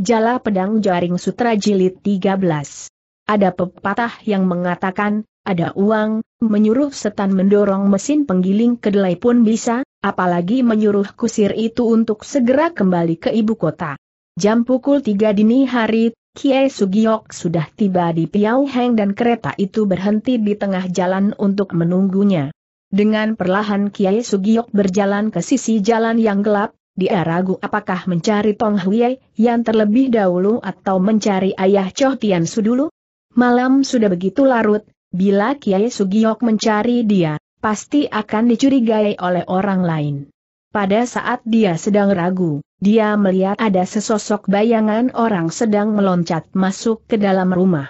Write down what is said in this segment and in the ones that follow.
Jala Pedang Jaring Sutra Jilid 13. Ada pepatah yang mengatakan, ada uang, menyuruh setan mendorong mesin penggiling kedelai pun bisa, apalagi menyuruh kusir itu untuk segera kembali ke ibu kota. Jam pukul 3 dini hari, Kiai Sugiok sudah tiba di Piau Heng dan kereta itu berhenti di tengah jalan untuk menunggunya. Dengan perlahan Kiai Sugiok berjalan ke sisi jalan yang gelap, dia ragu apakah mencari Tong Huye yang terlebih dahulu atau mencari ayah Choh Tian Su dulu? Malam sudah begitu larut, bila Kiai Sugiok mencari dia, pasti akan dicurigai oleh orang lain. Pada saat dia sedang ragu, dia melihat ada sesosok bayangan orang sedang meloncat masuk ke dalam rumah.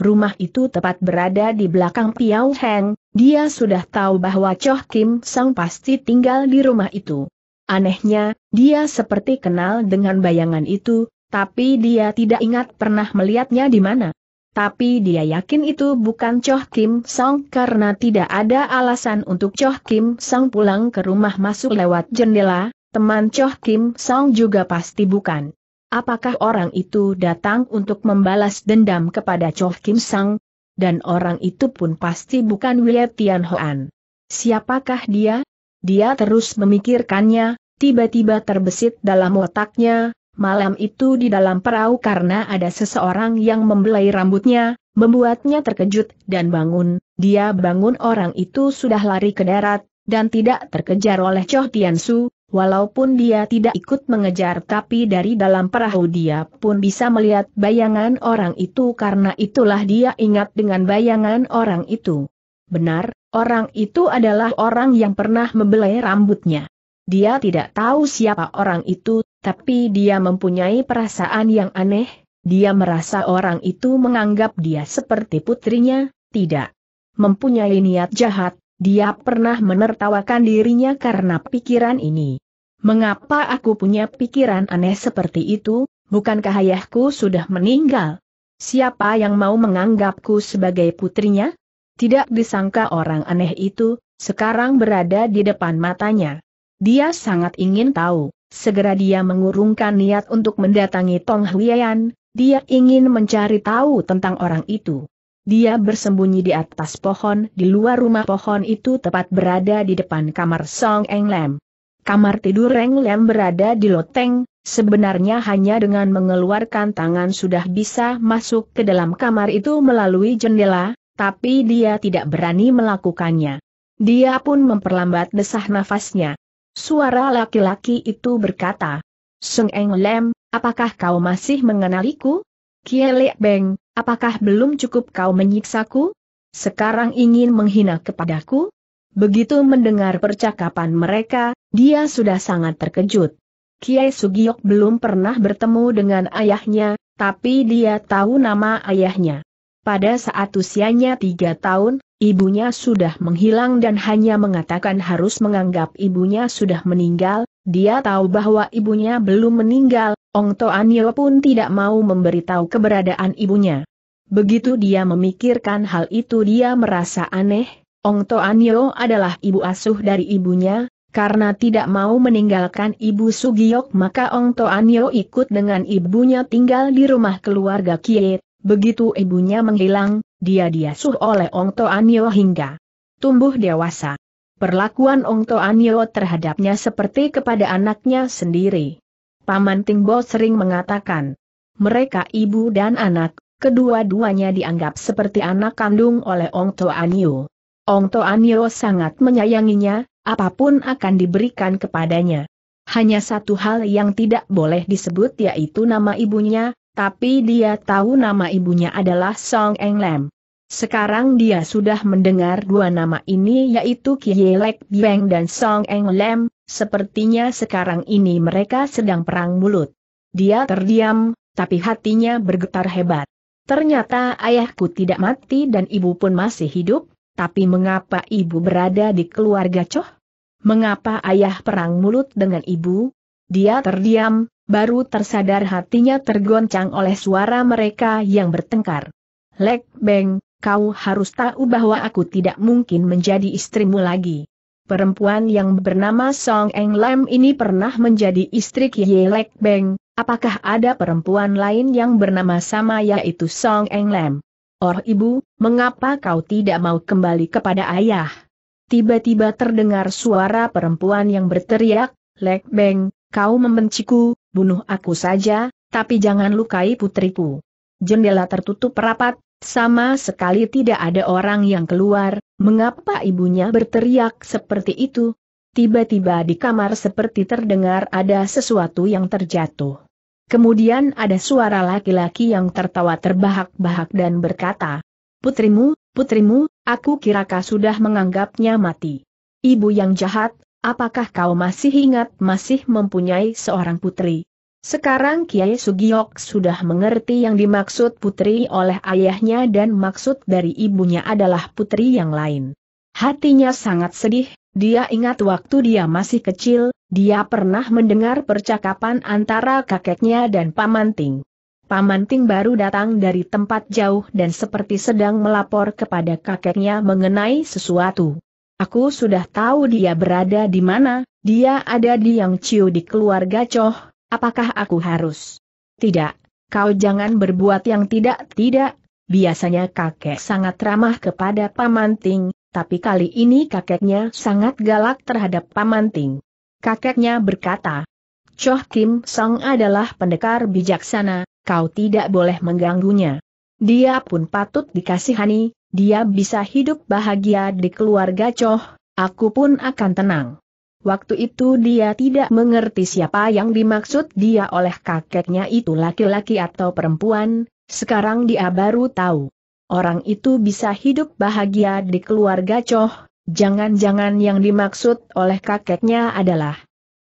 Rumah itu tepat berada di belakang Piao Heng, dia sudah tahu bahwa Choh Kim Sang pasti tinggal di rumah itu. Anehnya, dia seperti kenal dengan bayangan itu, tapi dia tidak ingat pernah melihatnya di mana. Tapi dia yakin itu bukan Choh Kim Song karena tidak ada alasan untuk Choh Kim Song pulang ke rumah masuk lewat jendela, teman Choh Kim Song juga pasti bukan. Apakah orang itu datang untuk membalas dendam kepada Choh Kim Song? Dan orang itu pun pasti bukan Wei Tian Hoan. Siapakah dia? Dia terus memikirkannya, tiba-tiba terbesit dalam otaknya, malam itu di dalam perahu karena ada seseorang yang membelai rambutnya, membuatnya terkejut dan bangun, dia bangun orang itu sudah lari ke darat, dan tidak terkejar oleh Choh Tian Su, Walaupun dia tidak ikut mengejar tapi dari dalam perahu dia pun bisa melihat bayangan orang itu karena itulah dia ingat dengan bayangan orang itu. Benar, orang itu adalah orang yang pernah membelai rambutnya. Dia tidak tahu siapa orang itu, tapi dia mempunyai perasaan yang aneh, dia merasa orang itu menganggap dia seperti putrinya, tidak mempunyai niat jahat, dia pernah menertawakan dirinya karena pikiran ini. Mengapa aku punya pikiran aneh seperti itu, bukankah ayahku sudah meninggal? Siapa yang mau menganggapku sebagai putrinya? Tidak disangka orang aneh itu, sekarang berada di depan matanya. Dia sangat ingin tahu, segera dia mengurungkan niat untuk mendatangi Tong Huyayan, dia ingin mencari tahu tentang orang itu. Dia bersembunyi di atas pohon di luar rumah pohon itu tepat berada di depan kamar Song Eng Lam. Kamar tidur Eng Lam berada di loteng, Sebenarnya hanya dengan mengeluarkan tangan sudah bisa masuk ke dalam kamar itu melalui jendela, tapi dia tidak berani melakukannya. Dia pun memperlambat desah nafasnya, Suara laki-laki itu berkata, Seng Eng Lem, apakah kau masih mengenaliku? Kielek Beng, apakah belum cukup kau menyiksaku? Sekarang ingin menghina kepadaku? Begitu mendengar percakapan mereka, dia sudah sangat terkejut. Kiai Sugiok belum pernah bertemu dengan ayahnya, tapi dia tahu nama ayahnya. Pada saat usianya tiga tahun, Ibunya sudah menghilang dan hanya mengatakan harus menganggap ibunya sudah meninggal, dia tahu bahwa ibunya belum meninggal, Ong Anio pun tidak mau memberitahu keberadaan ibunya. Begitu dia memikirkan hal itu dia merasa aneh, Ong Anio adalah ibu asuh dari ibunya, karena tidak mau meninggalkan ibu Sugiyok maka Ong Anio ikut dengan ibunya tinggal di rumah keluarga Kiet, Begitu ibunya menghilang, dia diasuh oleh Ong Anio hingga tumbuh dewasa. Perlakuan Ong Anio terhadapnya seperti kepada anaknya sendiri. Paman Tingbo sering mengatakan, mereka ibu dan anak, kedua-duanya dianggap seperti anak kandung oleh Ong Anio. Ong Anio sangat menyayanginya, apapun akan diberikan kepadanya. Hanya satu hal yang tidak boleh disebut yaitu nama ibunya, tapi dia tahu nama ibunya adalah Song Eng Lam. Sekarang dia sudah mendengar dua nama ini yaitu Kielek Beng dan Song Eng Lam, sepertinya sekarang ini mereka sedang perang mulut. Dia terdiam, tapi hatinya bergetar hebat. Ternyata ayahku tidak mati dan ibu pun masih hidup, tapi mengapa ibu berada di keluarga Cho? Mengapa ayah perang mulut dengan ibu? Dia terdiam, baru tersadar hatinya tergoncang oleh suara mereka yang bertengkar. Lek Beng, kau harus tahu bahwa aku tidak mungkin menjadi istrimu lagi. Perempuan yang bernama Song Eng Lam ini pernah menjadi istri Kie Lek Beng, apakah ada perempuan lain yang bernama sama yaitu Song Eng Lam? Or oh ibu, mengapa kau tidak mau kembali kepada ayah? Tiba-tiba terdengar suara perempuan yang berteriak, Lek Beng, kau membenciku, bunuh aku saja, tapi jangan lukai putriku. Jendela tertutup rapat, sama sekali tidak ada orang yang keluar, mengapa ibunya berteriak seperti itu? Tiba-tiba di kamar seperti terdengar ada sesuatu yang terjatuh. Kemudian ada suara laki-laki yang tertawa terbahak-bahak dan berkata, Putrimu, putrimu, aku kau sudah menganggapnya mati. Ibu yang jahat, Apakah kau masih ingat masih mempunyai seorang putri? Sekarang Kiai Sugiok sudah mengerti yang dimaksud putri oleh ayahnya dan maksud dari ibunya adalah putri yang lain. Hatinya sangat sedih, dia ingat waktu dia masih kecil, dia pernah mendengar percakapan antara kakeknya dan pamanting. Pamanting baru datang dari tempat jauh dan seperti sedang melapor kepada kakeknya mengenai sesuatu. Aku sudah tahu dia berada di mana, dia ada di Yang Ciu di keluarga Choh, apakah aku harus? Tidak, kau jangan berbuat yang tidak-tidak, biasanya kakek sangat ramah kepada pamanting, tapi kali ini kakeknya sangat galak terhadap pamanting. Kakeknya berkata, Choh Kim Song adalah pendekar bijaksana, kau tidak boleh mengganggunya. Dia pun patut dikasihani, dia bisa hidup bahagia di keluarga Choh, aku pun akan tenang. Waktu itu dia tidak mengerti siapa yang dimaksud dia oleh kakeknya itu laki-laki atau perempuan, sekarang dia baru tahu. Orang itu bisa hidup bahagia di keluarga Choh, jangan-jangan yang dimaksud oleh kakeknya adalah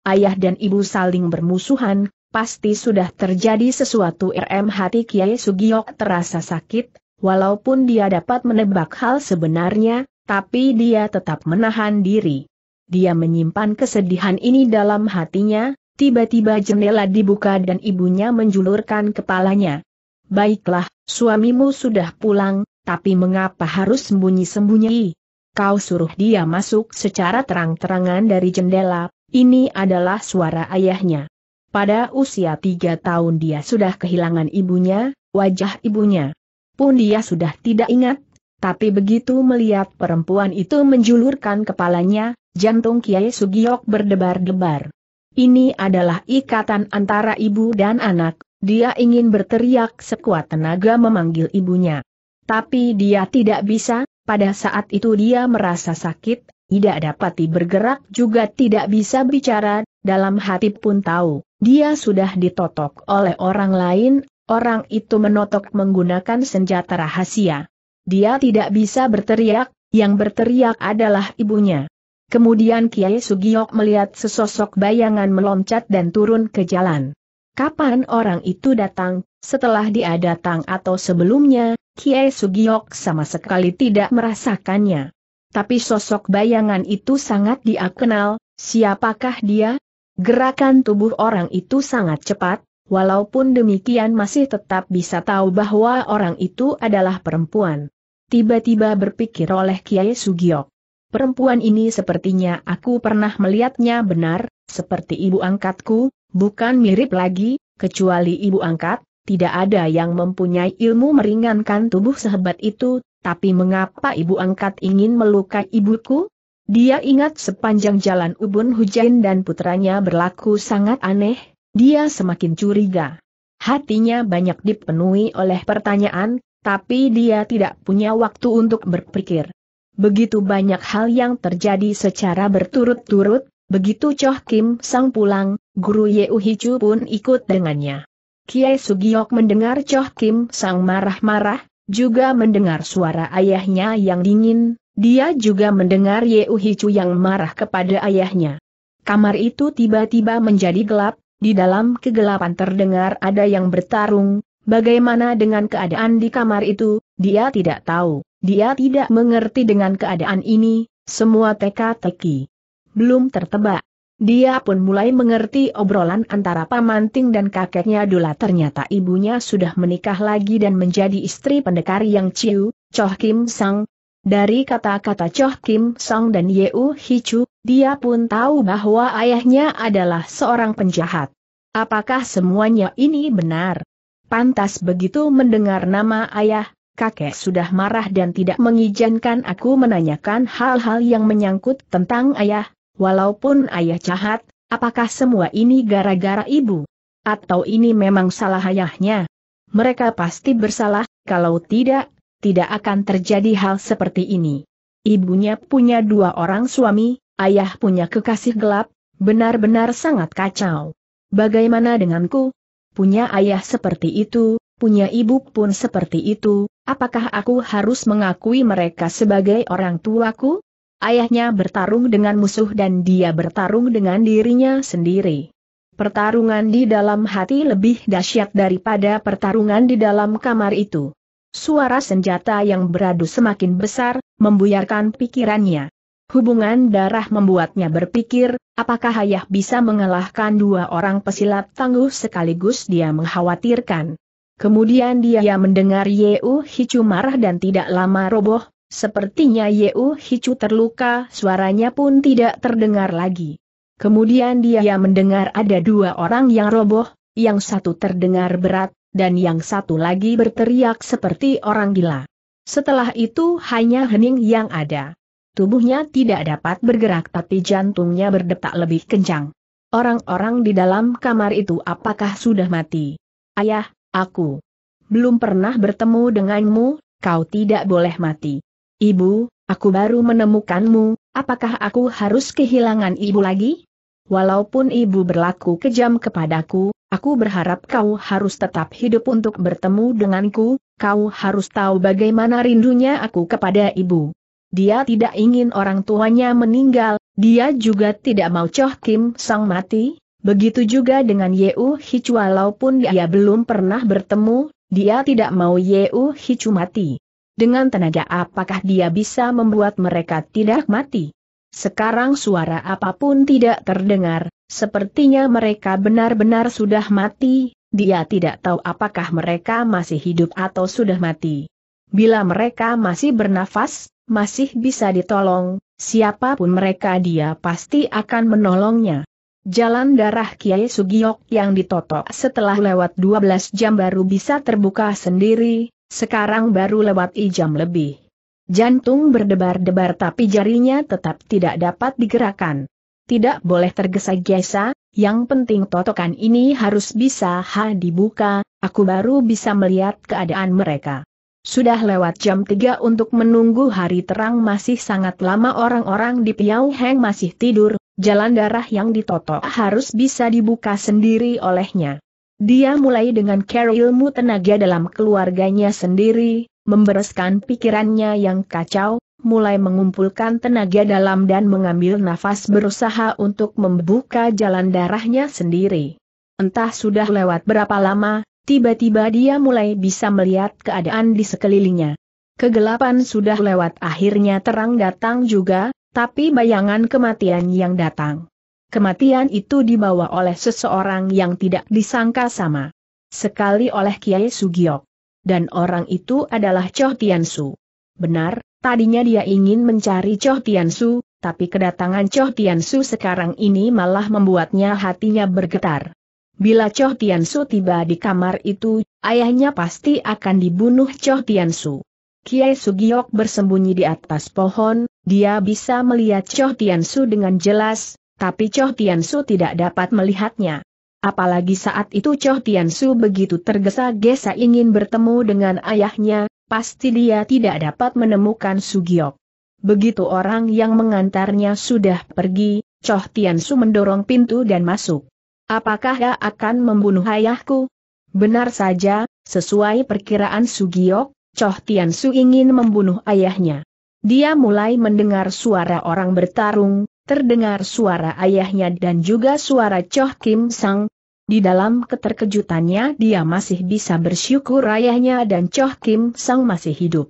ayah dan ibu saling bermusuhan, pasti sudah terjadi sesuatu RM hati Kiai Sugiyok terasa sakit Walaupun dia dapat menebak hal sebenarnya, tapi dia tetap menahan diri. Dia menyimpan kesedihan ini dalam hatinya, tiba-tiba jendela dibuka dan ibunya menjulurkan kepalanya. Baiklah, suamimu sudah pulang, tapi mengapa harus sembunyi-sembunyi? Kau suruh dia masuk secara terang-terangan dari jendela, ini adalah suara ayahnya. Pada usia tiga tahun dia sudah kehilangan ibunya, wajah ibunya pun dia sudah tidak ingat, tapi begitu melihat perempuan itu menjulurkan kepalanya, jantung Kiai Sugiok berdebar-debar. Ini adalah ikatan antara ibu dan anak, dia ingin berteriak sekuat tenaga memanggil ibunya. Tapi dia tidak bisa, pada saat itu dia merasa sakit, tidak dapat bergerak juga tidak bisa bicara, dalam hati pun tahu, dia sudah ditotok oleh orang lain, Orang itu menotok menggunakan senjata rahasia. Dia tidak bisa berteriak, yang berteriak adalah ibunya. Kemudian Kiai Sugiok melihat sesosok bayangan meloncat dan turun ke jalan. Kapan orang itu datang, setelah dia datang atau sebelumnya, Kiai Sugiok sama sekali tidak merasakannya. Tapi sosok bayangan itu sangat dia kenal, siapakah dia? Gerakan tubuh orang itu sangat cepat, walaupun demikian masih tetap bisa tahu bahwa orang itu adalah perempuan. Tiba-tiba berpikir oleh Kiai Sugiok. Perempuan ini sepertinya aku pernah melihatnya benar, seperti ibu angkatku, bukan mirip lagi, kecuali ibu angkat, tidak ada yang mempunyai ilmu meringankan tubuh sehebat itu, tapi mengapa ibu angkat ingin melukai ibuku? Dia ingat sepanjang jalan Ubun Hujain dan putranya berlaku sangat aneh, dia semakin curiga. Hatinya banyak dipenuhi oleh pertanyaan, tapi dia tidak punya waktu untuk berpikir. Begitu banyak hal yang terjadi secara berturut-turut, begitu Choh Kim Sang pulang, Guru Ye Uhichu pun ikut dengannya. Kiai Sugiok mendengar Choh Kim Sang marah-marah, juga mendengar suara ayahnya yang dingin, dia juga mendengar Ye Uhichu yang marah kepada ayahnya. Kamar itu tiba-tiba menjadi gelap, di dalam kegelapan terdengar ada yang bertarung, bagaimana dengan keadaan di kamar itu, dia tidak tahu, dia tidak mengerti dengan keadaan ini, semua teka-teki. Belum tertebak. Dia pun mulai mengerti obrolan antara pamanting dan kakeknya Dula ternyata ibunya sudah menikah lagi dan menjadi istri pendekar yang Ciu, Choh Kim Sang. Dari kata-kata Choh Kim Sang dan Yeu Hichu, dia pun tahu bahwa ayahnya adalah seorang penjahat. Apakah semuanya ini benar? Pantas begitu mendengar nama ayah, kakek sudah marah dan tidak mengizinkan aku menanyakan hal-hal yang menyangkut tentang ayah, walaupun ayah jahat, apakah semua ini gara-gara ibu? Atau ini memang salah ayahnya? Mereka pasti bersalah, kalau tidak, tidak akan terjadi hal seperti ini. Ibunya punya dua orang suami, ayah punya kekasih gelap, benar-benar sangat kacau. Bagaimana denganku? Punya ayah seperti itu, punya ibu pun seperti itu, apakah aku harus mengakui mereka sebagai orang tuaku? Ayahnya bertarung dengan musuh dan dia bertarung dengan dirinya sendiri. Pertarungan di dalam hati lebih dahsyat daripada pertarungan di dalam kamar itu. Suara senjata yang beradu semakin besar, membuyarkan pikirannya. Hubungan darah membuatnya berpikir, apakah ayah bisa mengalahkan dua orang pesilat tangguh sekaligus dia mengkhawatirkan. Kemudian dia mendengar Yeu Hicu marah dan tidak lama roboh, sepertinya Yeu Hicu terluka suaranya pun tidak terdengar lagi. Kemudian dia mendengar ada dua orang yang roboh, yang satu terdengar berat, dan yang satu lagi berteriak seperti orang gila. Setelah itu hanya hening yang ada. Tubuhnya tidak dapat bergerak tapi jantungnya berdetak lebih kencang. Orang-orang di dalam kamar itu apakah sudah mati? Ayah, aku belum pernah bertemu denganmu, kau tidak boleh mati. Ibu, aku baru menemukanmu, apakah aku harus kehilangan ibu lagi? Walaupun ibu berlaku kejam kepadaku, aku berharap kau harus tetap hidup untuk bertemu denganku, kau harus tahu bagaimana rindunya aku kepada ibu. Dia tidak ingin orang tuanya meninggal, dia juga tidak mau Choh Kim Sang mati, begitu juga dengan Yeu Hichu walaupun dia belum pernah bertemu, dia tidak mau Yeu Hichu mati. Dengan tenaga apakah dia bisa membuat mereka tidak mati? Sekarang suara apapun tidak terdengar, sepertinya mereka benar-benar sudah mati, dia tidak tahu apakah mereka masih hidup atau sudah mati. Bila mereka masih bernafas, masih bisa ditolong, siapapun mereka dia pasti akan menolongnya. Jalan darah Kiai Sugiok yang ditotok setelah lewat 12 jam baru bisa terbuka sendiri, sekarang baru lewat i jam lebih. Jantung berdebar-debar tapi jarinya tetap tidak dapat digerakkan. Tidak boleh tergesa-gesa, yang penting totokan ini harus bisa ha dibuka, aku baru bisa melihat keadaan mereka. Sudah lewat jam 3 untuk menunggu hari terang masih sangat lama orang-orang di Piau Heng masih tidur, jalan darah yang ditotok harus bisa dibuka sendiri olehnya. Dia mulai dengan care ilmu tenaga dalam keluarganya sendiri, membereskan pikirannya yang kacau, mulai mengumpulkan tenaga dalam dan mengambil nafas berusaha untuk membuka jalan darahnya sendiri. Entah sudah lewat berapa lama, Tiba-tiba dia mulai bisa melihat keadaan di sekelilingnya. Kegelapan sudah lewat akhirnya terang datang juga, tapi bayangan kematian yang datang. Kematian itu dibawa oleh seseorang yang tidak disangka sama. Sekali oleh Kiai Sugiok. Dan orang itu adalah Choh Tiansu. Benar, tadinya dia ingin mencari Choh Tiansu, tapi kedatangan Choh Tiansu sekarang ini malah membuatnya hatinya bergetar. Bila Choh Su tiba di kamar itu, ayahnya pasti akan dibunuh Choh Tiansu. Kiai Sugiok bersembunyi di atas pohon, dia bisa melihat Choh Su dengan jelas, tapi Choh Su tidak dapat melihatnya. Apalagi saat itu Choh Su begitu tergesa-gesa ingin bertemu dengan ayahnya, pasti dia tidak dapat menemukan Sugiok. Begitu orang yang mengantarnya sudah pergi, Choh Su mendorong pintu dan masuk. Apakah ia akan membunuh ayahku? Benar saja, sesuai perkiraan Sugiok, Choh Tian Su ingin membunuh ayahnya. Dia mulai mendengar suara orang bertarung, terdengar suara ayahnya dan juga suara Choh Kim Sang. Di dalam keterkejutannya dia masih bisa bersyukur ayahnya dan Choh Kim Sang masih hidup.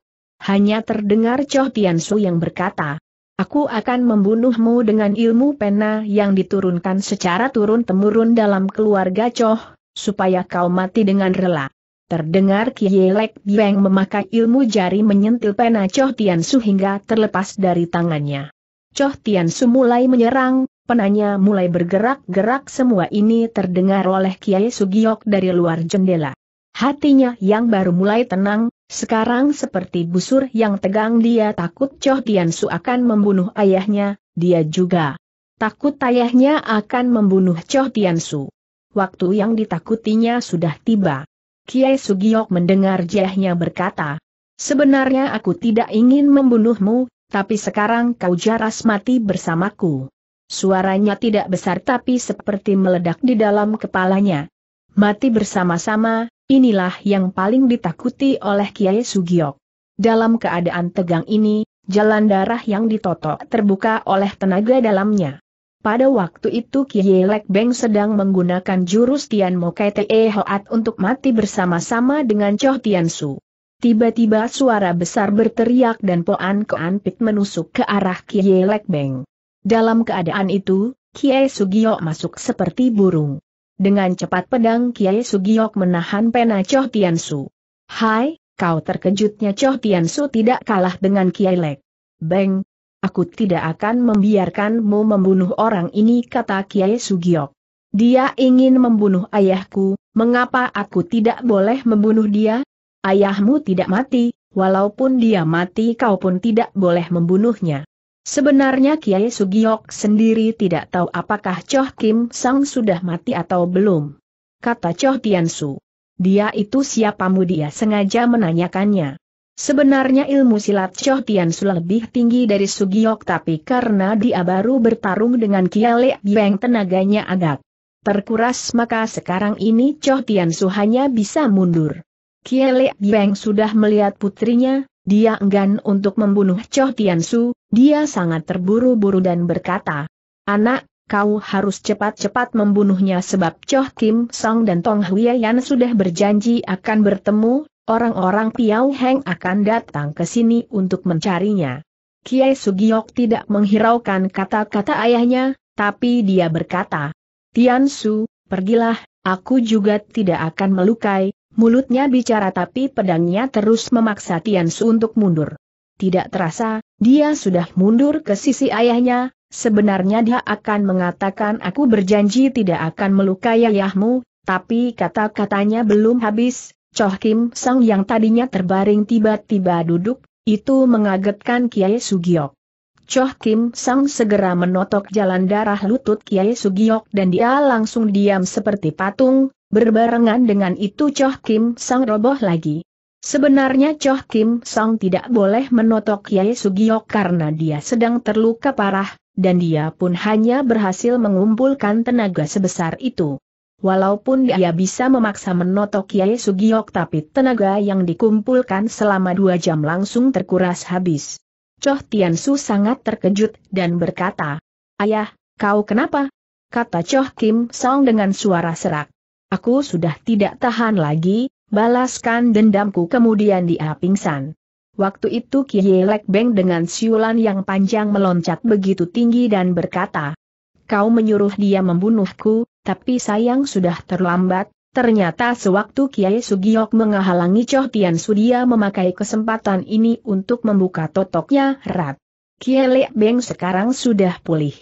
Hanya terdengar Choh Tian Su yang berkata, Aku akan membunuhmu dengan ilmu pena yang diturunkan secara turun-temurun dalam keluarga Choh, supaya kau mati dengan rela. Terdengar Kielek Beng memakai ilmu jari menyentil pena Choh Tiansu hingga terlepas dari tangannya. Choh Tiansu mulai menyerang, penanya mulai bergerak-gerak semua ini terdengar oleh Kiai Sugiok dari luar jendela. Hatinya yang baru mulai tenang, sekarang seperti busur yang tegang dia takut Choh Tian Su akan membunuh ayahnya, dia juga takut ayahnya akan membunuh Choh Tian Su. Waktu yang ditakutinya sudah tiba. Kiai Sugiok mendengar jahnya berkata, Sebenarnya aku tidak ingin membunuhmu, tapi sekarang kau jaras mati bersamaku. Suaranya tidak besar tapi seperti meledak di dalam kepalanya. Mati bersama-sama, Inilah yang paling ditakuti oleh Kiai Sugiok. Dalam keadaan tegang ini, jalan darah yang ditotok terbuka oleh tenaga dalamnya. Pada waktu itu Kiai Lek Beng sedang menggunakan jurus Tian Mokai Te Hoat untuk mati bersama-sama dengan Choh Tian Su. Tiba-tiba suara besar berteriak dan Poan Koan Pit menusuk ke arah Kiai Lek Beng. Dalam keadaan itu, Kiai Sugio masuk seperti burung. Dengan cepat pedang Kiai Sugiok menahan pena Choh Tian Su. Hai, kau terkejutnya Choh Tian Su tidak kalah dengan Kiai Lek. Beng, aku tidak akan membiarkanmu membunuh orang ini kata Kiai Sugiok. Dia ingin membunuh ayahku, mengapa aku tidak boleh membunuh dia? Ayahmu tidak mati, walaupun dia mati kau pun tidak boleh membunuhnya. Sebenarnya Kiai Sugiok sendiri tidak tahu apakah Choh Kim Sang sudah mati atau belum. Kata Choh Tiansu. Dia itu siapamu dia sengaja menanyakannya. Sebenarnya ilmu silat Choh Tiansu lebih tinggi dari Sugiok tapi karena dia baru bertarung dengan Kiai Beng tenaganya agak terkuras maka sekarang ini Choh Tiansu hanya bisa mundur. Kiai Beng sudah melihat putrinya, dia enggan untuk membunuh Cho Su. dia sangat terburu-buru dan berkata, Anak, kau harus cepat-cepat membunuhnya sebab Choh Kim Song dan Tong Yan sudah berjanji akan bertemu, orang-orang Piao Heng akan datang ke sini untuk mencarinya. Kiai Sugiok tidak menghiraukan kata-kata ayahnya, tapi dia berkata, "Tian Su, pergilah, aku juga tidak akan melukai, Mulutnya bicara tapi pedangnya terus memaksa Tiansu untuk mundur. Tidak terasa, dia sudah mundur ke sisi ayahnya, sebenarnya dia akan mengatakan aku berjanji tidak akan melukai ayahmu, tapi kata-katanya belum habis, Choh Kim Sang yang tadinya terbaring tiba-tiba duduk, itu mengagetkan Kiai Sugiok. Choh Kim Sang segera menotok jalan darah lutut Kiai Sugiok dan dia langsung diam seperti patung, Berbarengan dengan itu Choh Kim Sang roboh lagi. Sebenarnya Choh Kim Sang tidak boleh menotok Yae Sugiok karena dia sedang terluka parah, dan dia pun hanya berhasil mengumpulkan tenaga sebesar itu. Walaupun dia bisa memaksa menotok Yai Sugiok tapi tenaga yang dikumpulkan selama dua jam langsung terkuras habis. Choh Tiansu sangat terkejut dan berkata, Ayah, kau kenapa? Kata Choh Kim Song dengan suara serak. Aku sudah tidak tahan lagi, balaskan dendamku kemudian dia pingsan. Waktu itu kiai Lek Beng dengan siulan yang panjang meloncat begitu tinggi dan berkata, Kau menyuruh dia membunuhku, tapi sayang sudah terlambat, ternyata sewaktu Kiai Sugiok menghalangi Choh Tian Sudia memakai kesempatan ini untuk membuka totoknya rat. Kiai Lek Beng sekarang sudah pulih.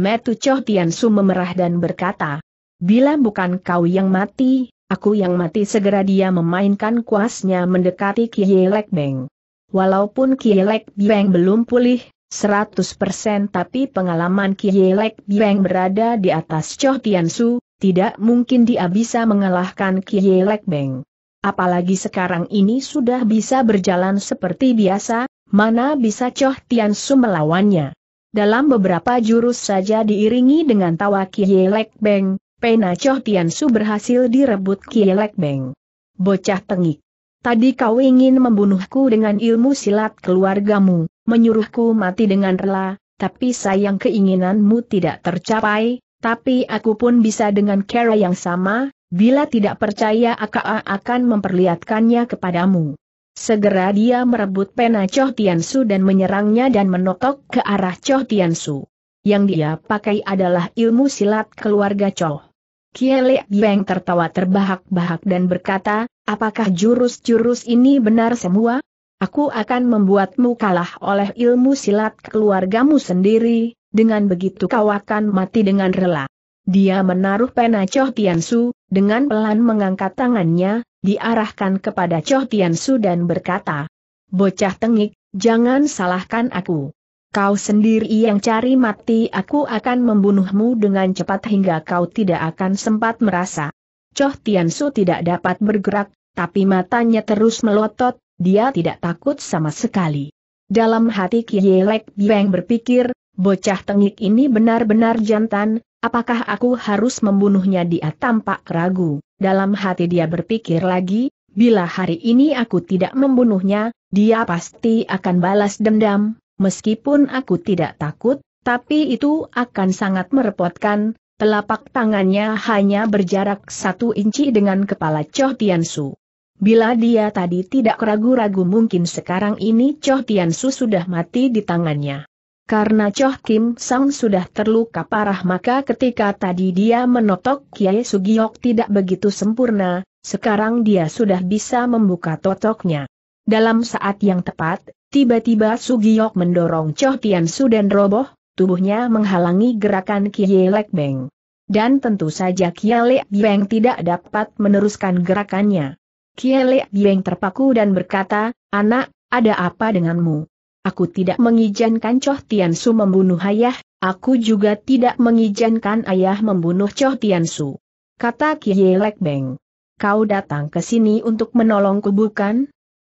Metu Choh Tian Su memerah dan berkata, Bila bukan kau yang mati, aku yang mati segera dia memainkan kuasnya mendekati Kielek Beng. Walaupun Kielek Beng belum pulih, 100% tapi pengalaman Kielek Beng berada di atas Choh Tiansu, tidak mungkin dia bisa mengalahkan Kielek Beng. Apalagi sekarang ini sudah bisa berjalan seperti biasa, mana bisa Choh Tiansu melawannya. Dalam beberapa jurus saja diiringi dengan tawa Kielek Beng, Pena Choh Tiansu berhasil direbut Kielek Beng. Bocah tengik. Tadi kau ingin membunuhku dengan ilmu silat keluargamu, menyuruhku mati dengan rela, tapi sayang keinginanmu tidak tercapai, tapi aku pun bisa dengan cara yang sama, bila tidak percaya Aka akan memperlihatkannya kepadamu. Segera dia merebut pena Choh Tiansu dan menyerangnya dan menotok ke arah Choh Tiansu. Yang dia pakai adalah ilmu silat keluarga Choh. Kiele Beng tertawa terbahak-bahak dan berkata, apakah jurus-jurus ini benar semua? Aku akan membuatmu kalah oleh ilmu silat keluargamu sendiri, dengan begitu kau akan mati dengan rela. Dia menaruh pena Choh Tiansu, dengan pelan mengangkat tangannya, diarahkan kepada Choh Tiansu dan berkata, Bocah tengik, jangan salahkan aku. Kau sendiri yang cari mati aku akan membunuhmu dengan cepat hingga kau tidak akan sempat merasa. Choh Tiansu tidak dapat bergerak, tapi matanya terus melotot, dia tidak takut sama sekali. Dalam hati Kielek Biang berpikir, bocah tengik ini benar-benar jantan, apakah aku harus membunuhnya dia tampak ragu. Dalam hati dia berpikir lagi, bila hari ini aku tidak membunuhnya, dia pasti akan balas dendam, Meskipun aku tidak takut, tapi itu akan sangat merepotkan, telapak tangannya hanya berjarak satu inci dengan kepala Choh Tiansu. Bila dia tadi tidak ragu-ragu mungkin sekarang ini Choh Tiansu sudah mati di tangannya. Karena Choh Kim Sang sudah terluka parah maka ketika tadi dia menotok Kiai Sugiok tidak begitu sempurna, sekarang dia sudah bisa membuka totoknya. Dalam saat yang tepat, tiba-tiba Sugiyok mendorong Choh Tian Su dan roboh, tubuhnya menghalangi gerakan Kie Lek Beng. Dan tentu saja Kie Lek Beng tidak dapat meneruskan gerakannya. Kie Lek Beng terpaku dan berkata, Anak, ada apa denganmu? Aku tidak mengizinkan Choh Tian Su membunuh ayah, aku juga tidak mengizinkan ayah membunuh Choh Tian Su. Kata Kie Lek Beng. Kau datang ke sini untuk menolongku bukan?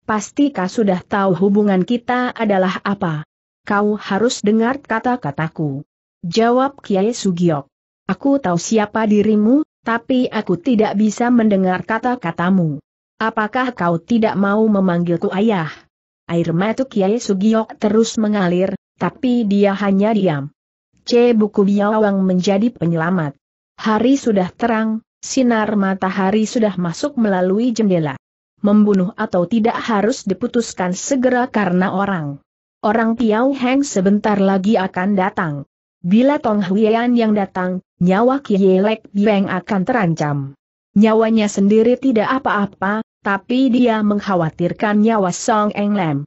Pasti kau sudah tahu hubungan kita adalah apa. Kau harus dengar kata-kataku. Jawab Kiai Sugiok. Aku tahu siapa dirimu, tapi aku tidak bisa mendengar kata-katamu. Apakah kau tidak mau memanggilku ayah? Air mata Kiai Sugiok terus mengalir, tapi dia hanya diam. C. Buku Biawang menjadi penyelamat. Hari sudah terang, sinar matahari sudah masuk melalui jendela membunuh atau tidak harus diputuskan segera karena orang. Orang Piao Heng sebentar lagi akan datang. Bila Tong Huian yang datang, nyawa Kielek Bieng akan terancam. Nyawanya sendiri tidak apa-apa, tapi dia mengkhawatirkan nyawa Song Eng Lam.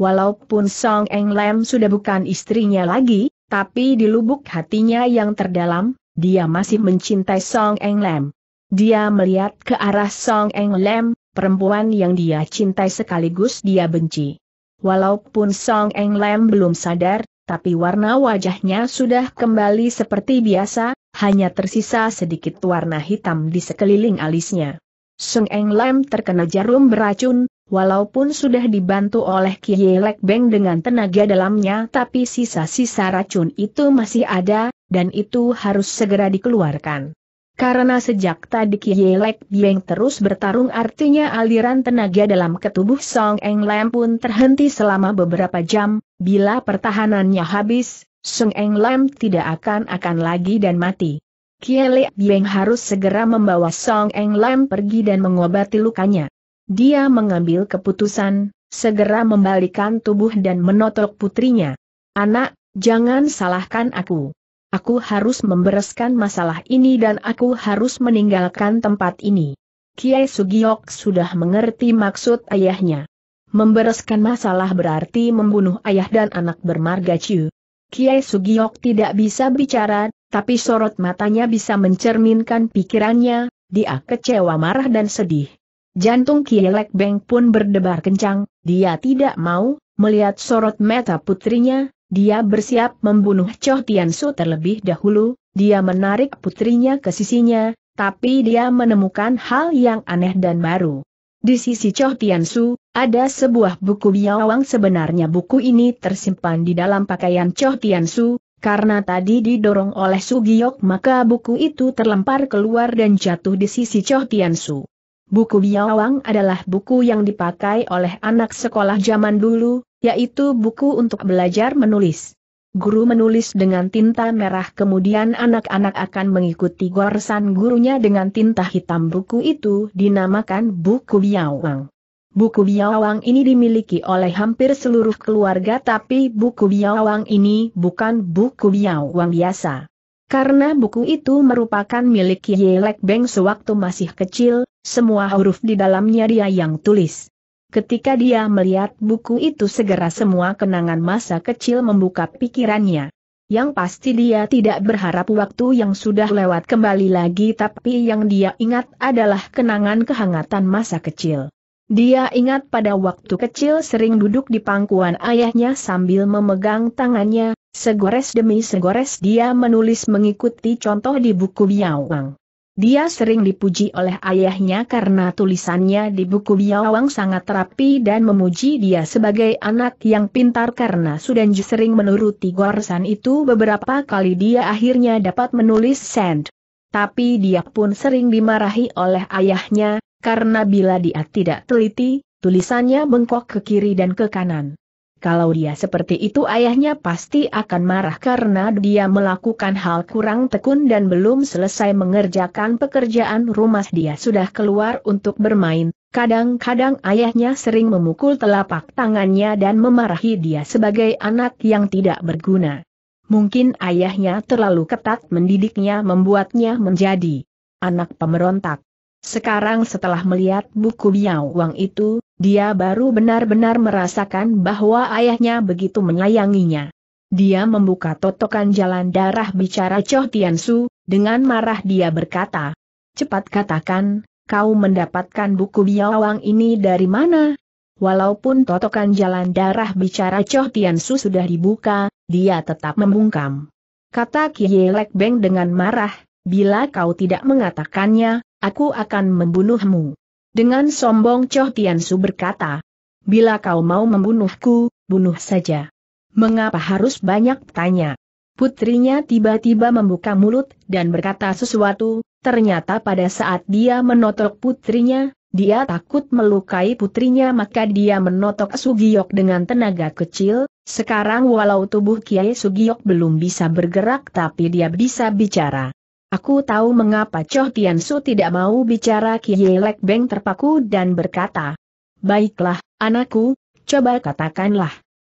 Walaupun Song Eng Lam sudah bukan istrinya lagi, tapi di lubuk hatinya yang terdalam, dia masih mencintai Song Eng Lam. Dia melihat ke arah Song Eng Lam, perempuan yang dia cintai sekaligus dia benci. Walaupun Song Eng Lam belum sadar, tapi warna wajahnya sudah kembali seperti biasa, hanya tersisa sedikit warna hitam di sekeliling alisnya. Song Eng Lam terkena jarum beracun, Walaupun sudah dibantu oleh Kie Lek Beng dengan tenaga dalamnya tapi sisa-sisa racun itu masih ada, dan itu harus segera dikeluarkan. Karena sejak tadi Kielek Bieng terus bertarung artinya aliran tenaga dalam ketubuh Song Eng Lam pun terhenti selama beberapa jam, bila pertahanannya habis, Song Eng Lam tidak akan-akan lagi dan mati. Kielek Bieng harus segera membawa Song Eng Lam pergi dan mengobati lukanya. Dia mengambil keputusan, segera membalikan tubuh dan menotok putrinya. Anak, jangan salahkan aku. Aku harus membereskan masalah ini dan aku harus meninggalkan tempat ini. Kiai Sugiok sudah mengerti maksud ayahnya. Membereskan masalah berarti membunuh ayah dan anak bermarga Chu. Kiai Sugiok tidak bisa bicara, tapi sorot matanya bisa mencerminkan pikirannya, dia kecewa marah dan sedih. Jantung Kiai Lek Beng pun berdebar kencang, dia tidak mau melihat sorot mata putrinya, dia bersiap membunuh Cho Tian Su terlebih dahulu, dia menarik putrinya ke sisinya, tapi dia menemukan hal yang aneh dan baru. Di sisi Cho Tian Su, ada sebuah buku biawang sebenarnya buku ini tersimpan di dalam pakaian Cho Tian Su, karena tadi didorong oleh Sugiyok maka buku itu terlempar keluar dan jatuh di sisi Cho Tiansu. Buku Biawang adalah buku yang dipakai oleh anak sekolah zaman dulu, yaitu buku untuk belajar menulis. Guru menulis dengan tinta merah kemudian anak-anak akan mengikuti goresan gurunya dengan tinta hitam buku itu dinamakan buku biawang. Buku biawang ini dimiliki oleh hampir seluruh keluarga tapi buku biawang ini bukan buku biawang biasa. Karena buku itu merupakan milik Yelek Beng sewaktu masih kecil, semua huruf di dalamnya dia yang tulis. Ketika dia melihat buku itu segera semua kenangan masa kecil membuka pikirannya. Yang pasti dia tidak berharap waktu yang sudah lewat kembali lagi tapi yang dia ingat adalah kenangan kehangatan masa kecil. Dia ingat pada waktu kecil sering duduk di pangkuan ayahnya sambil memegang tangannya, segores demi segores dia menulis mengikuti contoh di buku Biawang. Dia sering dipuji oleh ayahnya karena tulisannya di buku Biawang sangat rapi dan memuji dia sebagai anak yang pintar karena Sudanji sering menuruti Gorsan itu beberapa kali dia akhirnya dapat menulis send. Tapi dia pun sering dimarahi oleh ayahnya, karena bila dia tidak teliti, tulisannya bengkok ke kiri dan ke kanan. Kalau dia seperti itu ayahnya pasti akan marah karena dia melakukan hal kurang tekun dan belum selesai mengerjakan pekerjaan rumah dia sudah keluar untuk bermain. Kadang-kadang ayahnya sering memukul telapak tangannya dan memarahi dia sebagai anak yang tidak berguna. Mungkin ayahnya terlalu ketat mendidiknya membuatnya menjadi anak pemberontak. Sekarang setelah melihat buku biawang itu, dia baru benar-benar merasakan bahwa ayahnya begitu menyayanginya. Dia membuka totokan jalan darah bicara Choh Su, dengan marah dia berkata, Cepat katakan, kau mendapatkan buku biawang ini dari mana? Walaupun totokan jalan darah bicara Choh Su sudah dibuka, dia tetap membungkam. Kata Kiye Lek Beng dengan marah, bila kau tidak mengatakannya, aku akan membunuhmu. Dengan sombong Tian Tiansu berkata, Bila kau mau membunuhku, bunuh saja. Mengapa harus banyak tanya? Putrinya tiba-tiba membuka mulut dan berkata sesuatu, ternyata pada saat dia menotok putrinya, dia takut melukai putrinya maka dia menotok Sugiyok dengan tenaga kecil, sekarang walau tubuh Kiai Sugiyok belum bisa bergerak tapi dia bisa bicara. Aku tahu mengapa Choh Su tidak mau bicara Kie Lek Beng terpaku dan berkata. Baiklah, anakku, coba katakanlah.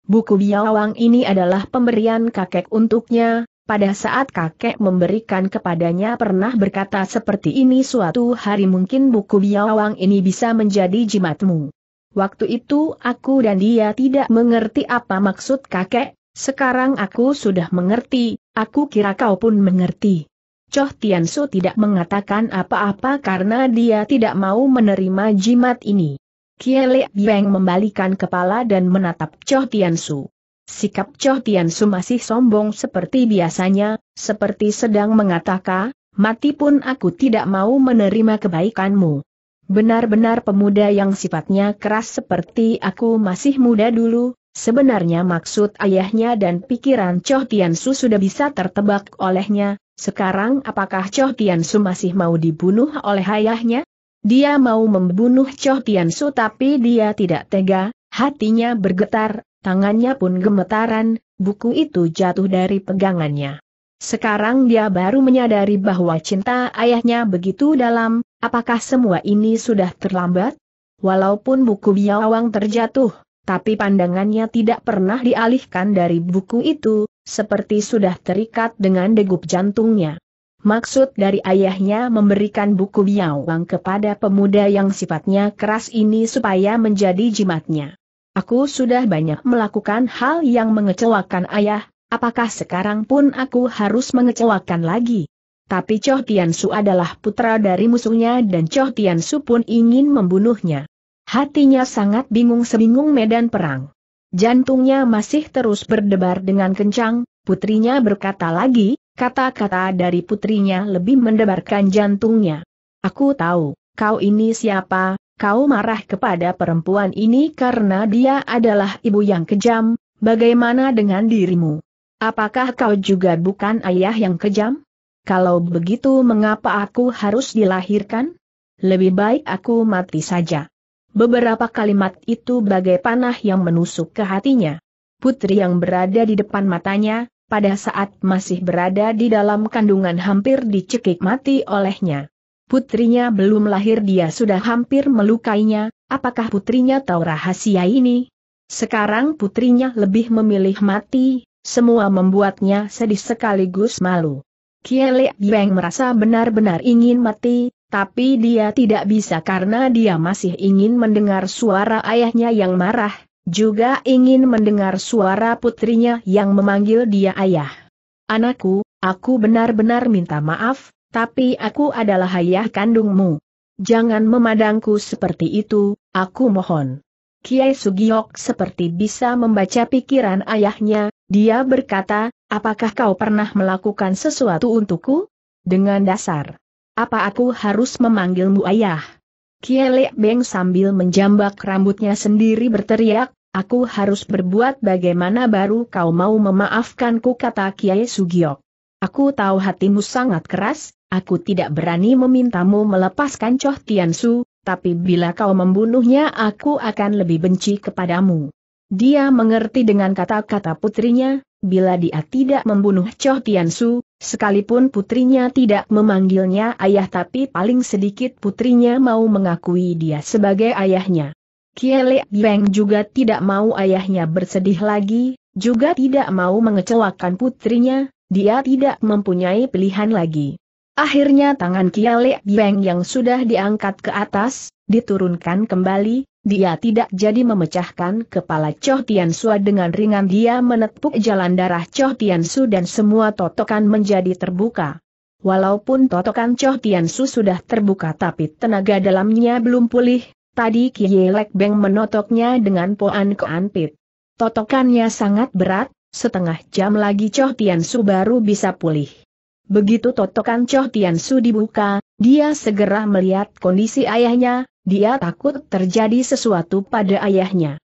Buku biawang ini adalah pemberian kakek untuknya, pada saat kakek memberikan kepadanya pernah berkata seperti ini suatu hari mungkin buku biawang ini bisa menjadi jimatmu. Waktu itu aku dan dia tidak mengerti apa maksud kakek, sekarang aku sudah mengerti, aku kira kau pun mengerti. Choh Tiansu tidak mengatakan apa-apa karena dia tidak mau menerima jimat ini. Kiele Beng membalikan kepala dan menatap Choh Tiansu. Sikap Choh Tiansu masih sombong seperti biasanya, seperti sedang mengatakan, mati pun aku tidak mau menerima kebaikanmu. Benar-benar pemuda yang sifatnya keras seperti aku masih muda dulu, sebenarnya maksud ayahnya dan pikiran Choh Tiansu sudah bisa tertebak olehnya, sekarang apakah Choh Tian Su masih mau dibunuh oleh ayahnya? Dia mau membunuh Choh Tian Su, tapi dia tidak tega, hatinya bergetar, tangannya pun gemetaran, buku itu jatuh dari pegangannya. Sekarang dia baru menyadari bahwa cinta ayahnya begitu dalam, apakah semua ini sudah terlambat? Walaupun buku biawang terjatuh, tapi pandangannya tidak pernah dialihkan dari buku itu, seperti sudah terikat dengan degup jantungnya. Maksud dari ayahnya memberikan buku biawang kepada pemuda yang sifatnya keras ini supaya menjadi jimatnya. Aku sudah banyak melakukan hal yang mengecewakan ayah, apakah sekarang pun aku harus mengecewakan lagi? Tapi Choh Tian Su adalah putra dari musuhnya dan Choh Tian Su pun ingin membunuhnya. Hatinya sangat bingung sebingung medan perang. Jantungnya masih terus berdebar dengan kencang, putrinya berkata lagi, kata-kata dari putrinya lebih mendebarkan jantungnya. Aku tahu, kau ini siapa, kau marah kepada perempuan ini karena dia adalah ibu yang kejam, bagaimana dengan dirimu? Apakah kau juga bukan ayah yang kejam? Kalau begitu mengapa aku harus dilahirkan? Lebih baik aku mati saja. Beberapa kalimat itu bagai panah yang menusuk ke hatinya. Putri yang berada di depan matanya, pada saat masih berada di dalam kandungan hampir dicekik mati olehnya. Putrinya belum lahir dia sudah hampir melukainya, apakah putrinya tahu rahasia ini? Sekarang putrinya lebih memilih mati, semua membuatnya sedih sekaligus malu. Kielek Beng merasa benar-benar ingin mati, tapi dia tidak bisa karena dia masih ingin mendengar suara ayahnya yang marah, juga ingin mendengar suara putrinya yang memanggil dia ayah. Anakku, aku benar-benar minta maaf, tapi aku adalah ayah kandungmu. Jangan memandangku seperti itu, aku mohon. Kiai Sugiok seperti bisa membaca pikiran ayahnya, dia berkata, apakah kau pernah melakukan sesuatu untukku? Dengan dasar apa aku harus memanggilmu ayah? Kielek Beng sambil menjambak rambutnya sendiri berteriak, aku harus berbuat bagaimana baru kau mau memaafkanku kata Kiai Sugiok. Aku tahu hatimu sangat keras, aku tidak berani memintamu melepaskan Choh Tiansu, tapi bila kau membunuhnya aku akan lebih benci kepadamu. Dia mengerti dengan kata-kata putrinya, bila dia tidak membunuh Cho Tiansu, sekalipun putrinya tidak memanggilnya ayah tapi paling sedikit putrinya mau mengakui dia sebagai ayahnya. Kiele Beng juga tidak mau ayahnya bersedih lagi, juga tidak mau mengecewakan putrinya, dia tidak mempunyai pilihan lagi. Akhirnya tangan Kiele Beng yang sudah diangkat ke atas, diturunkan kembali, dia tidak jadi memecahkan kepala Choh Tian Sua dengan ringan dia menepuk jalan darah Choh Tian Su dan semua totokan menjadi terbuka. Walaupun totokan Choh Tian Su sudah terbuka tapi tenaga dalamnya belum pulih, tadi Kie Lek Beng menotoknya dengan poan keanpit. Totokannya sangat berat, setengah jam lagi Choh Tian Su baru bisa pulih. Begitu totokan Choh Tian Su dibuka, dia segera melihat kondisi ayahnya, dia takut terjadi sesuatu pada ayahnya.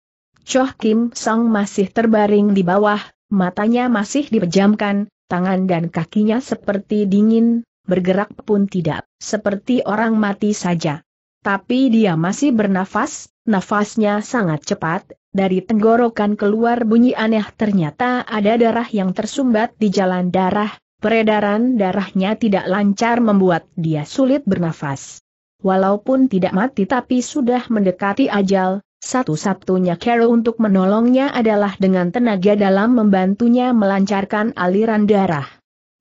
Choh Kim Song masih terbaring di bawah, matanya masih dipejamkan, tangan dan kakinya seperti dingin, bergerak pun tidak, seperti orang mati saja. Tapi dia masih bernafas, nafasnya sangat cepat, dari tenggorokan keluar bunyi aneh ternyata ada darah yang tersumbat di jalan darah, peredaran darahnya tidak lancar membuat dia sulit bernafas walaupun tidak mati tapi sudah mendekati ajal, satu-satunya cara untuk menolongnya adalah dengan tenaga dalam membantunya melancarkan aliran darah.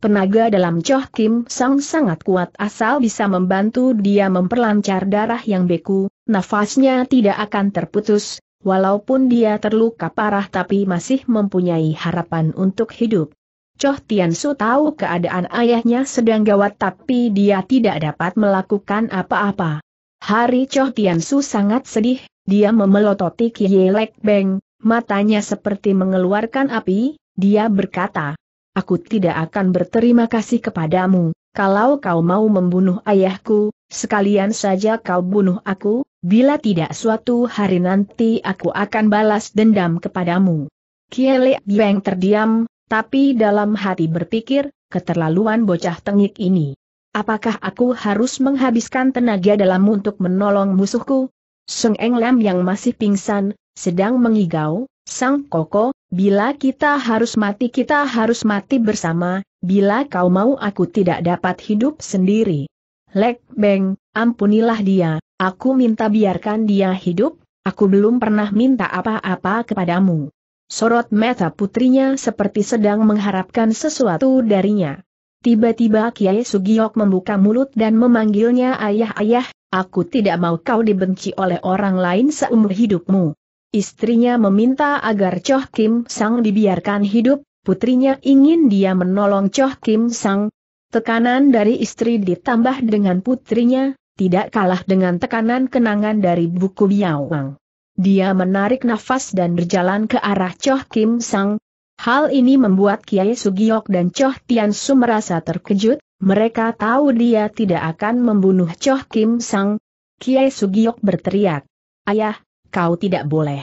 Tenaga dalam Choh Kim Sang sangat kuat asal bisa membantu dia memperlancar darah yang beku, nafasnya tidak akan terputus, walaupun dia terluka parah tapi masih mempunyai harapan untuk hidup. Choh Su tahu keadaan ayahnya sedang gawat tapi dia tidak dapat melakukan apa-apa. Hari Choh Su sangat sedih, dia memelototi Kie Lek Beng, matanya seperti mengeluarkan api, dia berkata, Aku tidak akan berterima kasih kepadamu, kalau kau mau membunuh ayahku, sekalian saja kau bunuh aku, bila tidak suatu hari nanti aku akan balas dendam kepadamu. Kie Lek Beng terdiam, tapi dalam hati berpikir, keterlaluan bocah tengik ini. Apakah aku harus menghabiskan tenaga dalam untuk menolong musuhku? Seng Eng Lam yang masih pingsan, sedang mengigau, Sang Koko, bila kita harus mati kita harus mati bersama, bila kau mau aku tidak dapat hidup sendiri. Lek Beng, ampunilah dia, aku minta biarkan dia hidup, aku belum pernah minta apa-apa kepadamu. Sorot mata putrinya seperti sedang mengharapkan sesuatu darinya. Tiba-tiba Kiai Sugiok membuka mulut dan memanggilnya ayah-ayah, aku tidak mau kau dibenci oleh orang lain seumur hidupmu. Istrinya meminta agar Choh Kim Sang dibiarkan hidup, putrinya ingin dia menolong Choh Kim Sang. Tekanan dari istri ditambah dengan putrinya, tidak kalah dengan tekanan kenangan dari buku Biawang. Dia menarik nafas dan berjalan ke arah Choh Kim Sang. Hal ini membuat Kiai Sugiok dan Choh Tian Su merasa terkejut, mereka tahu dia tidak akan membunuh Choh Kim Sang. Kiai Sugiok berteriak, Ayah, kau tidak boleh.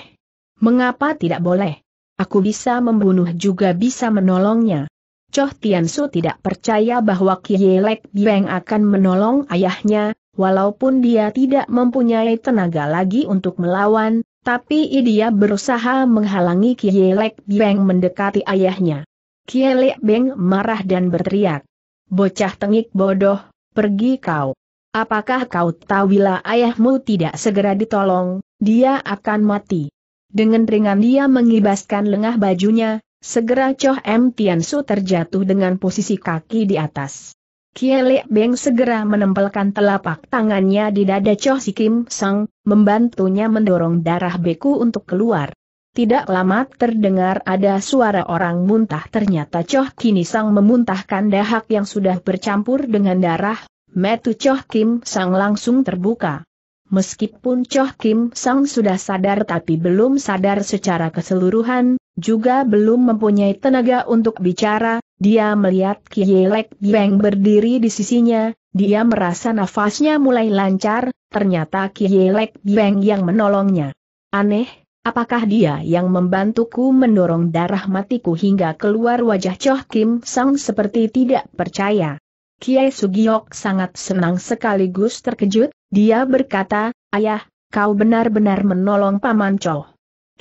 Mengapa tidak boleh? Aku bisa membunuh juga bisa menolongnya. Choh Tian Su tidak percaya bahwa Kiai Lek Bieng akan menolong ayahnya, Walaupun dia tidak mempunyai tenaga lagi untuk melawan, tapi dia berusaha menghalangi Kielek Beng mendekati ayahnya. Kielek Beng marah dan berteriak. Bocah tengik bodoh, pergi kau. Apakah kau tahu bila ayahmu tidak segera ditolong, dia akan mati. Dengan ringan dia mengibaskan lengah bajunya, segera Choh M. Tiansu terjatuh dengan posisi kaki di atas. Kielek Beng segera menempelkan telapak tangannya di dada Cho Si Kim Sang, membantunya mendorong darah beku untuk keluar. Tidak lama terdengar ada suara orang muntah ternyata Cho Kini Sang memuntahkan dahak yang sudah bercampur dengan darah, metu Choh Kim Sang langsung terbuka. Meskipun Choh Kim Sang sudah sadar tapi belum sadar secara keseluruhan, juga belum mempunyai tenaga untuk bicara, dia melihat Kielek Beng berdiri di sisinya, dia merasa nafasnya mulai lancar, ternyata Kielek Beng yang menolongnya. Aneh, apakah dia yang membantuku mendorong darah matiku hingga keluar wajah Choh Kim Sang seperti tidak percaya. Kiai Sugiok sangat senang sekaligus terkejut, dia berkata, Ayah, kau benar-benar menolong Paman Choh.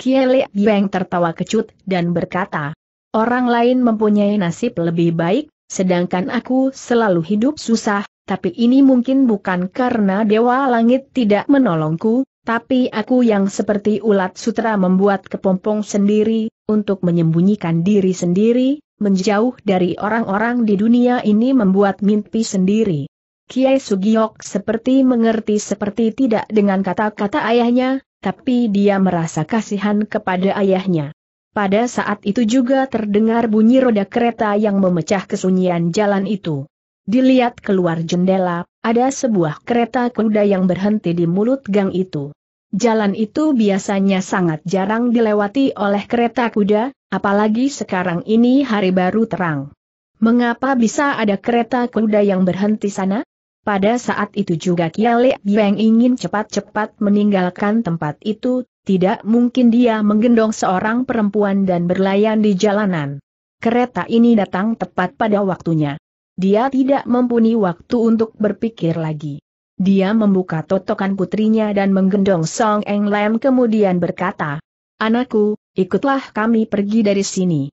Kiele Biang tertawa kecut dan berkata, Orang lain mempunyai nasib lebih baik, sedangkan aku selalu hidup susah, tapi ini mungkin bukan karena Dewa Langit tidak menolongku, tapi aku yang seperti ulat sutra membuat kepompong sendiri, untuk menyembunyikan diri sendiri, menjauh dari orang-orang di dunia ini membuat mimpi sendiri. Kiai Sugiok seperti mengerti seperti tidak dengan kata-kata ayahnya, tapi dia merasa kasihan kepada ayahnya. Pada saat itu juga terdengar bunyi roda kereta yang memecah kesunyian jalan itu. Dilihat keluar jendela, ada sebuah kereta kuda yang berhenti di mulut gang itu. Jalan itu biasanya sangat jarang dilewati oleh kereta kuda, apalagi sekarang ini hari baru terang. Mengapa bisa ada kereta kuda yang berhenti sana? Pada saat itu juga Kiale Yang ingin cepat-cepat meninggalkan tempat itu, tidak mungkin dia menggendong seorang perempuan dan berlayan di jalanan. Kereta ini datang tepat pada waktunya. Dia tidak mempunyai waktu untuk berpikir lagi. Dia membuka totokan putrinya dan menggendong Song Eng Lam kemudian berkata, Anakku, ikutlah kami pergi dari sini.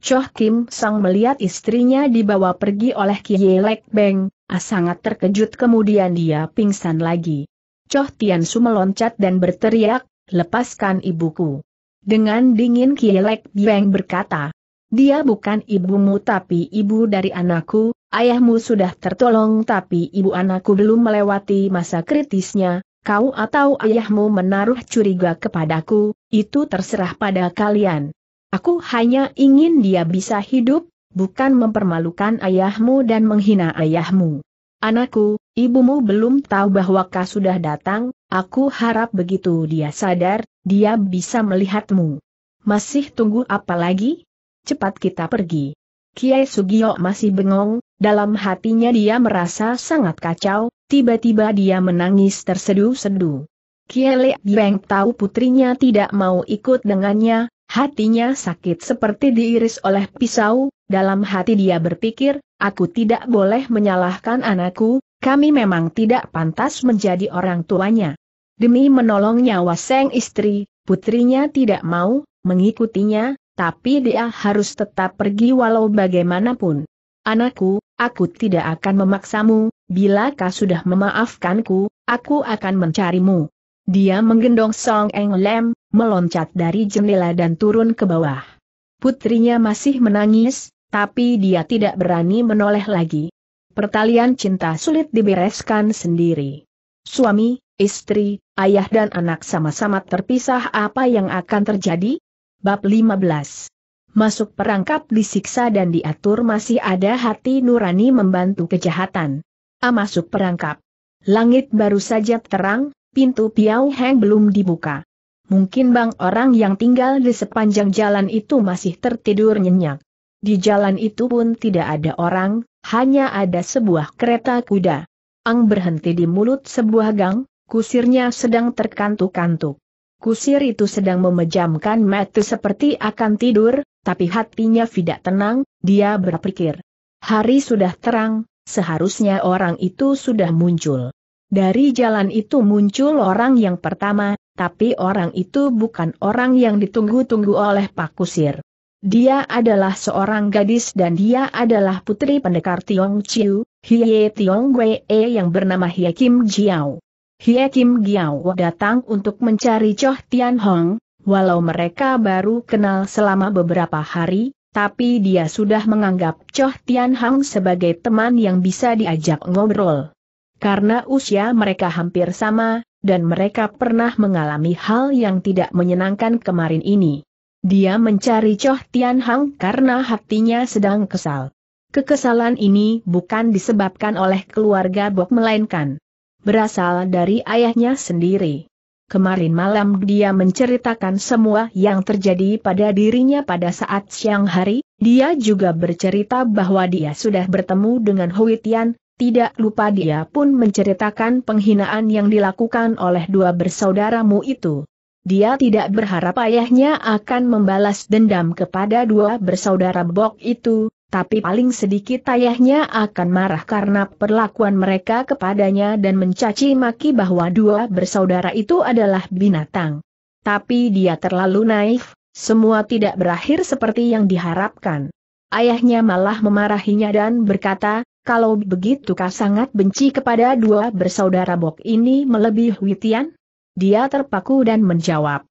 Choh Kim Sang melihat istrinya dibawa pergi oleh Kie Lek Beng, ah sangat terkejut kemudian dia pingsan lagi. Choh Tian Su meloncat dan berteriak, lepaskan ibuku. Dengan dingin Kie Lek Beng berkata, dia bukan ibumu tapi ibu dari anakku, ayahmu sudah tertolong tapi ibu anakku belum melewati masa kritisnya, kau atau ayahmu menaruh curiga kepadaku, itu terserah pada kalian. Aku hanya ingin dia bisa hidup, bukan mempermalukan ayahmu dan menghina ayahmu. Anakku, ibumu belum tahu bahwa kau sudah datang, aku harap begitu dia sadar, dia bisa melihatmu. Masih tunggu apa lagi? Cepat kita pergi. Kiai Sugio masih bengong, dalam hatinya dia merasa sangat kacau, tiba-tiba dia menangis terseduh-seduh. Kiai Le Beng tahu putrinya tidak mau ikut dengannya, Hatinya sakit seperti diiris oleh pisau, dalam hati dia berpikir, aku tidak boleh menyalahkan anakku, kami memang tidak pantas menjadi orang tuanya. Demi menolong nyawa sang istri, putrinya tidak mau, mengikutinya, tapi dia harus tetap pergi walau bagaimanapun. Anakku, aku tidak akan memaksamu, bila kau sudah memaafkanku, aku akan mencarimu. Dia menggendong Song Eng Lem, meloncat dari jendela dan turun ke bawah. Putrinya masih menangis, tapi dia tidak berani menoleh lagi. Pertalian cinta sulit dibereskan sendiri. Suami, istri, ayah dan anak sama-sama terpisah apa yang akan terjadi? Bab 15 Masuk perangkap disiksa dan diatur masih ada hati nurani membantu kejahatan. A masuk perangkap. Langit baru saja terang, pintu Piau Heng belum dibuka. Mungkin bang orang yang tinggal di sepanjang jalan itu masih tertidur nyenyak. Di jalan itu pun tidak ada orang, hanya ada sebuah kereta kuda. Ang berhenti di mulut sebuah gang, kusirnya sedang terkantuk-kantuk. Kusir itu sedang memejamkan mata seperti akan tidur, tapi hatinya tidak tenang, dia berpikir. Hari sudah terang, seharusnya orang itu sudah muncul. Dari jalan itu muncul orang yang pertama, tapi orang itu bukan orang yang ditunggu-tunggu oleh Pak Kusir. Dia adalah seorang gadis dan dia adalah putri pendekar Tiong Chiu, Hie Tiong Wee yang bernama Hie Kim Jiao. Hie Kim Jiao datang untuk mencari Choh Tian Hong, walau mereka baru kenal selama beberapa hari, tapi dia sudah menganggap Choh Tian Hong sebagai teman yang bisa diajak ngobrol. Karena usia mereka hampir sama, dan mereka pernah mengalami hal yang tidak menyenangkan kemarin ini. Dia mencari Choh Tian Hang karena hatinya sedang kesal. Kekesalan ini bukan disebabkan oleh keluarga Bok melainkan berasal dari ayahnya sendiri. Kemarin malam dia menceritakan semua yang terjadi pada dirinya pada saat siang hari, dia juga bercerita bahwa dia sudah bertemu dengan Hui Tian, tidak lupa dia pun menceritakan penghinaan yang dilakukan oleh dua bersaudaramu itu. Dia tidak berharap ayahnya akan membalas dendam kepada dua bersaudara Bok itu, tapi paling sedikit ayahnya akan marah karena perlakuan mereka kepadanya dan mencaci maki bahwa dua bersaudara itu adalah binatang. Tapi dia terlalu naif, semua tidak berakhir seperti yang diharapkan. Ayahnya malah memarahinya dan berkata, kalau begitu kau sangat benci kepada dua bersaudara Bok ini melebihi Huitian? Dia terpaku dan menjawab.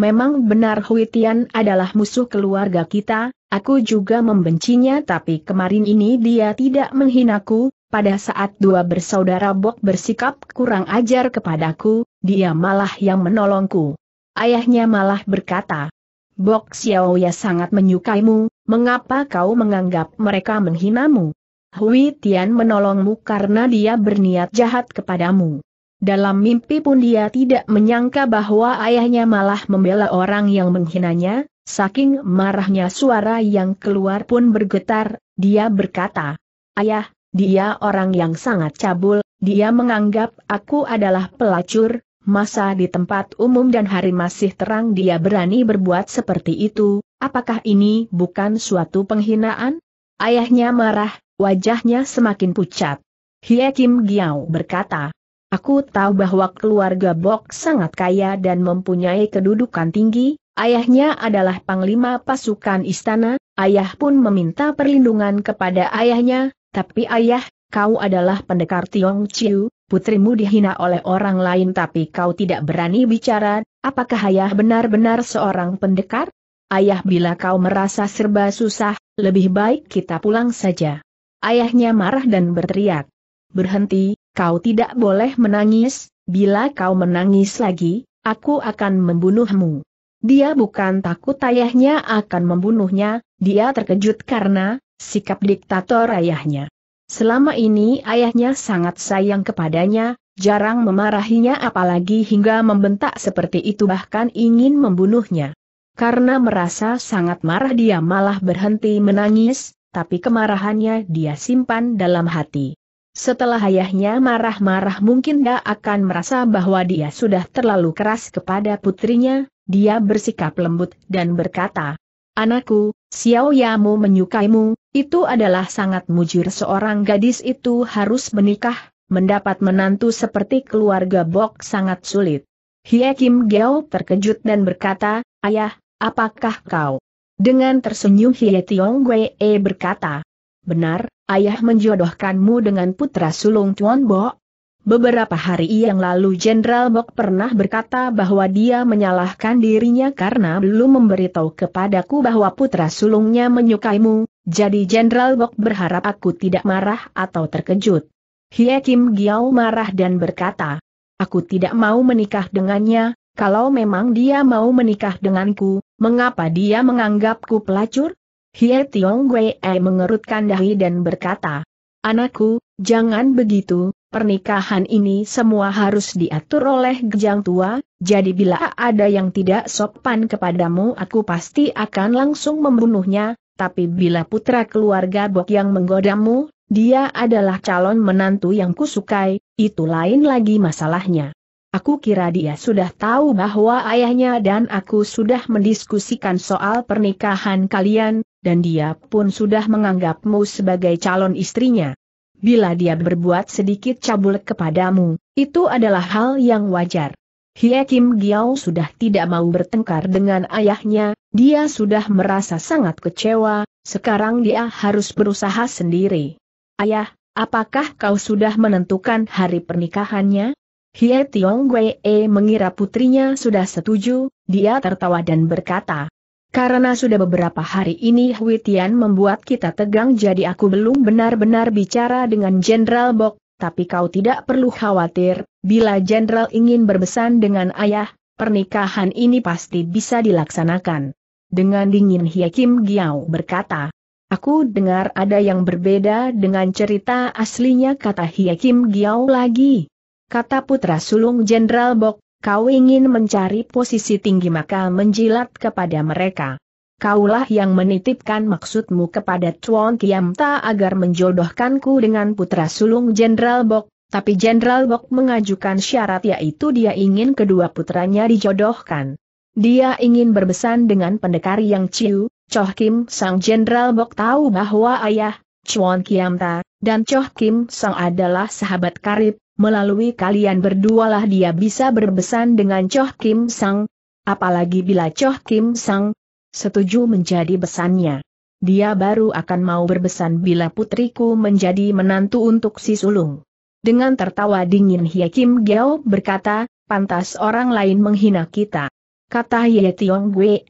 Memang benar Huitian adalah musuh keluarga kita, aku juga membencinya tapi kemarin ini dia tidak menghinaku, pada saat dua bersaudara Bok bersikap kurang ajar kepadaku, dia malah yang menolongku. Ayahnya malah berkata, Bok Xiaoya sangat menyukaimu, mengapa kau menganggap mereka menghinamu? Hui Tian menolongmu karena dia berniat jahat kepadamu. Dalam mimpi pun dia tidak menyangka bahwa ayahnya malah membela orang yang menghinanya, saking marahnya suara yang keluar pun bergetar, dia berkata, Ayah, dia orang yang sangat cabul, dia menganggap aku adalah pelacur, masa di tempat umum dan hari masih terang dia berani berbuat seperti itu, apakah ini bukan suatu penghinaan? Ayahnya marah, wajahnya semakin pucat. Hie Kim Giao berkata, Aku tahu bahwa keluarga Bok sangat kaya dan mempunyai kedudukan tinggi, ayahnya adalah panglima pasukan istana, ayah pun meminta perlindungan kepada ayahnya, tapi ayah, kau adalah pendekar Tiong Chiu, putrimu dihina oleh orang lain tapi kau tidak berani bicara, apakah ayah benar-benar seorang pendekar? Ayah bila kau merasa serba susah, lebih baik kita pulang saja. Ayahnya marah dan berteriak. Berhenti, kau tidak boleh menangis, bila kau menangis lagi, aku akan membunuhmu. Dia bukan takut ayahnya akan membunuhnya, dia terkejut karena sikap diktator ayahnya. Selama ini ayahnya sangat sayang kepadanya, jarang memarahinya apalagi hingga membentak seperti itu bahkan ingin membunuhnya. Karena merasa sangat marah dia malah berhenti menangis, tapi kemarahannya dia simpan dalam hati. Setelah ayahnya marah-marah mungkin dia akan merasa bahwa dia sudah terlalu keras kepada putrinya, dia bersikap lembut dan berkata, Anakku, Xiao Yamu menyukaimu, itu adalah sangat mujur seorang gadis itu harus menikah, mendapat menantu seperti keluarga Bok sangat sulit. Hye Kim Gao terkejut dan berkata, Ayah, apakah kau dengan tersenyum Hie Tiong e berkata, Benar, ayah menjodohkanmu dengan putra sulung Tuan Bo. Beberapa hari yang lalu Jenderal Bok pernah berkata bahwa dia menyalahkan dirinya karena belum memberitahu kepadaku bahwa putra sulungnya menyukaimu, jadi Jenderal Bok berharap aku tidak marah atau terkejut. Hie Kim Giao marah dan berkata, Aku tidak mau menikah dengannya, kalau memang dia mau menikah denganku, Mengapa dia menganggapku pelacur? Hie Tiong Wei mengerutkan dahi dan berkata, Anakku, jangan begitu, pernikahan ini semua harus diatur oleh gejang tua, jadi bila ada yang tidak sopan kepadamu aku pasti akan langsung membunuhnya, tapi bila putra keluarga Bok yang menggodamu, dia adalah calon menantu yang kusukai, itu lain lagi masalahnya. Aku kira dia sudah tahu bahwa ayahnya dan aku sudah mendiskusikan soal pernikahan kalian, dan dia pun sudah menganggapmu sebagai calon istrinya. Bila dia berbuat sedikit cabul kepadamu, itu adalah hal yang wajar. Hie Kim Giao sudah tidak mau bertengkar dengan ayahnya, dia sudah merasa sangat kecewa, sekarang dia harus berusaha sendiri. Ayah, apakah kau sudah menentukan hari pernikahannya? Hie Tiong Wei e mengira putrinya sudah setuju, dia tertawa dan berkata, karena sudah beberapa hari ini Hui Tian membuat kita tegang jadi aku belum benar-benar bicara dengan Jenderal Bok, tapi kau tidak perlu khawatir, bila Jenderal ingin berbesan dengan ayah, pernikahan ini pasti bisa dilaksanakan. Dengan dingin Hie Kim Giao berkata, Aku dengar ada yang berbeda dengan cerita aslinya kata Hie Kim Giao lagi kata putra sulung Jenderal Bok, kau ingin mencari posisi tinggi maka menjilat kepada mereka. Kaulah yang menitipkan maksudmu kepada Tuan Kiamta agar menjodohkanku dengan putra sulung Jenderal Bok, tapi Jenderal Bok mengajukan syarat yaitu dia ingin kedua putranya dijodohkan. Dia ingin berbesan dengan pendekar yang Ciu, Choh Kim Sang Jenderal Bok tahu bahwa ayah, Chuan Kiamta, dan Choh Kim Sang adalah sahabat karib, Melalui kalian berdualah dia bisa berbesan dengan Choh Kim Sang, apalagi bila Choh Kim Sang setuju menjadi besannya. Dia baru akan mau berbesan bila putriku menjadi menantu untuk si sulung. Dengan tertawa dingin Hye Kim Gyo berkata, pantas orang lain menghina kita. Kata Hye Tiong Gue.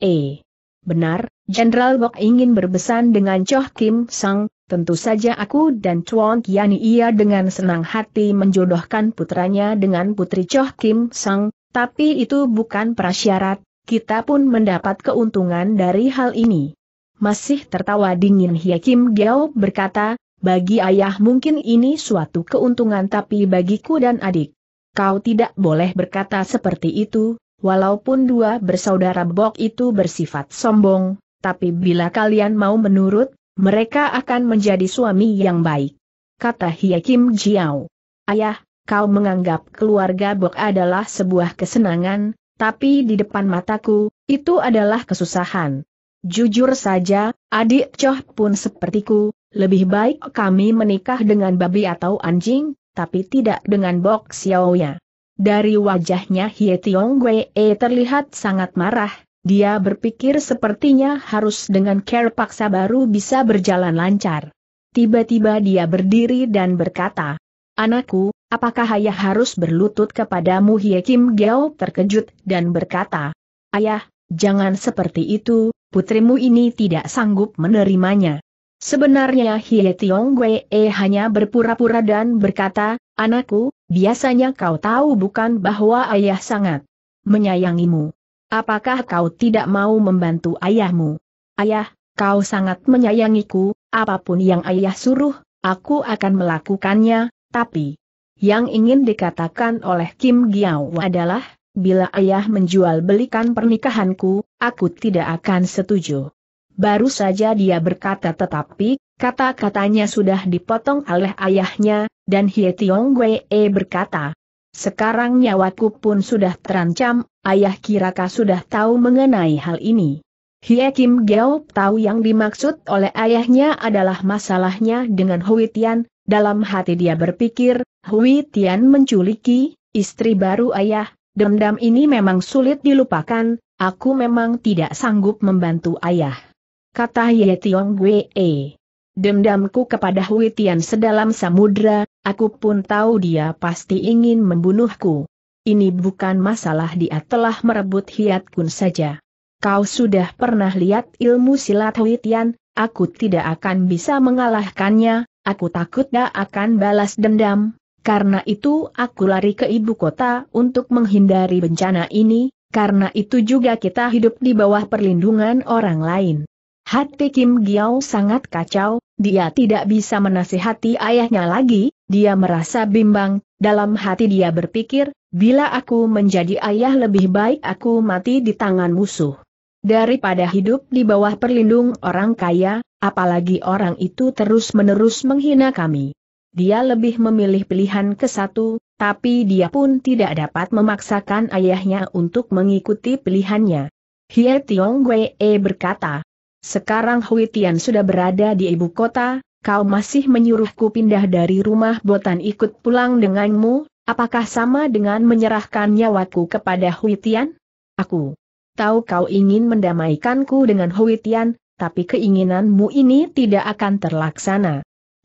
Benar, Jenderal Bok ingin berbesan dengan Choh Kim Sang, Tentu saja aku dan Chuan Kiani ia dengan senang hati menjodohkan putranya dengan putri Choh Kim Sang, tapi itu bukan prasyarat, kita pun mendapat keuntungan dari hal ini. Masih tertawa dingin Hye Kim Giao berkata, bagi ayah mungkin ini suatu keuntungan tapi bagiku dan adik. Kau tidak boleh berkata seperti itu, walaupun dua bersaudara Bok itu bersifat sombong, tapi bila kalian mau menurut, mereka akan menjadi suami yang baik. Kata Hye Kim Jiao. Ayah, kau menganggap keluarga Bok adalah sebuah kesenangan, tapi di depan mataku, itu adalah kesusahan. Jujur saja, adik Choh pun sepertiku, lebih baik kami menikah dengan babi atau anjing, tapi tidak dengan Bok Xiaoya. Dari wajahnya Hye Tiong Wei terlihat sangat marah, dia berpikir sepertinya harus dengan care paksa baru bisa berjalan lancar. Tiba-tiba dia berdiri dan berkata, Anakku, apakah ayah harus berlutut kepadamu Hie Kim Gao terkejut dan berkata, Ayah, jangan seperti itu, putrimu ini tidak sanggup menerimanya. Sebenarnya Hie Tiong Wei e hanya berpura-pura dan berkata, Anakku, biasanya kau tahu bukan bahwa ayah sangat menyayangimu. Apakah kau tidak mau membantu ayahmu? Ayah, kau sangat menyayangiku, apapun yang ayah suruh, aku akan melakukannya, tapi... Yang ingin dikatakan oleh Kim Giao adalah, bila ayah menjual belikan pernikahanku, aku tidak akan setuju. Baru saja dia berkata tetapi, kata-katanya sudah dipotong oleh ayahnya, dan Hie Tiong Wei berkata, sekarang nyawaku pun sudah terancam, ayah Kiraka sudah tahu mengenai hal ini. Hie Kim Gao tahu yang dimaksud oleh ayahnya adalah masalahnya dengan Hui Tian, dalam hati dia berpikir, Hui Tian menculiki, istri baru ayah, dendam ini memang sulit dilupakan, aku memang tidak sanggup membantu ayah. Kata Hye Tiong Wei. Dendamku kepada Hui Tian sedalam samudra, aku pun tahu dia pasti ingin membunuhku. Ini bukan masalah dia telah merebut Hiat Kun saja. Kau sudah pernah lihat ilmu silat Hui Tian, aku tidak akan bisa mengalahkannya, aku takut dia akan balas dendam. Karena itu aku lari ke ibu kota untuk menghindari bencana ini, karena itu juga kita hidup di bawah perlindungan orang lain. Hati Kim Giao sangat kacau, dia tidak bisa menasihati ayahnya lagi, dia merasa bimbang, dalam hati dia berpikir, bila aku menjadi ayah lebih baik aku mati di tangan musuh. Daripada hidup di bawah perlindung orang kaya, apalagi orang itu terus-menerus menghina kami. Dia lebih memilih pilihan ke satu, tapi dia pun tidak dapat memaksakan ayahnya untuk mengikuti pilihannya. Hie Tiong Wei e berkata, sekarang Hui Tian sudah berada di ibu kota, kau masih menyuruhku pindah dari rumah Botan ikut pulang denganmu, apakah sama dengan menyerahkan nyawaku kepada Hui Tian? Aku tahu kau ingin mendamaikanku dengan Hui Tian, tapi keinginanmu ini tidak akan terlaksana.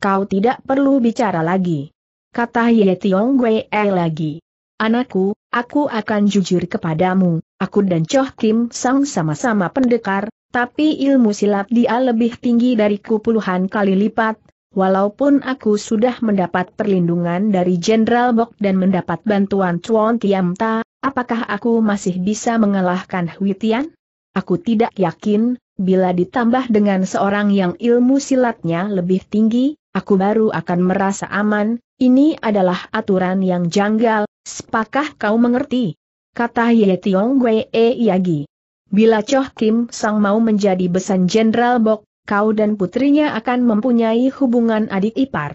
Kau tidak perlu bicara lagi. Kata Ye Tiong Wei e lagi. Anakku, aku akan jujur kepadamu, aku dan Choh Kim Sang sama-sama pendekar, tapi ilmu silat dia lebih tinggi dariku puluhan kali lipat, walaupun aku sudah mendapat perlindungan dari Jenderal Bok dan mendapat bantuan Chuan Tiam Ta, apakah aku masih bisa mengalahkan Hui Tian? Aku tidak yakin, bila ditambah dengan seorang yang ilmu silatnya lebih tinggi, aku baru akan merasa aman, ini adalah aturan yang janggal, sepakah kau mengerti? Kata Ye Tiong Wei Yagi. Bila Choh Kim Sang mau menjadi besan Jenderal Bok, kau dan putrinya akan mempunyai hubungan adik ipar.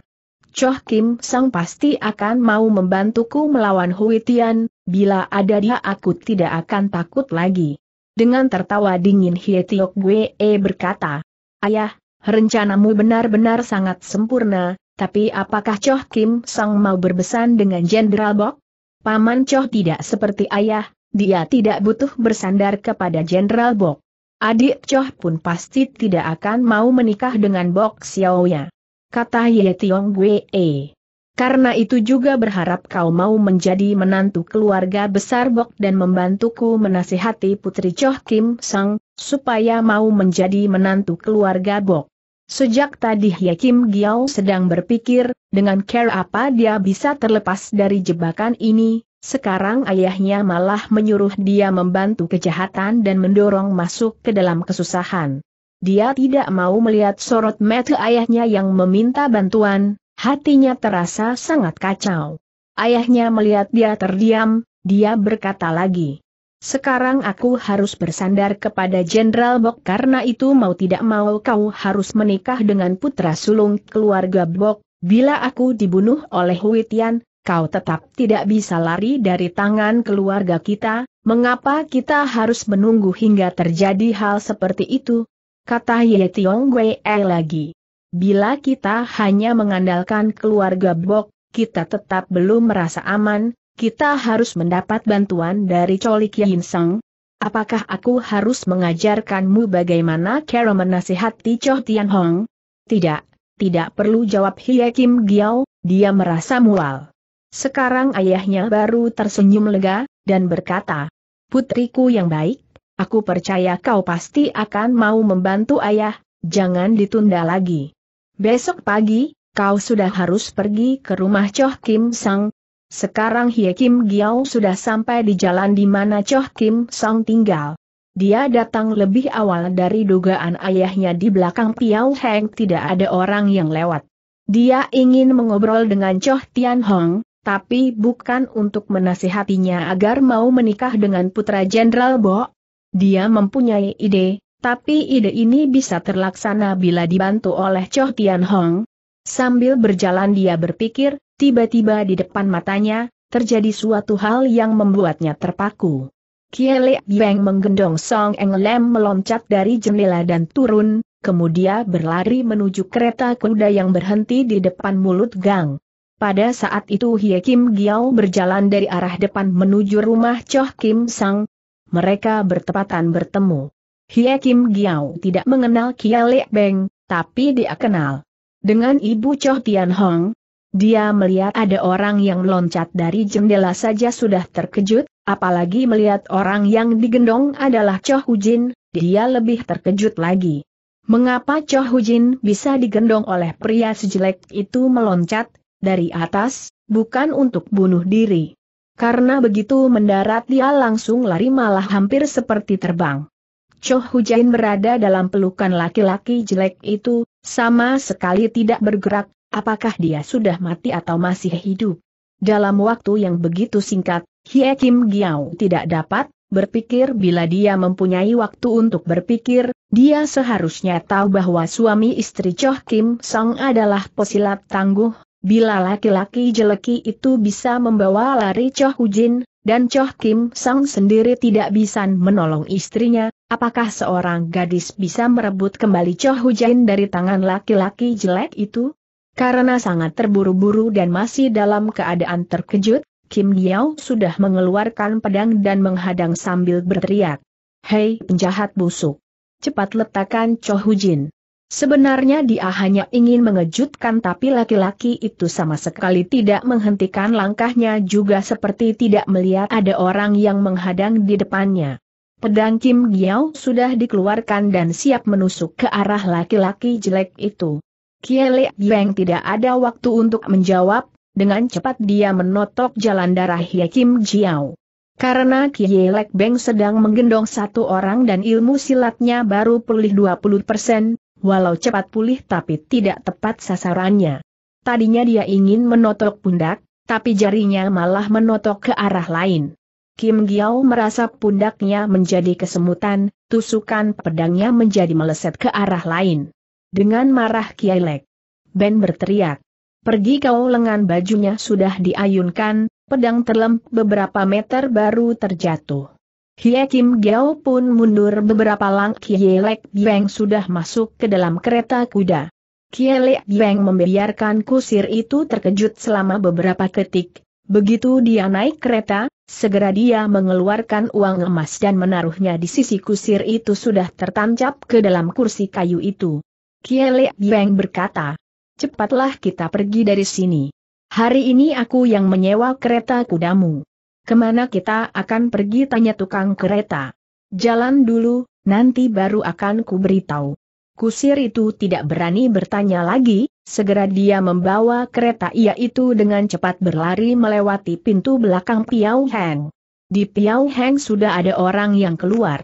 Choh Kim Sang pasti akan mau membantuku melawan Hui Tian, bila ada dia aku tidak akan takut lagi. Dengan tertawa dingin Hie Tiok Gue e berkata, Ayah, rencanamu benar-benar sangat sempurna, tapi apakah Choh Kim Sang mau berbesan dengan Jenderal Bok? Paman Choh tidak seperti ayah, dia tidak butuh bersandar kepada Jenderal Bok. Adik Choh pun pasti tidak akan mau menikah dengan Bok Xiaoya. Kata Ye Tiong Wei. Karena itu juga berharap kau mau menjadi menantu keluarga besar Bok dan membantuku menasihati Putri Choh Kim Sang, supaya mau menjadi menantu keluarga Bok. Sejak tadi Ye Kim Giao sedang berpikir, dengan care apa dia bisa terlepas dari jebakan ini, sekarang ayahnya malah menyuruh dia membantu kejahatan dan mendorong masuk ke dalam kesusahan. Dia tidak mau melihat sorot mata ayahnya yang meminta bantuan, hatinya terasa sangat kacau. Ayahnya melihat dia terdiam, dia berkata lagi. Sekarang aku harus bersandar kepada Jenderal Bok karena itu mau tidak mau kau harus menikah dengan putra sulung keluarga Bok, bila aku dibunuh oleh Huitian, kau tetap tidak bisa lari dari tangan keluarga kita, mengapa kita harus menunggu hingga terjadi hal seperti itu? Kata Ye Tiong Wei e lagi. Bila kita hanya mengandalkan keluarga Bok, kita tetap belum merasa aman, kita harus mendapat bantuan dari Colik Yin Sang. Apakah aku harus mengajarkanmu bagaimana cara menasihati Choh Tian Hong? Tidak, tidak perlu jawab Hye Kim Giao, dia merasa mual. Sekarang ayahnya baru tersenyum lega, dan berkata, Putriku yang baik, aku percaya kau pasti akan mau membantu ayah, jangan ditunda lagi. Besok pagi, kau sudah harus pergi ke rumah Choh Kim Sang. Sekarang Hye Kim Giao sudah sampai di jalan di mana Choh Kim Sang tinggal. Dia datang lebih awal dari dugaan ayahnya di belakang Piao Heng tidak ada orang yang lewat. Dia ingin mengobrol dengan Choh Tian Hong, tapi bukan untuk menasihatinya agar mau menikah dengan putra Jenderal Bo. Dia mempunyai ide, tapi ide ini bisa terlaksana bila dibantu oleh Cho Tian Hong. Sambil berjalan dia berpikir, tiba-tiba di depan matanya, terjadi suatu hal yang membuatnya terpaku. Kiele Beng menggendong Song Eng Lem meloncat dari jendela dan turun, kemudian berlari menuju kereta kuda yang berhenti di depan mulut gang. Pada saat itu Hye Kim Giao berjalan dari arah depan menuju rumah Choh Kim Sang. Mereka bertepatan bertemu. Hye Kim Giao tidak mengenal Kia Lek Beng, tapi dia kenal. Dengan ibu Choh Tian Hong, dia melihat ada orang yang loncat dari jendela saja sudah terkejut, apalagi melihat orang yang digendong adalah Choh Hujin, dia lebih terkejut lagi. Mengapa Choh Hujin bisa digendong oleh pria sejelek itu meloncat, dari atas, bukan untuk bunuh diri. Karena begitu mendarat dia langsung lari malah hampir seperti terbang. Choh Hujain berada dalam pelukan laki-laki jelek itu, sama sekali tidak bergerak, apakah dia sudah mati atau masih hidup. Dalam waktu yang begitu singkat, Hie Kim Giao tidak dapat berpikir bila dia mempunyai waktu untuk berpikir, dia seharusnya tahu bahwa suami istri Choh Kim Song adalah pesilat tangguh Bila laki-laki jeleki itu bisa membawa lari Choh Hujin, dan Choh Kim Sang sendiri tidak bisa menolong istrinya, apakah seorang gadis bisa merebut kembali Choh Hujin dari tangan laki-laki jelek itu? Karena sangat terburu-buru dan masih dalam keadaan terkejut, Kim Yao sudah mengeluarkan pedang dan menghadang sambil berteriak. Hei penjahat busuk! Cepat letakkan Choh Hujin. Sebenarnya dia hanya ingin mengejutkan tapi laki-laki itu sama sekali tidak menghentikan langkahnya juga seperti tidak melihat ada orang yang menghadang di depannya. Pedang Kim Giao sudah dikeluarkan dan siap menusuk ke arah laki-laki jelek itu. Kiele Beng tidak ada waktu untuk menjawab, dengan cepat dia menotok jalan darah Ye Kim Jiao. Karena Kielek Beng sedang menggendong satu orang dan ilmu silatnya baru pulih 20%, walau cepat pulih tapi tidak tepat sasarannya. Tadinya dia ingin menotok pundak, tapi jarinya malah menotok ke arah lain. Kim Giao merasa pundaknya menjadi kesemutan, tusukan pedangnya menjadi meleset ke arah lain. Dengan marah Kiai Lek, Ben berteriak. Pergi kau lengan bajunya sudah diayunkan, pedang terlem beberapa meter baru terjatuh. Hie Kim Giao pun mundur beberapa langkah. Hie Lek Bieng sudah masuk ke dalam kereta kuda. Hie Lek Bieng membiarkan kusir itu terkejut selama beberapa ketik. Begitu dia naik kereta, segera dia mengeluarkan uang emas dan menaruhnya di sisi kusir itu sudah tertancap ke dalam kursi kayu itu. Hie Lek Bieng berkata, cepatlah kita pergi dari sini. Hari ini aku yang menyewa kereta kudamu. Kemana kita akan pergi tanya tukang kereta. Jalan dulu, nanti baru akan ku Kusir itu tidak berani bertanya lagi, segera dia membawa kereta yaitu dengan cepat berlari melewati pintu belakang Piau Heng. Di Piau Heng sudah ada orang yang keluar.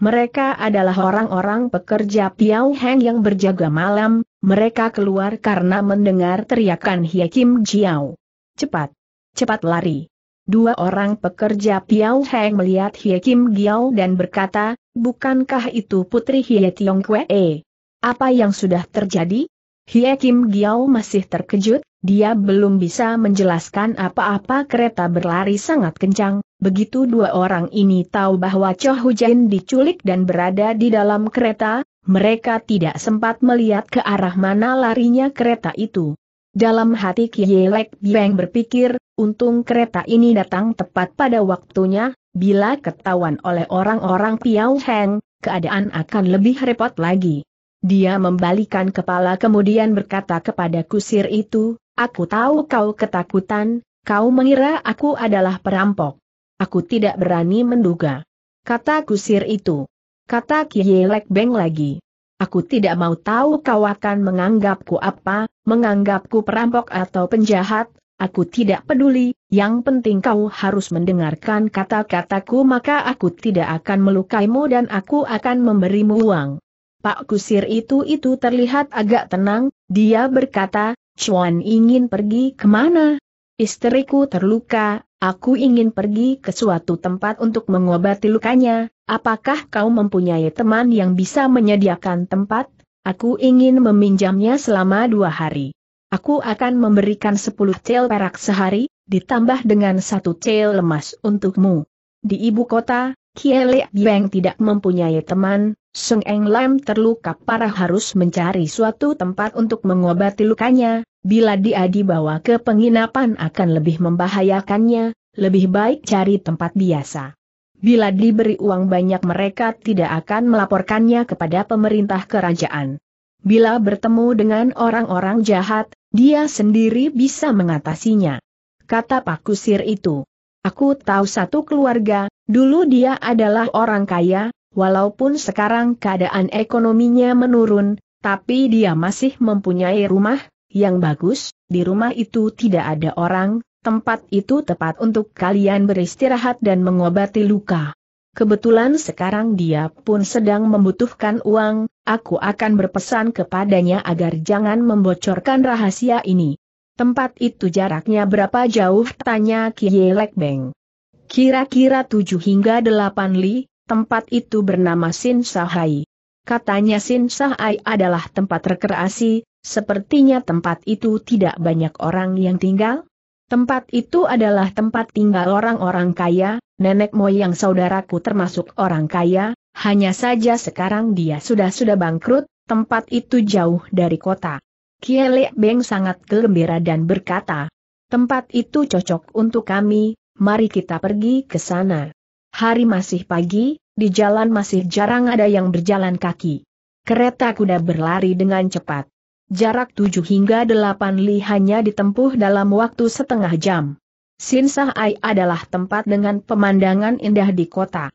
Mereka adalah orang-orang pekerja Piau Heng yang berjaga malam, mereka keluar karena mendengar teriakan Hie Kim Jiao. Cepat! Cepat lari! Dua orang pekerja Piao Heng melihat Hie Kim Giao dan berkata, bukankah itu putri Hie Tiong kwee? Apa yang sudah terjadi? Hie Kim Giao masih terkejut, dia belum bisa menjelaskan apa-apa kereta berlari sangat kencang, begitu dua orang ini tahu bahwa Cho hujan diculik dan berada di dalam kereta, mereka tidak sempat melihat ke arah mana larinya kereta itu. Dalam hati Kielek Biang berpikir, Untung kereta ini datang tepat pada waktunya, bila ketahuan oleh orang-orang Piau Heng, keadaan akan lebih repot lagi. Dia membalikan kepala kemudian berkata kepada kusir itu, Aku tahu kau ketakutan, kau mengira aku adalah perampok. Aku tidak berani menduga. Kata kusir itu. Kata Kielek Beng lagi. Aku tidak mau tahu kau akan menganggapku apa, menganggapku perampok atau penjahat, Aku tidak peduli, yang penting kau harus mendengarkan kata-kataku maka aku tidak akan melukaimu dan aku akan memberimu uang. Pak Kusir itu itu terlihat agak tenang, dia berkata, Chuan ingin pergi kemana? Istriku terluka, aku ingin pergi ke suatu tempat untuk mengobati lukanya, apakah kau mempunyai teman yang bisa menyediakan tempat? Aku ingin meminjamnya selama dua hari. Aku akan memberikan 10 cel perak sehari, ditambah dengan satu cel lemas untukmu. Di ibu kota, Kiele yang tidak mempunyai teman, Sung Eng Lam terluka parah harus mencari suatu tempat untuk mengobati lukanya, bila dia dibawa ke penginapan akan lebih membahayakannya, lebih baik cari tempat biasa. Bila diberi uang banyak mereka tidak akan melaporkannya kepada pemerintah kerajaan. Bila bertemu dengan orang-orang jahat, dia sendiri bisa mengatasinya. Kata Pak Kusir itu. Aku tahu satu keluarga, dulu dia adalah orang kaya, walaupun sekarang keadaan ekonominya menurun, tapi dia masih mempunyai rumah, yang bagus, di rumah itu tidak ada orang, tempat itu tepat untuk kalian beristirahat dan mengobati luka. Kebetulan sekarang dia pun sedang membutuhkan uang, aku akan berpesan kepadanya agar jangan membocorkan rahasia ini. Tempat itu jaraknya berapa jauh? Tanya Kie Beng. Kira-kira tujuh hingga delapan li, tempat itu bernama Sin Sahai. Katanya Sin Sahai adalah tempat rekreasi, sepertinya tempat itu tidak banyak orang yang tinggal? Tempat itu adalah tempat tinggal orang-orang kaya, nenek moyang saudaraku termasuk orang kaya, hanya saja sekarang dia sudah-sudah bangkrut, tempat itu jauh dari kota. Kiele Beng sangat gembira dan berkata, tempat itu cocok untuk kami, mari kita pergi ke sana. Hari masih pagi, di jalan masih jarang ada yang berjalan kaki. Kereta kuda berlari dengan cepat jarak 7 hingga 8 li hanya ditempuh dalam waktu setengah jam. Ai adalah tempat dengan pemandangan indah di kota.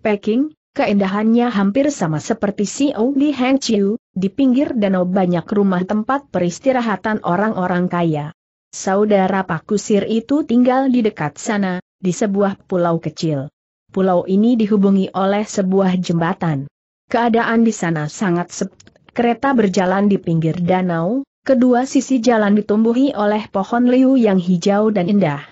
Peking, keindahannya hampir sama seperti Xiao di Hangzhou, di pinggir danau banyak rumah tempat peristirahatan orang-orang kaya. Saudara Pak Kusir itu tinggal di dekat sana, di sebuah pulau kecil. Pulau ini dihubungi oleh sebuah jembatan. Keadaan di sana sangat sepi Kereta berjalan di pinggir danau, kedua sisi jalan ditumbuhi oleh pohon liu yang hijau dan indah.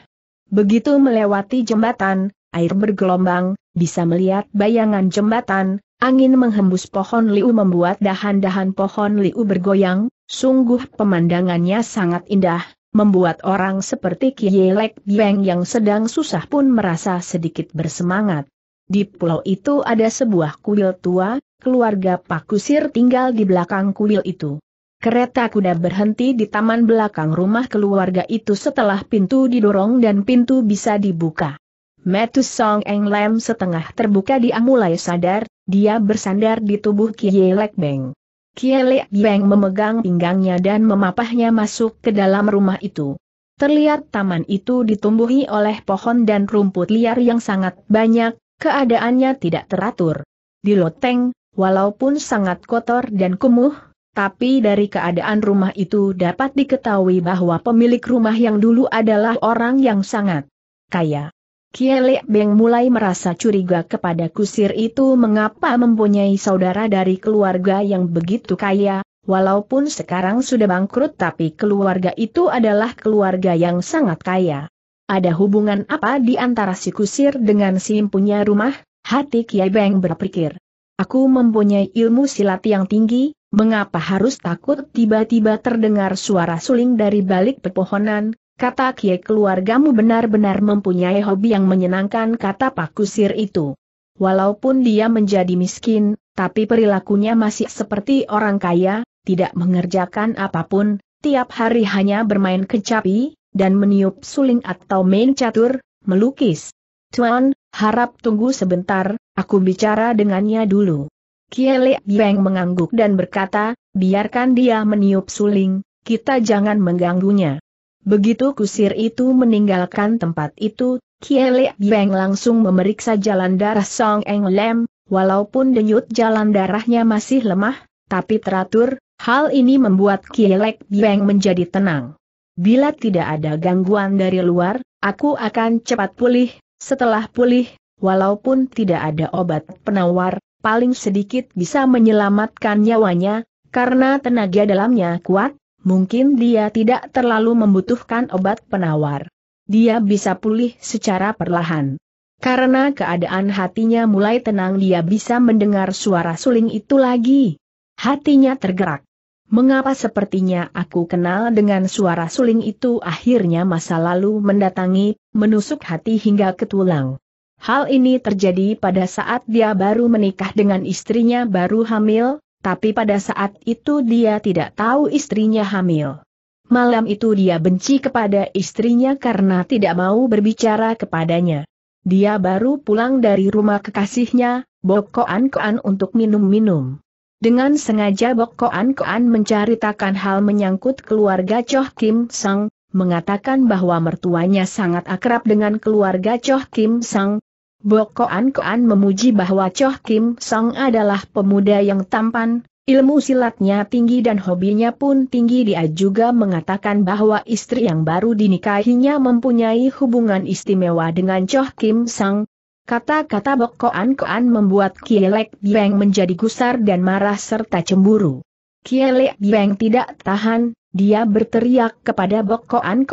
Begitu melewati jembatan, air bergelombang, bisa melihat bayangan jembatan, angin menghembus pohon liu membuat dahan-dahan pohon liu bergoyang, sungguh pemandangannya sangat indah, membuat orang seperti Kielek Bieng yang sedang susah pun merasa sedikit bersemangat. Di pulau itu ada sebuah kuil tua, keluarga Pak Kusir tinggal di belakang kuil itu. Kereta kuda berhenti di taman belakang rumah keluarga itu setelah pintu didorong dan pintu bisa dibuka. Metus Song Eng Lam setengah terbuka dia mulai sadar, dia bersandar di tubuh Kie Lek Beng. Kie Lek Beng memegang pinggangnya dan memapahnya masuk ke dalam rumah itu. Terlihat taman itu ditumbuhi oleh pohon dan rumput liar yang sangat banyak, Keadaannya tidak teratur. Di loteng, walaupun sangat kotor dan kumuh, tapi dari keadaan rumah itu dapat diketahui bahwa pemilik rumah yang dulu adalah orang yang sangat kaya. Kielek Beng mulai merasa curiga kepada kusir itu mengapa mempunyai saudara dari keluarga yang begitu kaya, walaupun sekarang sudah bangkrut tapi keluarga itu adalah keluarga yang sangat kaya. Ada hubungan apa di antara si kusir dengan si impunya rumah? Hati Kiai Beng berpikir. Aku mempunyai ilmu silat yang tinggi, mengapa harus takut tiba-tiba terdengar suara suling dari balik pepohonan, kata Kiai keluargamu benar-benar mempunyai hobi yang menyenangkan kata Pak Kusir itu. Walaupun dia menjadi miskin, tapi perilakunya masih seperti orang kaya, tidak mengerjakan apapun, tiap hari hanya bermain kecapi, dan meniup suling atau main catur, melukis. Tuan, harap tunggu sebentar, aku bicara dengannya dulu. Kiele Yang mengangguk dan berkata, biarkan dia meniup suling, kita jangan mengganggunya. Begitu kusir itu meninggalkan tempat itu, Kiele Yang langsung memeriksa jalan darah Song Eng Lem, walaupun denyut jalan darahnya masih lemah, tapi teratur, hal ini membuat Kiele Yang menjadi tenang. Bila tidak ada gangguan dari luar, aku akan cepat pulih, setelah pulih, walaupun tidak ada obat penawar, paling sedikit bisa menyelamatkan nyawanya, karena tenaga dalamnya kuat, mungkin dia tidak terlalu membutuhkan obat penawar. Dia bisa pulih secara perlahan. Karena keadaan hatinya mulai tenang dia bisa mendengar suara suling itu lagi. Hatinya tergerak. Mengapa sepertinya aku kenal dengan suara suling itu akhirnya masa lalu mendatangi, menusuk hati hingga ke tulang. Hal ini terjadi pada saat dia baru menikah dengan istrinya baru hamil, tapi pada saat itu dia tidak tahu istrinya hamil. Malam itu dia benci kepada istrinya karena tidak mau berbicara kepadanya. Dia baru pulang dari rumah kekasihnya, bokoan-koan untuk minum-minum. Dengan sengaja Bokkoan-koan menceritakan hal menyangkut keluarga Choh Kim Sang, mengatakan bahwa mertuanya sangat akrab dengan keluarga Choh Kim Sang. Bokkoan-koan memuji bahwa Choh Kim Sang adalah pemuda yang tampan, Ilmu silatnya tinggi dan hobinya pun tinggi dia juga mengatakan bahwa istri yang baru dinikahinya mempunyai hubungan istimewa dengan Choh Kim Sang, Kata-kata Bok Koan membuat Kielek Bieng menjadi gusar dan marah serta cemburu. Kielek Bieng tidak tahan, dia berteriak kepada Bok Koan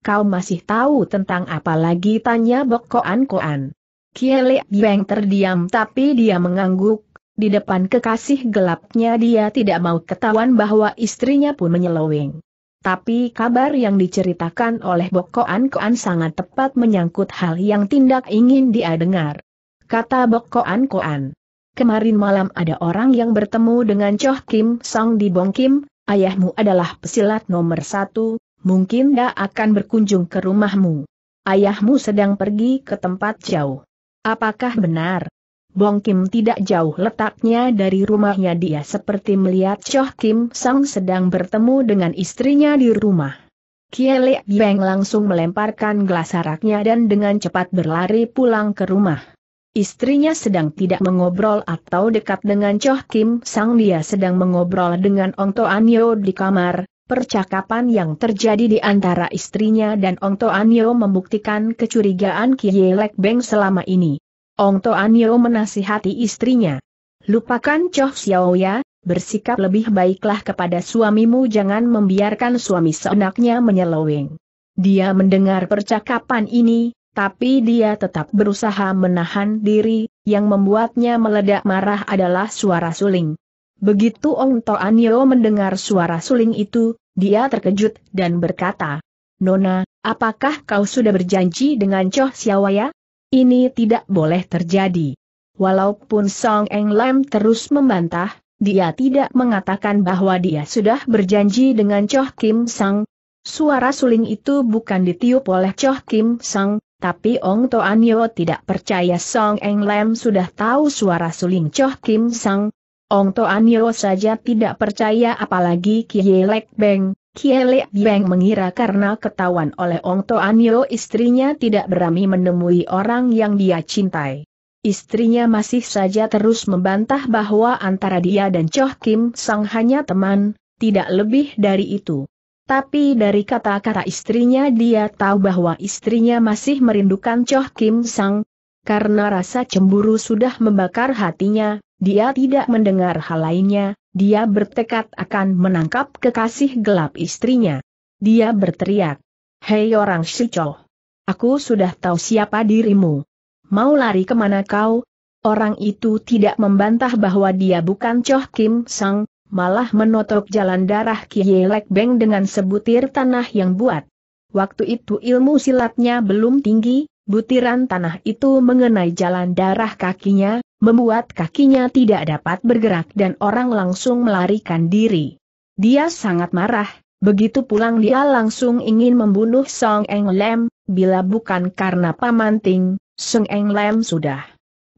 kau masih tahu tentang apa lagi tanya Bok Koan Koan. Kielek Bieng terdiam tapi dia mengangguk, di depan kekasih gelapnya dia tidak mau ketahuan bahwa istrinya pun menyeloweng. Tapi kabar yang diceritakan oleh Bokoan Koan sangat tepat menyangkut hal yang tindak ingin dia dengar. Kata Bokoan Koan. Kemarin malam ada orang yang bertemu dengan Choh Kim Song di Bong Kim, ayahmu adalah pesilat nomor satu, mungkin dia akan berkunjung ke rumahmu. Ayahmu sedang pergi ke tempat jauh. Apakah benar? Bong Kim tidak jauh letaknya dari rumahnya dia seperti melihat Choh Kim Sang sedang bertemu dengan istrinya di rumah. Kiele Beng langsung melemparkan gelas araknya dan dengan cepat berlari pulang ke rumah. Istrinya sedang tidak mengobrol atau dekat dengan Choh Kim Sang dia sedang mengobrol dengan Ong Toanyo di kamar, Percakapan yang terjadi di antara istrinya dan Ong Toanyo membuktikan kecurigaan Kielek Beng selama ini. Ong Toanio menasihati istrinya. Lupakan Choh Xiao ya, bersikap lebih baiklah kepada suamimu jangan membiarkan suami seenaknya menyeleweng. Dia mendengar percakapan ini, tapi dia tetap berusaha menahan diri, yang membuatnya meledak marah adalah suara suling. Begitu Ong Toanio mendengar suara suling itu, dia terkejut dan berkata, Nona, apakah kau sudah berjanji dengan Choh ya? Ini tidak boleh terjadi. Walaupun Song Eng Lam terus membantah, dia tidak mengatakan bahwa dia sudah berjanji dengan Choh Kim Sang. Suara suling itu bukan ditiup oleh Choh Kim Sang, tapi Ong Toanyo tidak percaya Song Eng Lam sudah tahu suara suling Choh Kim Sang. Ong Toanyo saja tidak percaya apalagi Lek Beng, Kiele Beng mengira karena ketahuan oleh Ong Anyo istrinya tidak berani menemui orang yang dia cintai. Istrinya masih saja terus membantah bahwa antara dia dan Choh Kim Sang hanya teman, tidak lebih dari itu. Tapi dari kata-kata istrinya dia tahu bahwa istrinya masih merindukan Choh Kim Sang. Karena rasa cemburu sudah membakar hatinya, dia tidak mendengar hal lainnya, dia bertekad akan menangkap kekasih gelap istrinya. Dia berteriak. Hei orang Shicho. Aku sudah tahu siapa dirimu. Mau lari kemana kau? Orang itu tidak membantah bahwa dia bukan Choh Kim Sang, malah menotok jalan darah Kiye Lek Beng dengan sebutir tanah yang buat. Waktu itu ilmu silatnya belum tinggi, Butiran tanah itu mengenai jalan darah kakinya, membuat kakinya tidak dapat bergerak dan orang langsung melarikan diri. Dia sangat marah, begitu pulang dia langsung ingin membunuh Song Eng Lem, bila bukan karena pamanting, Song Eng Lem sudah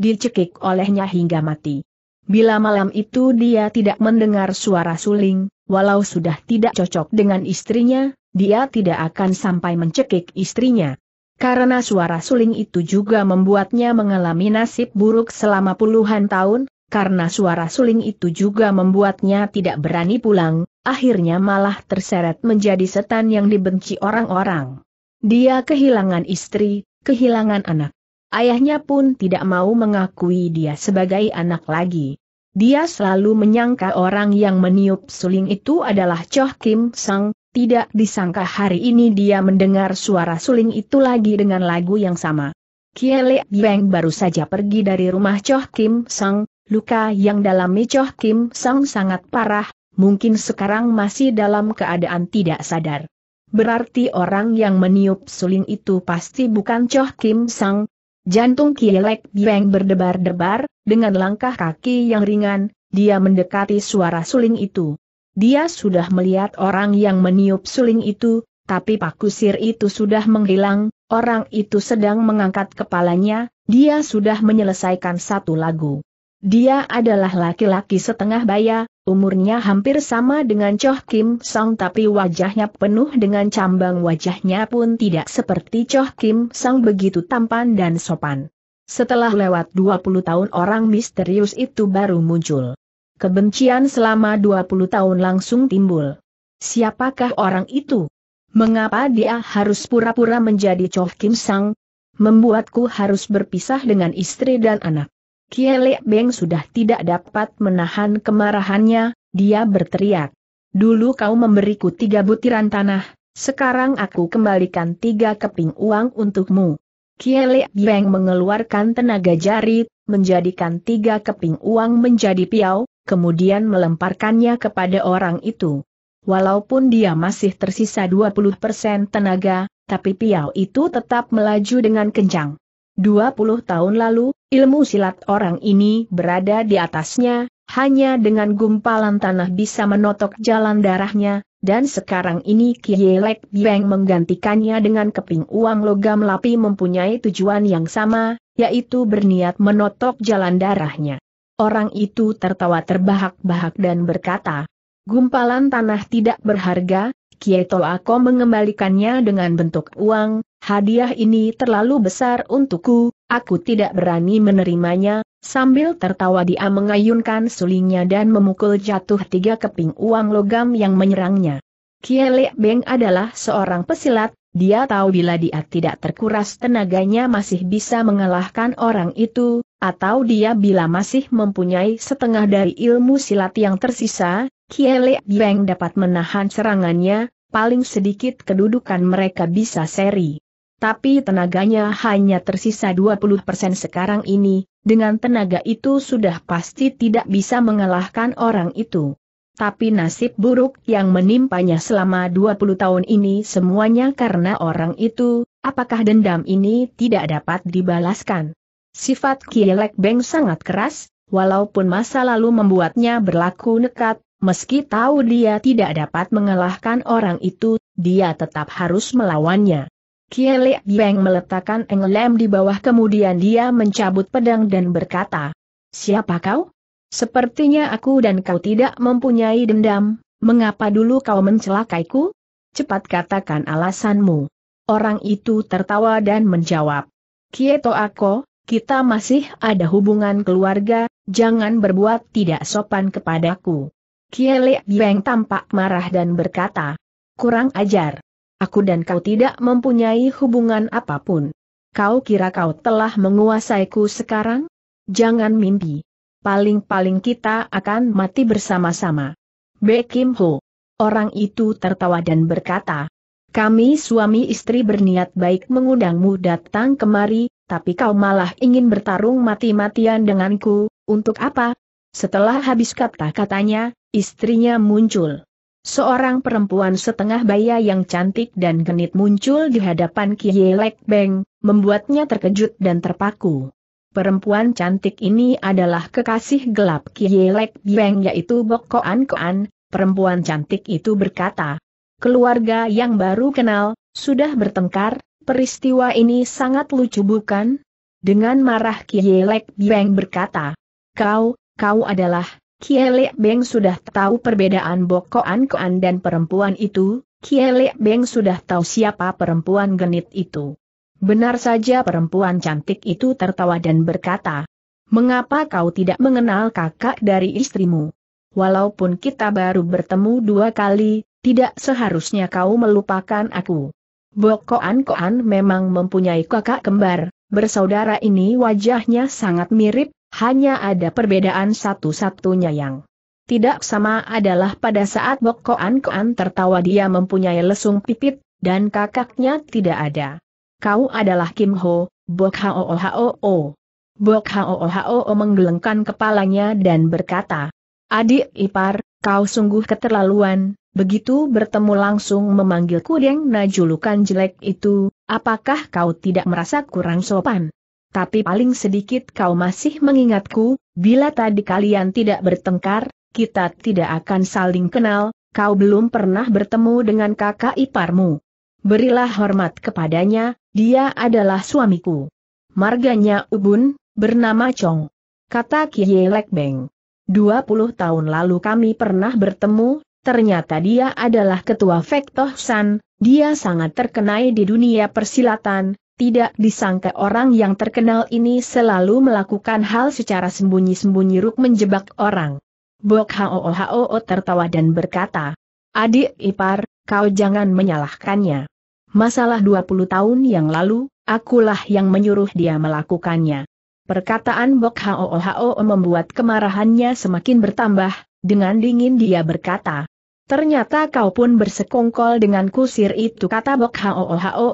dicekik olehnya hingga mati. Bila malam itu dia tidak mendengar suara suling, walau sudah tidak cocok dengan istrinya, dia tidak akan sampai mencekik istrinya karena suara suling itu juga membuatnya mengalami nasib buruk selama puluhan tahun, karena suara suling itu juga membuatnya tidak berani pulang, akhirnya malah terseret menjadi setan yang dibenci orang-orang. Dia kehilangan istri, kehilangan anak. Ayahnya pun tidak mau mengakui dia sebagai anak lagi. Dia selalu menyangka orang yang meniup suling itu adalah Choh Kim Sang, tidak disangka hari ini dia mendengar suara suling itu lagi dengan lagu yang sama. Kiele Yang baru saja pergi dari rumah Choh Kim Sang, luka yang dalami Choh Kim Sang sangat parah, mungkin sekarang masih dalam keadaan tidak sadar. Berarti orang yang meniup suling itu pasti bukan Choh Kim Sang. Jantung Kielek Bieng berdebar-debar, dengan langkah kaki yang ringan, dia mendekati suara suling itu. Dia sudah melihat orang yang meniup suling itu, tapi Pak Kusir itu sudah menghilang, orang itu sedang mengangkat kepalanya, dia sudah menyelesaikan satu lagu. Dia adalah laki-laki setengah baya, umurnya hampir sama dengan Choh Kim Sang, tapi wajahnya penuh dengan cambang wajahnya pun tidak seperti Choh Kim Sang begitu tampan dan sopan. Setelah lewat 20 tahun orang misterius itu baru muncul. Kebencian selama 20 tahun langsung timbul. Siapakah orang itu? Mengapa dia harus pura-pura menjadi Cho Kim Sang? Membuatku harus berpisah dengan istri dan anak. Kiele Beng sudah tidak dapat menahan kemarahannya, dia berteriak. Dulu kau memberiku tiga butiran tanah, sekarang aku kembalikan tiga keping uang untukmu. Kiele Beng mengeluarkan tenaga jari, menjadikan tiga keping uang menjadi piau, kemudian melemparkannya kepada orang itu. Walaupun dia masih tersisa 20% tenaga, tapi Piao itu tetap melaju dengan kencang. 20 tahun lalu, ilmu silat orang ini berada di atasnya, hanya dengan gumpalan tanah bisa menotok jalan darahnya, dan sekarang ini Kielek Bieng menggantikannya dengan keping uang logam lapi mempunyai tujuan yang sama, yaitu berniat menotok jalan darahnya. Orang itu tertawa terbahak-bahak dan berkata, Gumpalan tanah tidak berharga, Kieto aku mengembalikannya dengan bentuk uang, hadiah ini terlalu besar untukku, aku tidak berani menerimanya, sambil tertawa dia mengayunkan sulingnya dan memukul jatuh tiga keping uang logam yang menyerangnya. Kielek Beng adalah seorang pesilat, dia tahu bila dia tidak terkuras tenaganya masih bisa mengalahkan orang itu, atau dia bila masih mempunyai setengah dari ilmu silat yang tersisa, Kiele Beng dapat menahan serangannya, paling sedikit kedudukan mereka bisa seri. Tapi tenaganya hanya tersisa 20% sekarang ini, dengan tenaga itu sudah pasti tidak bisa mengalahkan orang itu. Tapi nasib buruk yang menimpanya selama 20 tahun ini semuanya karena orang itu, apakah dendam ini tidak dapat dibalaskan? Sifat Kielek Beng sangat keras, walaupun masa lalu membuatnya berlaku nekat, meski tahu dia tidak dapat mengalahkan orang itu, dia tetap harus melawannya. Kielek Beng meletakkan Englem di bawah kemudian dia mencabut pedang dan berkata, Siapa kau? Sepertinya aku dan kau tidak mempunyai dendam, mengapa dulu kau mencelakaiku? Cepat katakan alasanmu. Orang itu tertawa dan menjawab. Kieto aku, kita masih ada hubungan keluarga, jangan berbuat tidak sopan kepadaku. Kiele Beng tampak marah dan berkata, kurang ajar. Aku dan kau tidak mempunyai hubungan apapun. Kau kira kau telah menguasaiku sekarang? Jangan mimpi paling-paling kita akan mati bersama-sama. Be Kim Ho. Orang itu tertawa dan berkata, kami suami istri berniat baik mengundangmu datang kemari, tapi kau malah ingin bertarung mati-matian denganku, untuk apa? Setelah habis kata-katanya, istrinya muncul. Seorang perempuan setengah baya yang cantik dan genit muncul di hadapan Kiyelek Beng, membuatnya terkejut dan terpaku. Perempuan cantik ini adalah kekasih gelap Kielek Beng, yaitu Bokoan Koan perempuan cantik itu berkata. Keluarga yang baru kenal, sudah bertengkar, peristiwa ini sangat lucu bukan? Dengan marah Kielek Beng berkata. Kau, kau adalah, Kielek Beng sudah tahu perbedaan Bokoan Koan dan perempuan itu, Kielek Beng sudah tahu siapa perempuan genit itu. Benar saja perempuan cantik itu tertawa dan berkata, Mengapa kau tidak mengenal kakak dari istrimu? Walaupun kita baru bertemu dua kali, tidak seharusnya kau melupakan aku. Bokoan Koan memang mempunyai kakak kembar, bersaudara ini wajahnya sangat mirip, hanya ada perbedaan satu-satunya yang tidak sama adalah pada saat Bokoan Koan tertawa dia mempunyai lesung pipit, dan kakaknya tidak ada. Kau adalah Kim Ho, Bok Hao Hao O. Bok Hao Hao menggelengkan kepalanya dan berkata, Adik Ipar, kau sungguh keterlaluan, begitu bertemu langsung memanggilku yang Na julukan jelek itu, apakah kau tidak merasa kurang sopan? Tapi paling sedikit kau masih mengingatku, bila tadi kalian tidak bertengkar, kita tidak akan saling kenal, kau belum pernah bertemu dengan kakak iparmu. Berilah hormat kepadanya, dia adalah suamiku. Marganya Ubun, bernama Chong. Kata Kie Lek Beng. 20 tahun lalu kami pernah bertemu, ternyata dia adalah ketua Vektoh San, dia sangat terkenai di dunia persilatan, tidak disangka orang yang terkenal ini selalu melakukan hal secara sembunyi-sembunyi ruk menjebak orang. Bok Hao Hao tertawa dan berkata, Adik Ipar, kau jangan menyalahkannya. Masalah 20 tahun yang lalu, akulah yang menyuruh dia melakukannya. Perkataan Bok Hao membuat kemarahannya semakin bertambah, dengan dingin dia berkata. Ternyata kau pun bersekongkol dengan kusir itu kata Bok Hao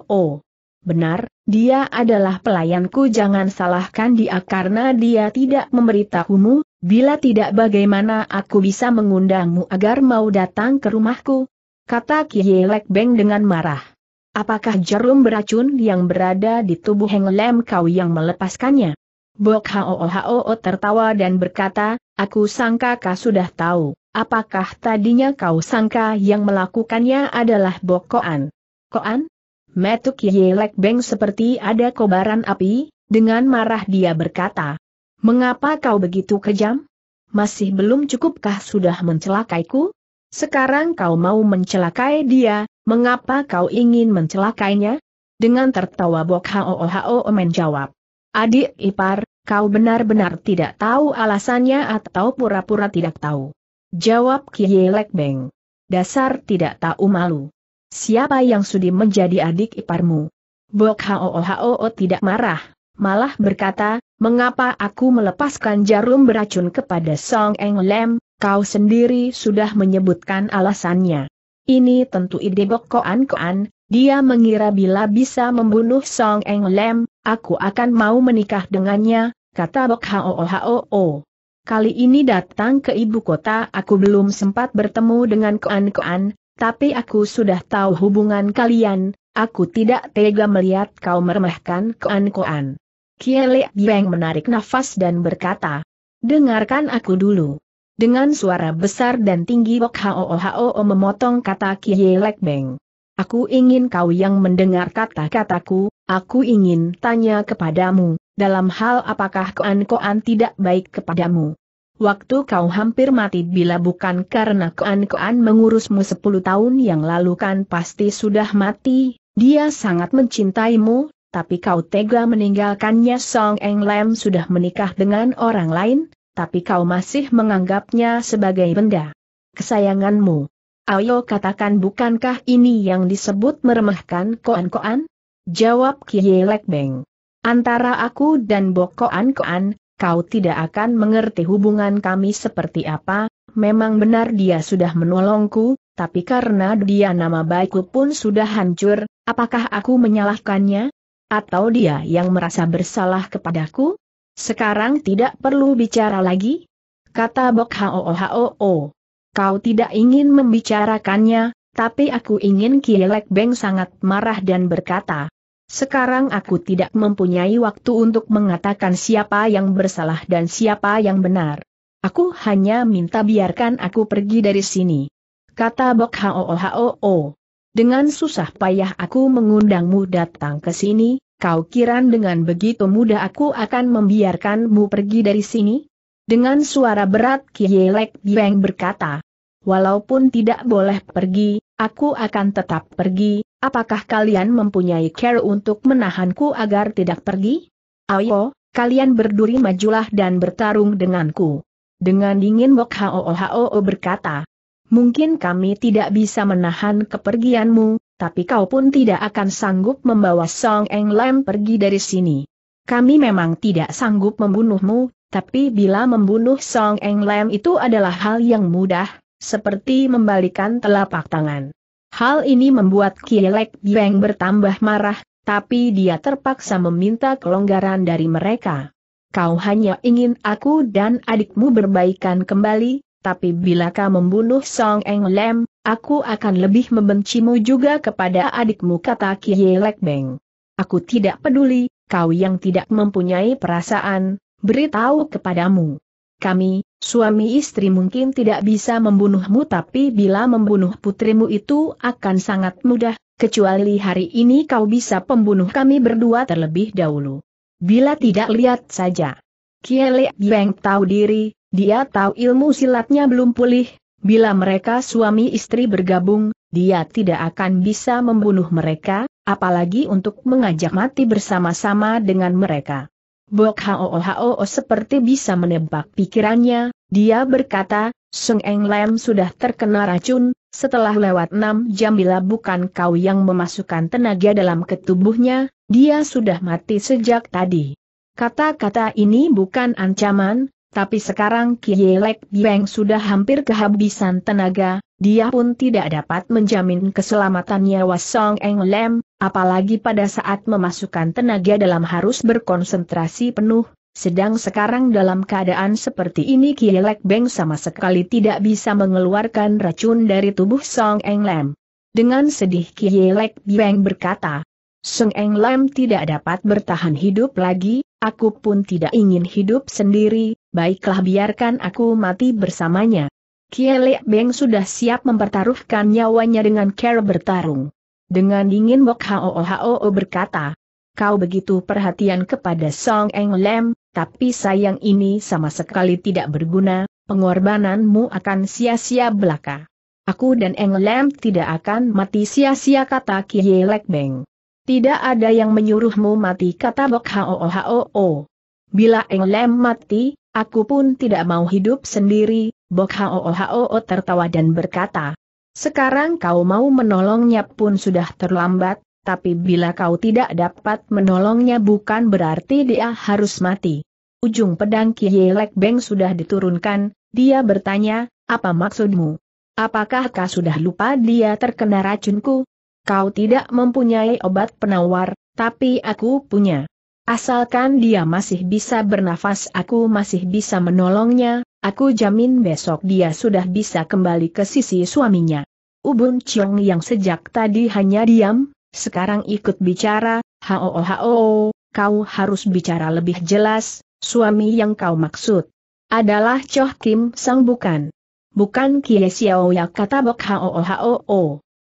oh, Benar, dia adalah pelayanku jangan salahkan dia karena dia tidak memberitahumu, bila tidak bagaimana aku bisa mengundangmu agar mau datang ke rumahku? Kata Kiyelek Beng dengan marah. Apakah jarum beracun yang berada di tubuh Heng Lem kau yang melepaskannya? Bok Hao Hao tertawa dan berkata, aku sangka kau sudah tahu, apakah tadinya kau sangka yang melakukannya adalah Bok Koan? Koan? Metuk Yelek Beng seperti ada kobaran api, dengan marah dia berkata, Mengapa kau begitu kejam? Masih belum cukupkah sudah mencelakaiku? Sekarang kau mau mencelakai dia, Mengapa kau ingin mencelakainya? Dengan tertawa Bok Hao Hao menjawab. Adik ipar, kau benar-benar tidak tahu alasannya atau pura-pura tidak tahu. Jawab Kiye Lek Beng. Dasar tidak tahu malu. Siapa yang sudi menjadi adik iparmu? Bok Hao Hao tidak marah, malah berkata, mengapa aku melepaskan jarum beracun kepada Song Eng Lem, kau sendiri sudah menyebutkan alasannya. Ini tentu ide bokoan Koan dia mengira bila bisa membunuh Song Eng Lem, aku akan mau menikah dengannya, kata Bok Hao Hao. Kali ini datang ke ibu kota aku belum sempat bertemu dengan Koan Koan, tapi aku sudah tahu hubungan kalian, aku tidak tega melihat kau meremehkan Koan Koan. Kie Lek Beng menarik nafas dan berkata, dengarkan aku dulu. Dengan suara besar dan tinggi Bok Hao Hao memotong kata Kie Lek Beng. Aku ingin kau yang mendengar kata-kataku, aku ingin tanya kepadamu, dalam hal apakah koan-koan tidak baik kepadamu. Waktu kau hampir mati bila bukan karena koan-koan mengurusmu sepuluh tahun yang lalu kan pasti sudah mati, dia sangat mencintaimu, tapi kau tega meninggalkannya Song Eng Lam sudah menikah dengan orang lain, tapi kau masih menganggapnya sebagai benda. Kesayanganmu. Ayo katakan bukankah ini yang disebut meremehkan koan-koan? Jawab Lek Beng. Antara aku dan Bokoan Koan, kau tidak akan mengerti hubungan kami seperti apa, memang benar dia sudah menolongku, tapi karena dia nama baikku pun sudah hancur, apakah aku menyalahkannya? Atau dia yang merasa bersalah kepadaku? Sekarang tidak perlu bicara lagi? Kata Bok Hao Kau tidak ingin membicarakannya, tapi aku ingin Kielek Beng sangat marah dan berkata. Sekarang aku tidak mempunyai waktu untuk mengatakan siapa yang bersalah dan siapa yang benar. Aku hanya minta biarkan aku pergi dari sini. Kata Bok Hao Hao. Dengan susah payah aku mengundangmu datang ke sini, kau kiran dengan begitu mudah aku akan membiarkanmu pergi dari sini? Dengan suara berat Kielek Bieng berkata, Walaupun tidak boleh pergi, aku akan tetap pergi, apakah kalian mempunyai care untuk menahanku agar tidak pergi? Ayo, kalian berduri majulah dan bertarung denganku. Dengan dingin Bok Hao Hao berkata, Mungkin kami tidak bisa menahan kepergianmu, tapi kau pun tidak akan sanggup membawa Song Eng Lam pergi dari sini. Kami memang tidak sanggup membunuhmu, tapi bila membunuh Song Eng Lam itu adalah hal yang mudah, seperti membalikan telapak tangan. Hal ini membuat Kielek Beng bertambah marah, tapi dia terpaksa meminta kelonggaran dari mereka. Kau hanya ingin aku dan adikmu berbaikan kembali, tapi bila kau membunuh Song Eng Lam aku akan lebih membencimu juga kepada adikmu kata Kie Lek Beng. Aku tidak peduli, kau yang tidak mempunyai perasaan, beritahu kepadamu. Kami, suami istri mungkin tidak bisa membunuhmu tapi bila membunuh putrimu itu akan sangat mudah, kecuali hari ini kau bisa pembunuh kami berdua terlebih dahulu. Bila tidak lihat saja. Kielek Beng tahu diri, dia tahu ilmu silatnya belum pulih, Bila mereka suami istri bergabung, dia tidak akan bisa membunuh mereka, apalagi untuk mengajak mati bersama-sama dengan mereka. Bok Hao Hao seperti bisa menebak pikirannya, dia berkata, Sung Eng Lam sudah terkena racun, setelah lewat enam jam bila bukan kau yang memasukkan tenaga dalam ketubuhnya, dia sudah mati sejak tadi. Kata-kata ini bukan ancaman, tapi sekarang Kielek Bieng sudah hampir kehabisan tenaga, dia pun tidak dapat menjamin keselamatan nyawa Song Eng Lem, apalagi pada saat memasukkan tenaga dalam harus berkonsentrasi penuh, sedang sekarang dalam keadaan seperti ini Kielek Beng sama sekali tidak bisa mengeluarkan racun dari tubuh Song Eng Lem. Dengan sedih Kielek Beng berkata, Song Eng Lem tidak dapat bertahan hidup lagi, aku pun tidak ingin hidup sendiri, baiklah biarkan aku mati bersamanya. Kielek Beng sudah siap mempertaruhkan nyawanya dengan cara bertarung. Dengan dingin Bok Hao Hao berkata, kau begitu perhatian kepada Song Eng Lem, tapi sayang ini sama sekali tidak berguna, pengorbananmu akan sia-sia belaka. Aku dan Eng Lem tidak akan mati sia-sia kata Kielek Beng. Tidak ada yang menyuruhmu mati kata Bok Hao Hao. Bila Eng Lem mati, Aku pun tidak mau hidup sendiri, Bok Hao Hao tertawa dan berkata. Sekarang kau mau menolongnya pun sudah terlambat, tapi bila kau tidak dapat menolongnya bukan berarti dia harus mati. Ujung pedang Kielek Beng sudah diturunkan, dia bertanya, apa maksudmu? Apakah kau sudah lupa dia terkena racunku? Kau tidak mempunyai obat penawar, tapi aku punya. Asalkan dia masih bisa bernafas aku masih bisa menolongnya, aku jamin besok dia sudah bisa kembali ke sisi suaminya. Ubun Chong yang sejak tadi hanya diam, sekarang ikut bicara, hao oh, hao, kau harus bicara lebih jelas, suami yang kau maksud. Adalah Choh Kim Sang bukan? Bukan Kie Xiao ya kata Bok hao oh, hao. Oh.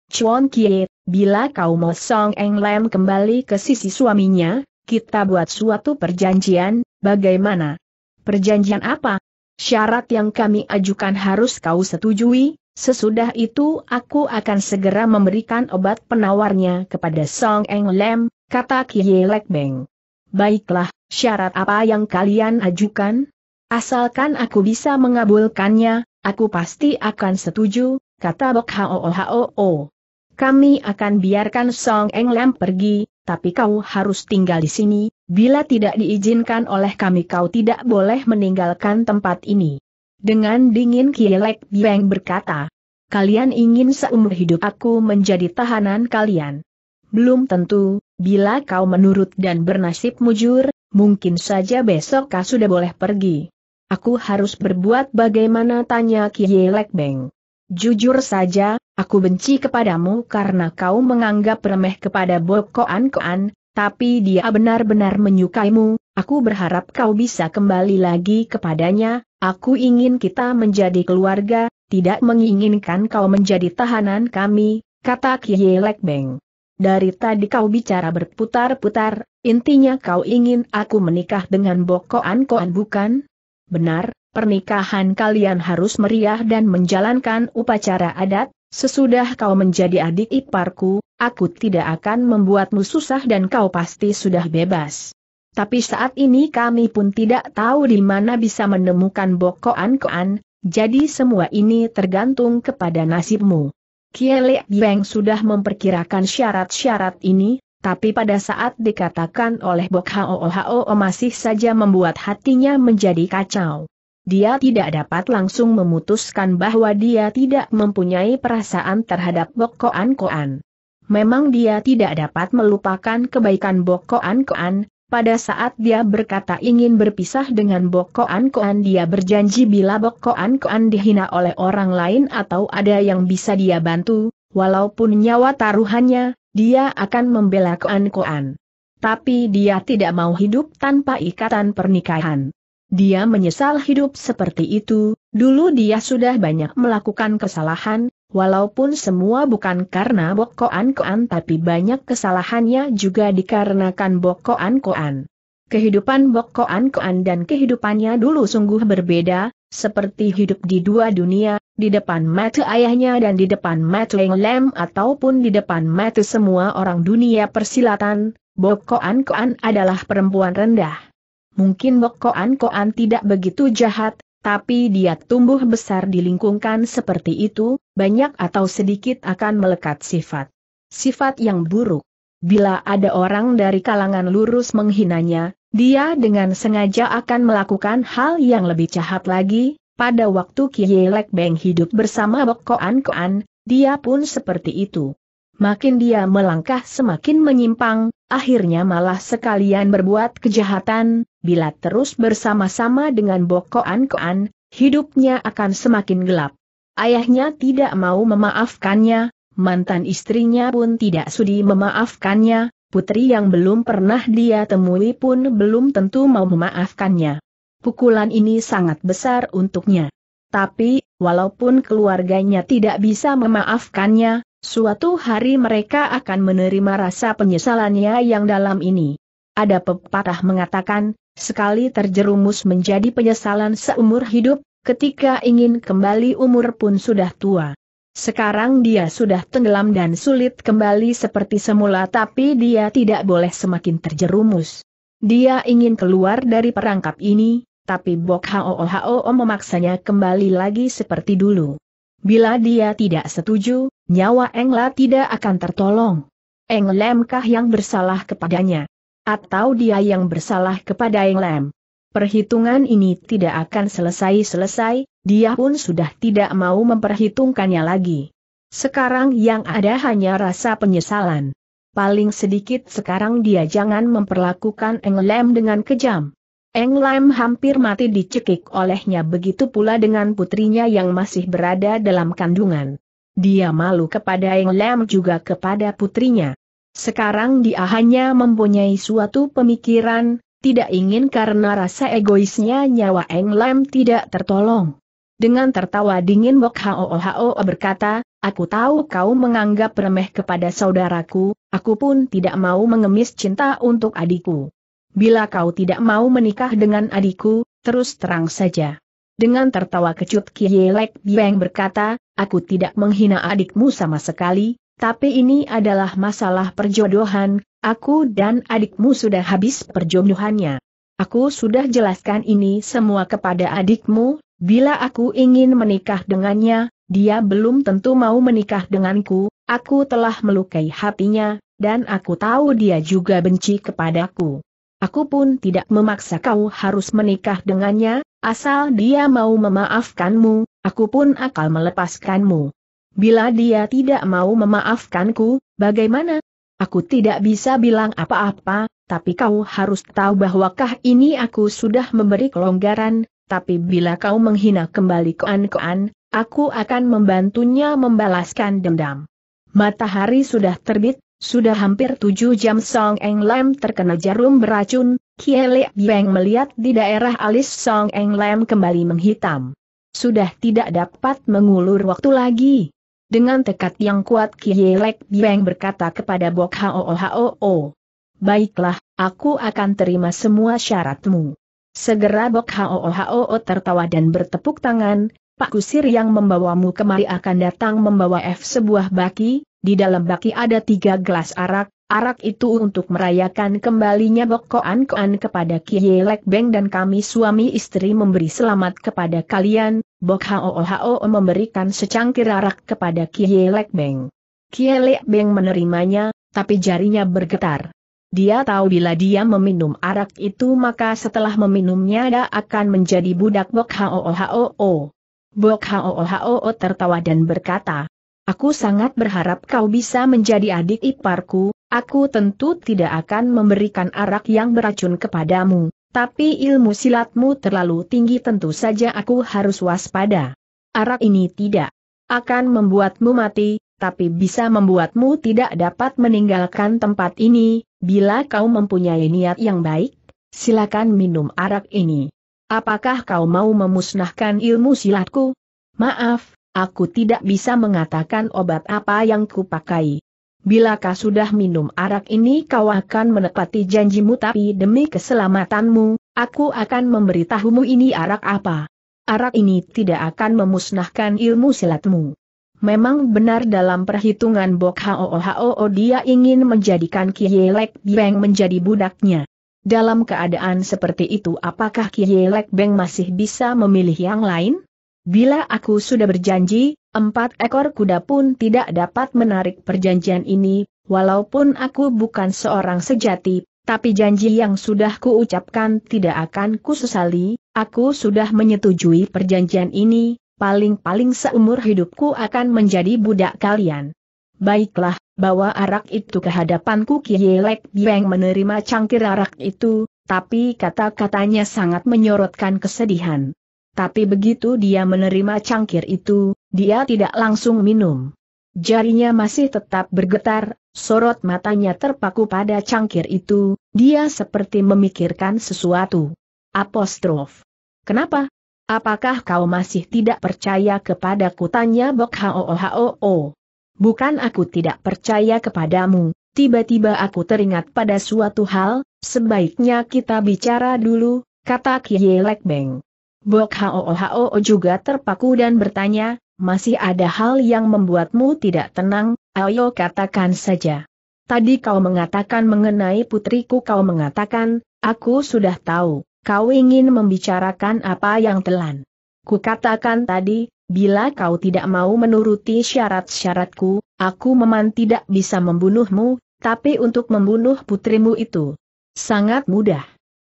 Chuan Kie, bila kau mau Song Eng Lam kembali ke sisi suaminya, kita buat suatu perjanjian, bagaimana? Perjanjian apa? Syarat yang kami ajukan harus kau setujui, sesudah itu aku akan segera memberikan obat penawarnya kepada Song Eng Lem, kata Kie Lek Beng. Baiklah, syarat apa yang kalian ajukan? Asalkan aku bisa mengabulkannya, aku pasti akan setuju, kata Bok Hao Hao. Kami akan biarkan Song Eng Lam pergi, tapi kau harus tinggal di sini, bila tidak diizinkan oleh kami kau tidak boleh meninggalkan tempat ini. Dengan dingin Kielek Bieng berkata, kalian ingin seumur hidup aku menjadi tahanan kalian. Belum tentu, bila kau menurut dan bernasib mujur, mungkin saja besok kau sudah boleh pergi. Aku harus berbuat bagaimana tanya Kielek Beng. Jujur saja, Aku benci kepadamu karena kau menganggap remeh kepada bokoan koan tapi dia benar-benar menyukaimu, aku berharap kau bisa kembali lagi kepadanya, aku ingin kita menjadi keluarga, tidak menginginkan kau menjadi tahanan kami, kata Kie Lek Beng. Dari tadi kau bicara berputar-putar, intinya kau ingin aku menikah dengan Bokoan Koan bukan? Benar, pernikahan kalian harus meriah dan menjalankan upacara adat, Sesudah kau menjadi adik iparku, aku tidak akan membuatmu susah dan kau pasti sudah bebas. Tapi saat ini kami pun tidak tahu di mana bisa menemukan bokoan-koan, jadi semua ini tergantung kepada nasibmu. Kielek Beng sudah memperkirakan syarat-syarat ini, tapi pada saat dikatakan oleh Bok Hao Hao masih saja membuat hatinya menjadi kacau dia tidak dapat langsung memutuskan bahwa dia tidak mempunyai perasaan terhadap An Koan. Memang dia tidak dapat melupakan kebaikan An Koan, pada saat dia berkata ingin berpisah dengan An Koan dia berjanji bila An Koan dihina oleh orang lain atau ada yang bisa dia bantu, walaupun nyawa taruhannya, dia akan membela Koan Koan. Tapi dia tidak mau hidup tanpa ikatan pernikahan. Dia menyesal hidup seperti itu, dulu dia sudah banyak melakukan kesalahan, walaupun semua bukan karena bokoan-koan tapi banyak kesalahannya juga dikarenakan bokoan-koan. Kehidupan bokoan-koan dan kehidupannya dulu sungguh berbeda, seperti hidup di dua dunia, di depan mata ayahnya dan di depan mata Lem ataupun di depan mata semua orang dunia persilatan, bokoan-koan adalah perempuan rendah. Mungkin Bokoan-Koan tidak begitu jahat, tapi dia tumbuh besar di lingkungan seperti itu, banyak atau sedikit akan melekat sifat. Sifat yang buruk. Bila ada orang dari kalangan lurus menghinanya, dia dengan sengaja akan melakukan hal yang lebih jahat lagi, pada waktu Kielek Beng hidup bersama Bokoan-Koan, dia pun seperti itu. Makin dia melangkah semakin menyimpang, akhirnya malah sekalian berbuat kejahatan, bila terus bersama-sama dengan Bokoan Koan, hidupnya akan semakin gelap. Ayahnya tidak mau memaafkannya, mantan istrinya pun tidak sudi memaafkannya, putri yang belum pernah dia temui pun belum tentu mau memaafkannya. Pukulan ini sangat besar untuknya. Tapi, walaupun keluarganya tidak bisa memaafkannya, suatu hari mereka akan menerima rasa penyesalannya yang dalam ini. Ada pepatah mengatakan, Sekali terjerumus menjadi penyesalan seumur hidup, ketika ingin kembali umur pun sudah tua. Sekarang dia sudah tenggelam dan sulit kembali seperti semula tapi dia tidak boleh semakin terjerumus. Dia ingin keluar dari perangkap ini, tapi Bok Hao Hao memaksanya kembali lagi seperti dulu. Bila dia tidak setuju, nyawa Engla tidak akan tertolong. Eng Lemkah yang bersalah kepadanya atau dia yang bersalah kepada Lem. Perhitungan ini tidak akan selesai-selesai, dia pun sudah tidak mau memperhitungkannya lagi. Sekarang yang ada hanya rasa penyesalan. Paling sedikit sekarang dia jangan memperlakukan Lem dengan kejam. Lem hampir mati dicekik olehnya begitu pula dengan putrinya yang masih berada dalam kandungan. Dia malu kepada Lem juga kepada putrinya. Sekarang dia hanya mempunyai suatu pemikiran, tidak ingin karena rasa egoisnya nyawa Eng Lam tidak tertolong. Dengan tertawa dingin Bok Hao Hao berkata, Aku tahu kau menganggap remeh kepada saudaraku, aku pun tidak mau mengemis cinta untuk adikku. Bila kau tidak mau menikah dengan adikku, terus terang saja. Dengan tertawa kecut Kielek Bieng berkata, aku tidak menghina adikmu sama sekali, tapi ini adalah masalah perjodohan, aku dan adikmu sudah habis perjodohannya. Aku sudah jelaskan ini semua kepada adikmu, bila aku ingin menikah dengannya, dia belum tentu mau menikah denganku, aku telah melukai hatinya, dan aku tahu dia juga benci kepadaku. Aku pun tidak memaksa kau harus menikah dengannya, asal dia mau memaafkanmu, aku pun akan melepaskanmu. Bila dia tidak mau memaafkanku, bagaimana? Aku tidak bisa bilang apa-apa, tapi kau harus tahu bahwakah ini aku sudah memberi kelonggaran, tapi bila kau menghina kembali koan-koan, aku akan membantunya membalaskan dendam. Matahari sudah terbit, sudah hampir tujuh jam Song Eng Lam terkena jarum beracun, Kiele Beng melihat di daerah alis Song Eng Lam kembali menghitam. Sudah tidak dapat mengulur waktu lagi. Dengan tekad yang kuat Kielek Bieng berkata kepada Bok Hao oh, Hao. Oh. Baiklah, aku akan terima semua syaratmu. Segera Bok Hao oh, Hao tertawa dan bertepuk tangan, Pak Kusir yang membawamu kemari akan datang membawa F sebuah baki, di dalam baki ada tiga gelas arak, arak itu untuk merayakan kembalinya Bok Koan Koan kepada Kielek Beng dan kami suami istri memberi selamat kepada kalian, Bok Hao Hao memberikan secangkir arak kepada Kie Lek Beng. Kie Lek Beng menerimanya, tapi jarinya bergetar. Dia tahu bila dia meminum arak itu maka setelah meminumnya dia akan menjadi budak Bok Hao Hao. Bok Hao Hao tertawa dan berkata, Aku sangat berharap kau bisa menjadi adik iparku, aku tentu tidak akan memberikan arak yang beracun kepadamu. Tapi ilmu silatmu terlalu tinggi tentu saja aku harus waspada. Arak ini tidak akan membuatmu mati, tapi bisa membuatmu tidak dapat meninggalkan tempat ini, bila kau mempunyai niat yang baik, silakan minum arak ini. Apakah kau mau memusnahkan ilmu silatku? Maaf, aku tidak bisa mengatakan obat apa yang kupakai. Bilakah sudah minum arak ini kau akan menepati janjimu tapi demi keselamatanmu, aku akan memberitahumu ini arak apa. Arak ini tidak akan memusnahkan ilmu silatmu. Memang benar dalam perhitungan Bok Hao dia ingin menjadikan Kielek Beng menjadi budaknya. Dalam keadaan seperti itu apakah Kielek Beng masih bisa memilih yang lain? Bila aku sudah berjanji, empat ekor kuda pun tidak dapat menarik perjanjian ini, walaupun aku bukan seorang sejati, tapi janji yang sudah kuucapkan tidak akan kusesali, aku sudah menyetujui perjanjian ini, paling-paling seumur hidupku akan menjadi budak kalian. Baiklah, bawa arak itu ke hadapanku Kielek Bieng menerima cangkir arak itu, tapi kata-katanya sangat menyorotkan kesedihan. Tapi begitu dia menerima cangkir itu, dia tidak langsung minum. Jarinya masih tetap bergetar, sorot matanya terpaku pada cangkir itu, dia seperti memikirkan sesuatu. Apostrof. Kenapa? Apakah kau masih tidak percaya kepada kutanya Bok Hoohoo. Bukan aku tidak percaya kepadamu, tiba-tiba aku teringat pada suatu hal, sebaiknya kita bicara dulu, kata Kyelek Beng. Bok Hao juga terpaku dan bertanya, masih ada hal yang membuatmu tidak tenang, ayo katakan saja. Tadi kau mengatakan mengenai putriku kau mengatakan, aku sudah tahu, kau ingin membicarakan apa yang telan. Ku katakan tadi, bila kau tidak mau menuruti syarat-syaratku, aku memang tidak bisa membunuhmu, tapi untuk membunuh putrimu itu sangat mudah.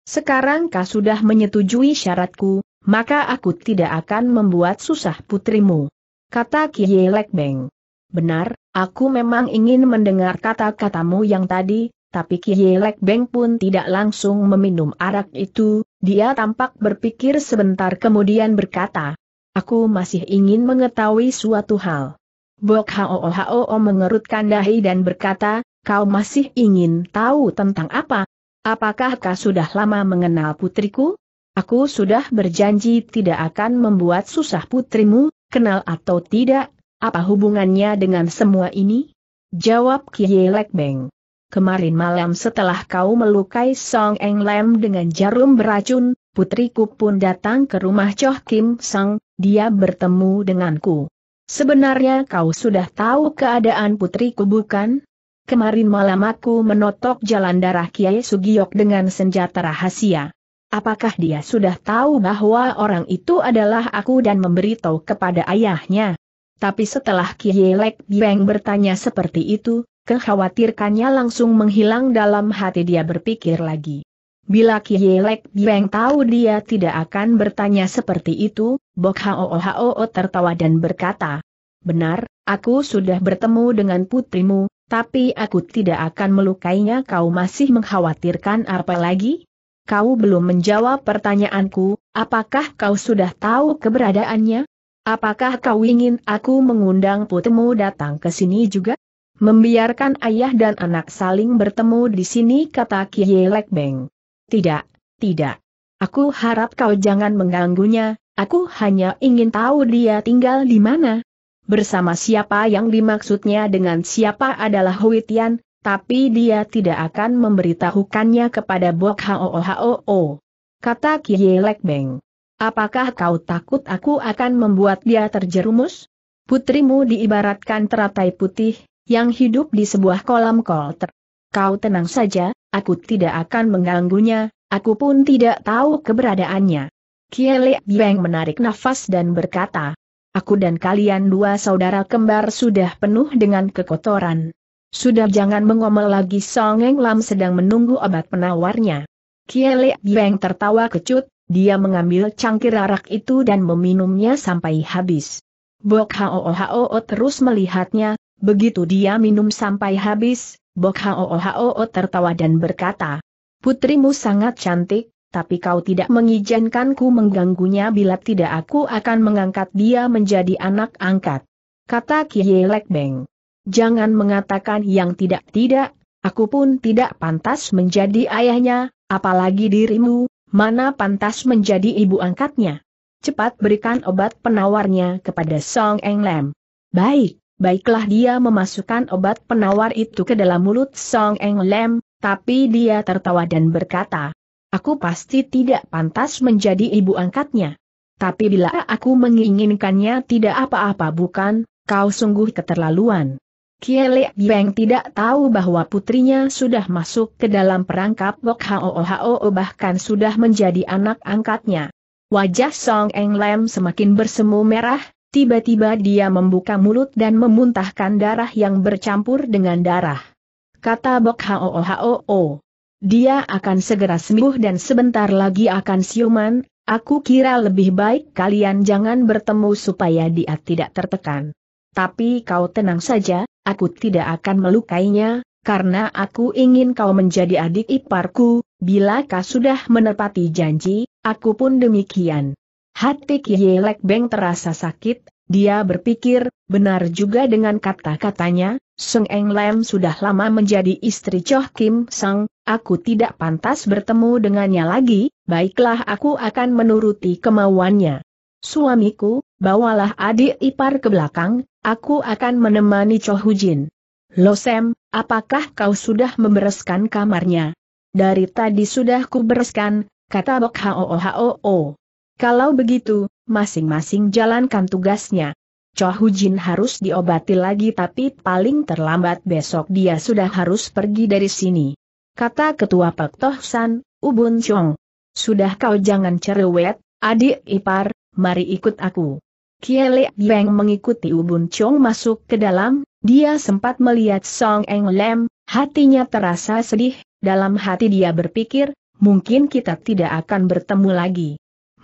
Sekarang kau sudah menyetujui syaratku, maka aku tidak akan membuat susah putrimu. Kata Kiye Beng. Benar, aku memang ingin mendengar kata-katamu yang tadi, tapi Kiye Beng pun tidak langsung meminum arak itu, dia tampak berpikir sebentar kemudian berkata, Aku masih ingin mengetahui suatu hal. Bok Hao Hao mengerutkan dahi dan berkata, kau masih ingin tahu tentang apa? Apakah kau sudah lama mengenal putriku? Aku sudah berjanji tidak akan membuat susah putrimu, kenal atau tidak, apa hubungannya dengan semua ini? Jawab Kiye Lek Beng. Kemarin malam setelah kau melukai Song Eng Lem dengan jarum beracun, putriku pun datang ke rumah Choh Kim Sang, dia bertemu denganku. Sebenarnya kau sudah tahu keadaan putriku bukan? Kemarin malam aku menotok jalan darah Kiai Sugiyok dengan senjata rahasia. Apakah dia sudah tahu bahwa orang itu adalah aku dan memberitahu kepada ayahnya? Tapi setelah Kielek Beng bertanya seperti itu, kekhawatirkannya langsung menghilang dalam hati dia berpikir lagi. Bila Kielek Beng tahu dia tidak akan bertanya seperti itu, Bok Hao Hao tertawa dan berkata, Benar, aku sudah bertemu dengan putrimu, tapi aku tidak akan melukainya kau masih mengkhawatirkan apa lagi? kau belum menjawab pertanyaanku, apakah kau sudah tahu keberadaannya? Apakah kau ingin aku mengundang putemu datang ke sini juga? Membiarkan ayah dan anak saling bertemu di sini kata Kielek Beng. Tidak, tidak. Aku harap kau jangan mengganggunya, aku hanya ingin tahu dia tinggal di mana. Bersama siapa yang dimaksudnya dengan siapa adalah Huitian, tapi dia tidak akan memberitahukannya kepada Bok Hao Hao. Kata Kie Lek Beng. Apakah kau takut aku akan membuat dia terjerumus? Putrimu diibaratkan teratai putih, yang hidup di sebuah kolam kolter. Kau tenang saja, aku tidak akan mengganggunya, aku pun tidak tahu keberadaannya. Kiele Beng menarik nafas dan berkata, Aku dan kalian dua saudara kembar sudah penuh dengan kekotoran. Sudah jangan mengomel lagi Songeng Lam sedang menunggu obat penawarnya. Kiele Beng tertawa kecut, dia mengambil cangkir arak itu dan meminumnya sampai habis. Bok Hao terus melihatnya, begitu dia minum sampai habis, Bok Hao tertawa dan berkata, Putrimu sangat cantik, tapi kau tidak mengizinkanku mengganggunya bila tidak aku akan mengangkat dia menjadi anak angkat. Kata Kielek Beng. Jangan mengatakan yang tidak-tidak, aku pun tidak pantas menjadi ayahnya, apalagi dirimu, mana pantas menjadi ibu angkatnya. Cepat berikan obat penawarnya kepada Song Eng Lam. Baik, baiklah dia memasukkan obat penawar itu ke dalam mulut Song Eng Lam, tapi dia tertawa dan berkata, Aku pasti tidak pantas menjadi ibu angkatnya. Tapi bila aku menginginkannya tidak apa-apa bukan, kau sungguh keterlaluan. Kiele Beng tidak tahu bahwa putrinya sudah masuk ke dalam perangkap Bok Hao bahkan sudah menjadi anak angkatnya. Wajah Song Eng Lam semakin bersemu merah, tiba-tiba dia membuka mulut dan memuntahkan darah yang bercampur dengan darah. Kata Bok Hao Hao, dia akan segera sembuh dan sebentar lagi akan siuman, aku kira lebih baik kalian jangan bertemu supaya dia tidak tertekan. Tapi kau tenang saja, aku tidak akan melukainya, karena aku ingin kau menjadi adik iparku, bila kau sudah menepati janji, aku pun demikian. Hati Kiye Beng terasa sakit, dia berpikir, benar juga dengan kata-katanya, Sung Eng Lem sudah lama menjadi istri Choh Kim Sang, aku tidak pantas bertemu dengannya lagi, baiklah aku akan menuruti kemauannya. Suamiku, bawalah adik ipar ke belakang, aku akan menemani Cho Hujin. Losem, apakah kau sudah membereskan kamarnya? Dari tadi sudah ku bereskan, kata Bok Hoo Kalau begitu, masing-masing jalankan tugasnya. Cho Hujin harus diobati lagi tapi paling terlambat besok dia sudah harus pergi dari sini. Kata Ketua Pak Toh San, Ubun Chong. Sudah kau jangan cerewet, adik ipar, mari ikut aku. Kiele Beng mengikuti Ubun Chong masuk ke dalam, dia sempat melihat Song Eng Lem, hatinya terasa sedih, dalam hati dia berpikir, mungkin kita tidak akan bertemu lagi.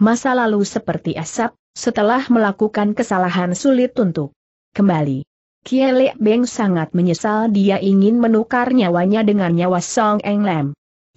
Masa lalu seperti asap, setelah melakukan kesalahan sulit untuk kembali. Kiele Beng sangat menyesal dia ingin menukar nyawanya dengan nyawa Song Eng Lem.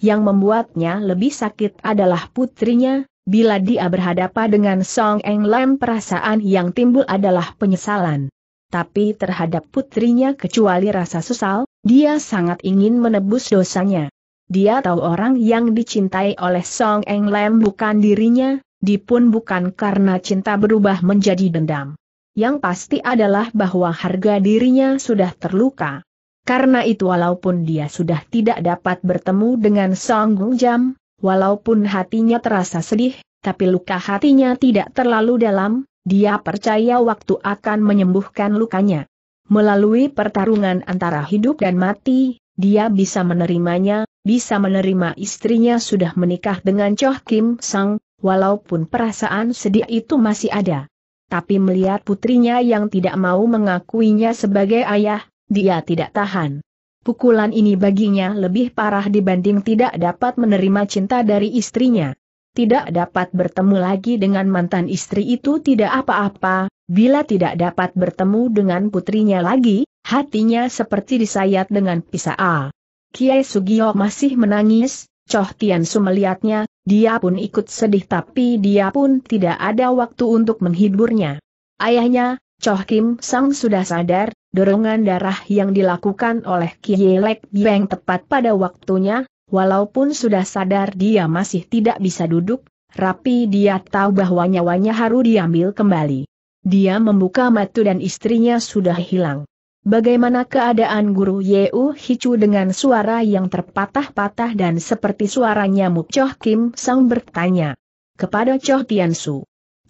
Yang membuatnya lebih sakit adalah putrinya, Bila dia berhadapan dengan Song Eng Lam perasaan yang timbul adalah penyesalan. Tapi terhadap putrinya kecuali rasa sesal, dia sangat ingin menebus dosanya. Dia tahu orang yang dicintai oleh Song Eng Lam bukan dirinya, dipun bukan karena cinta berubah menjadi dendam. Yang pasti adalah bahwa harga dirinya sudah terluka. Karena itu walaupun dia sudah tidak dapat bertemu dengan Song Gung Jam, Walaupun hatinya terasa sedih, tapi luka hatinya tidak terlalu dalam, dia percaya waktu akan menyembuhkan lukanya. Melalui pertarungan antara hidup dan mati, dia bisa menerimanya, bisa menerima istrinya sudah menikah dengan Choh Kim Sang, walaupun perasaan sedih itu masih ada. Tapi melihat putrinya yang tidak mau mengakuinya sebagai ayah, dia tidak tahan. Pukulan ini baginya lebih parah dibanding tidak dapat menerima cinta dari istrinya. Tidak dapat bertemu lagi dengan mantan istri itu tidak apa-apa, bila tidak dapat bertemu dengan putrinya lagi, hatinya seperti disayat dengan pisau. Kiai Sugio masih menangis, Coh Tiansu melihatnya, dia pun ikut sedih tapi dia pun tidak ada waktu untuk menghiburnya. Ayahnya, Choh Kim Sang sudah sadar, dorongan darah yang dilakukan oleh Kielek di Bieng tepat pada waktunya, walaupun sudah sadar dia masih tidak bisa duduk, rapi dia tahu bahwa nyawanya harus diambil kembali. Dia membuka mata dan istrinya sudah hilang. Bagaimana keadaan guru Yeu Hicu dengan suara yang terpatah-patah dan seperti suaranya Muk Choh Kim Sang bertanya kepada Choh Tian Su.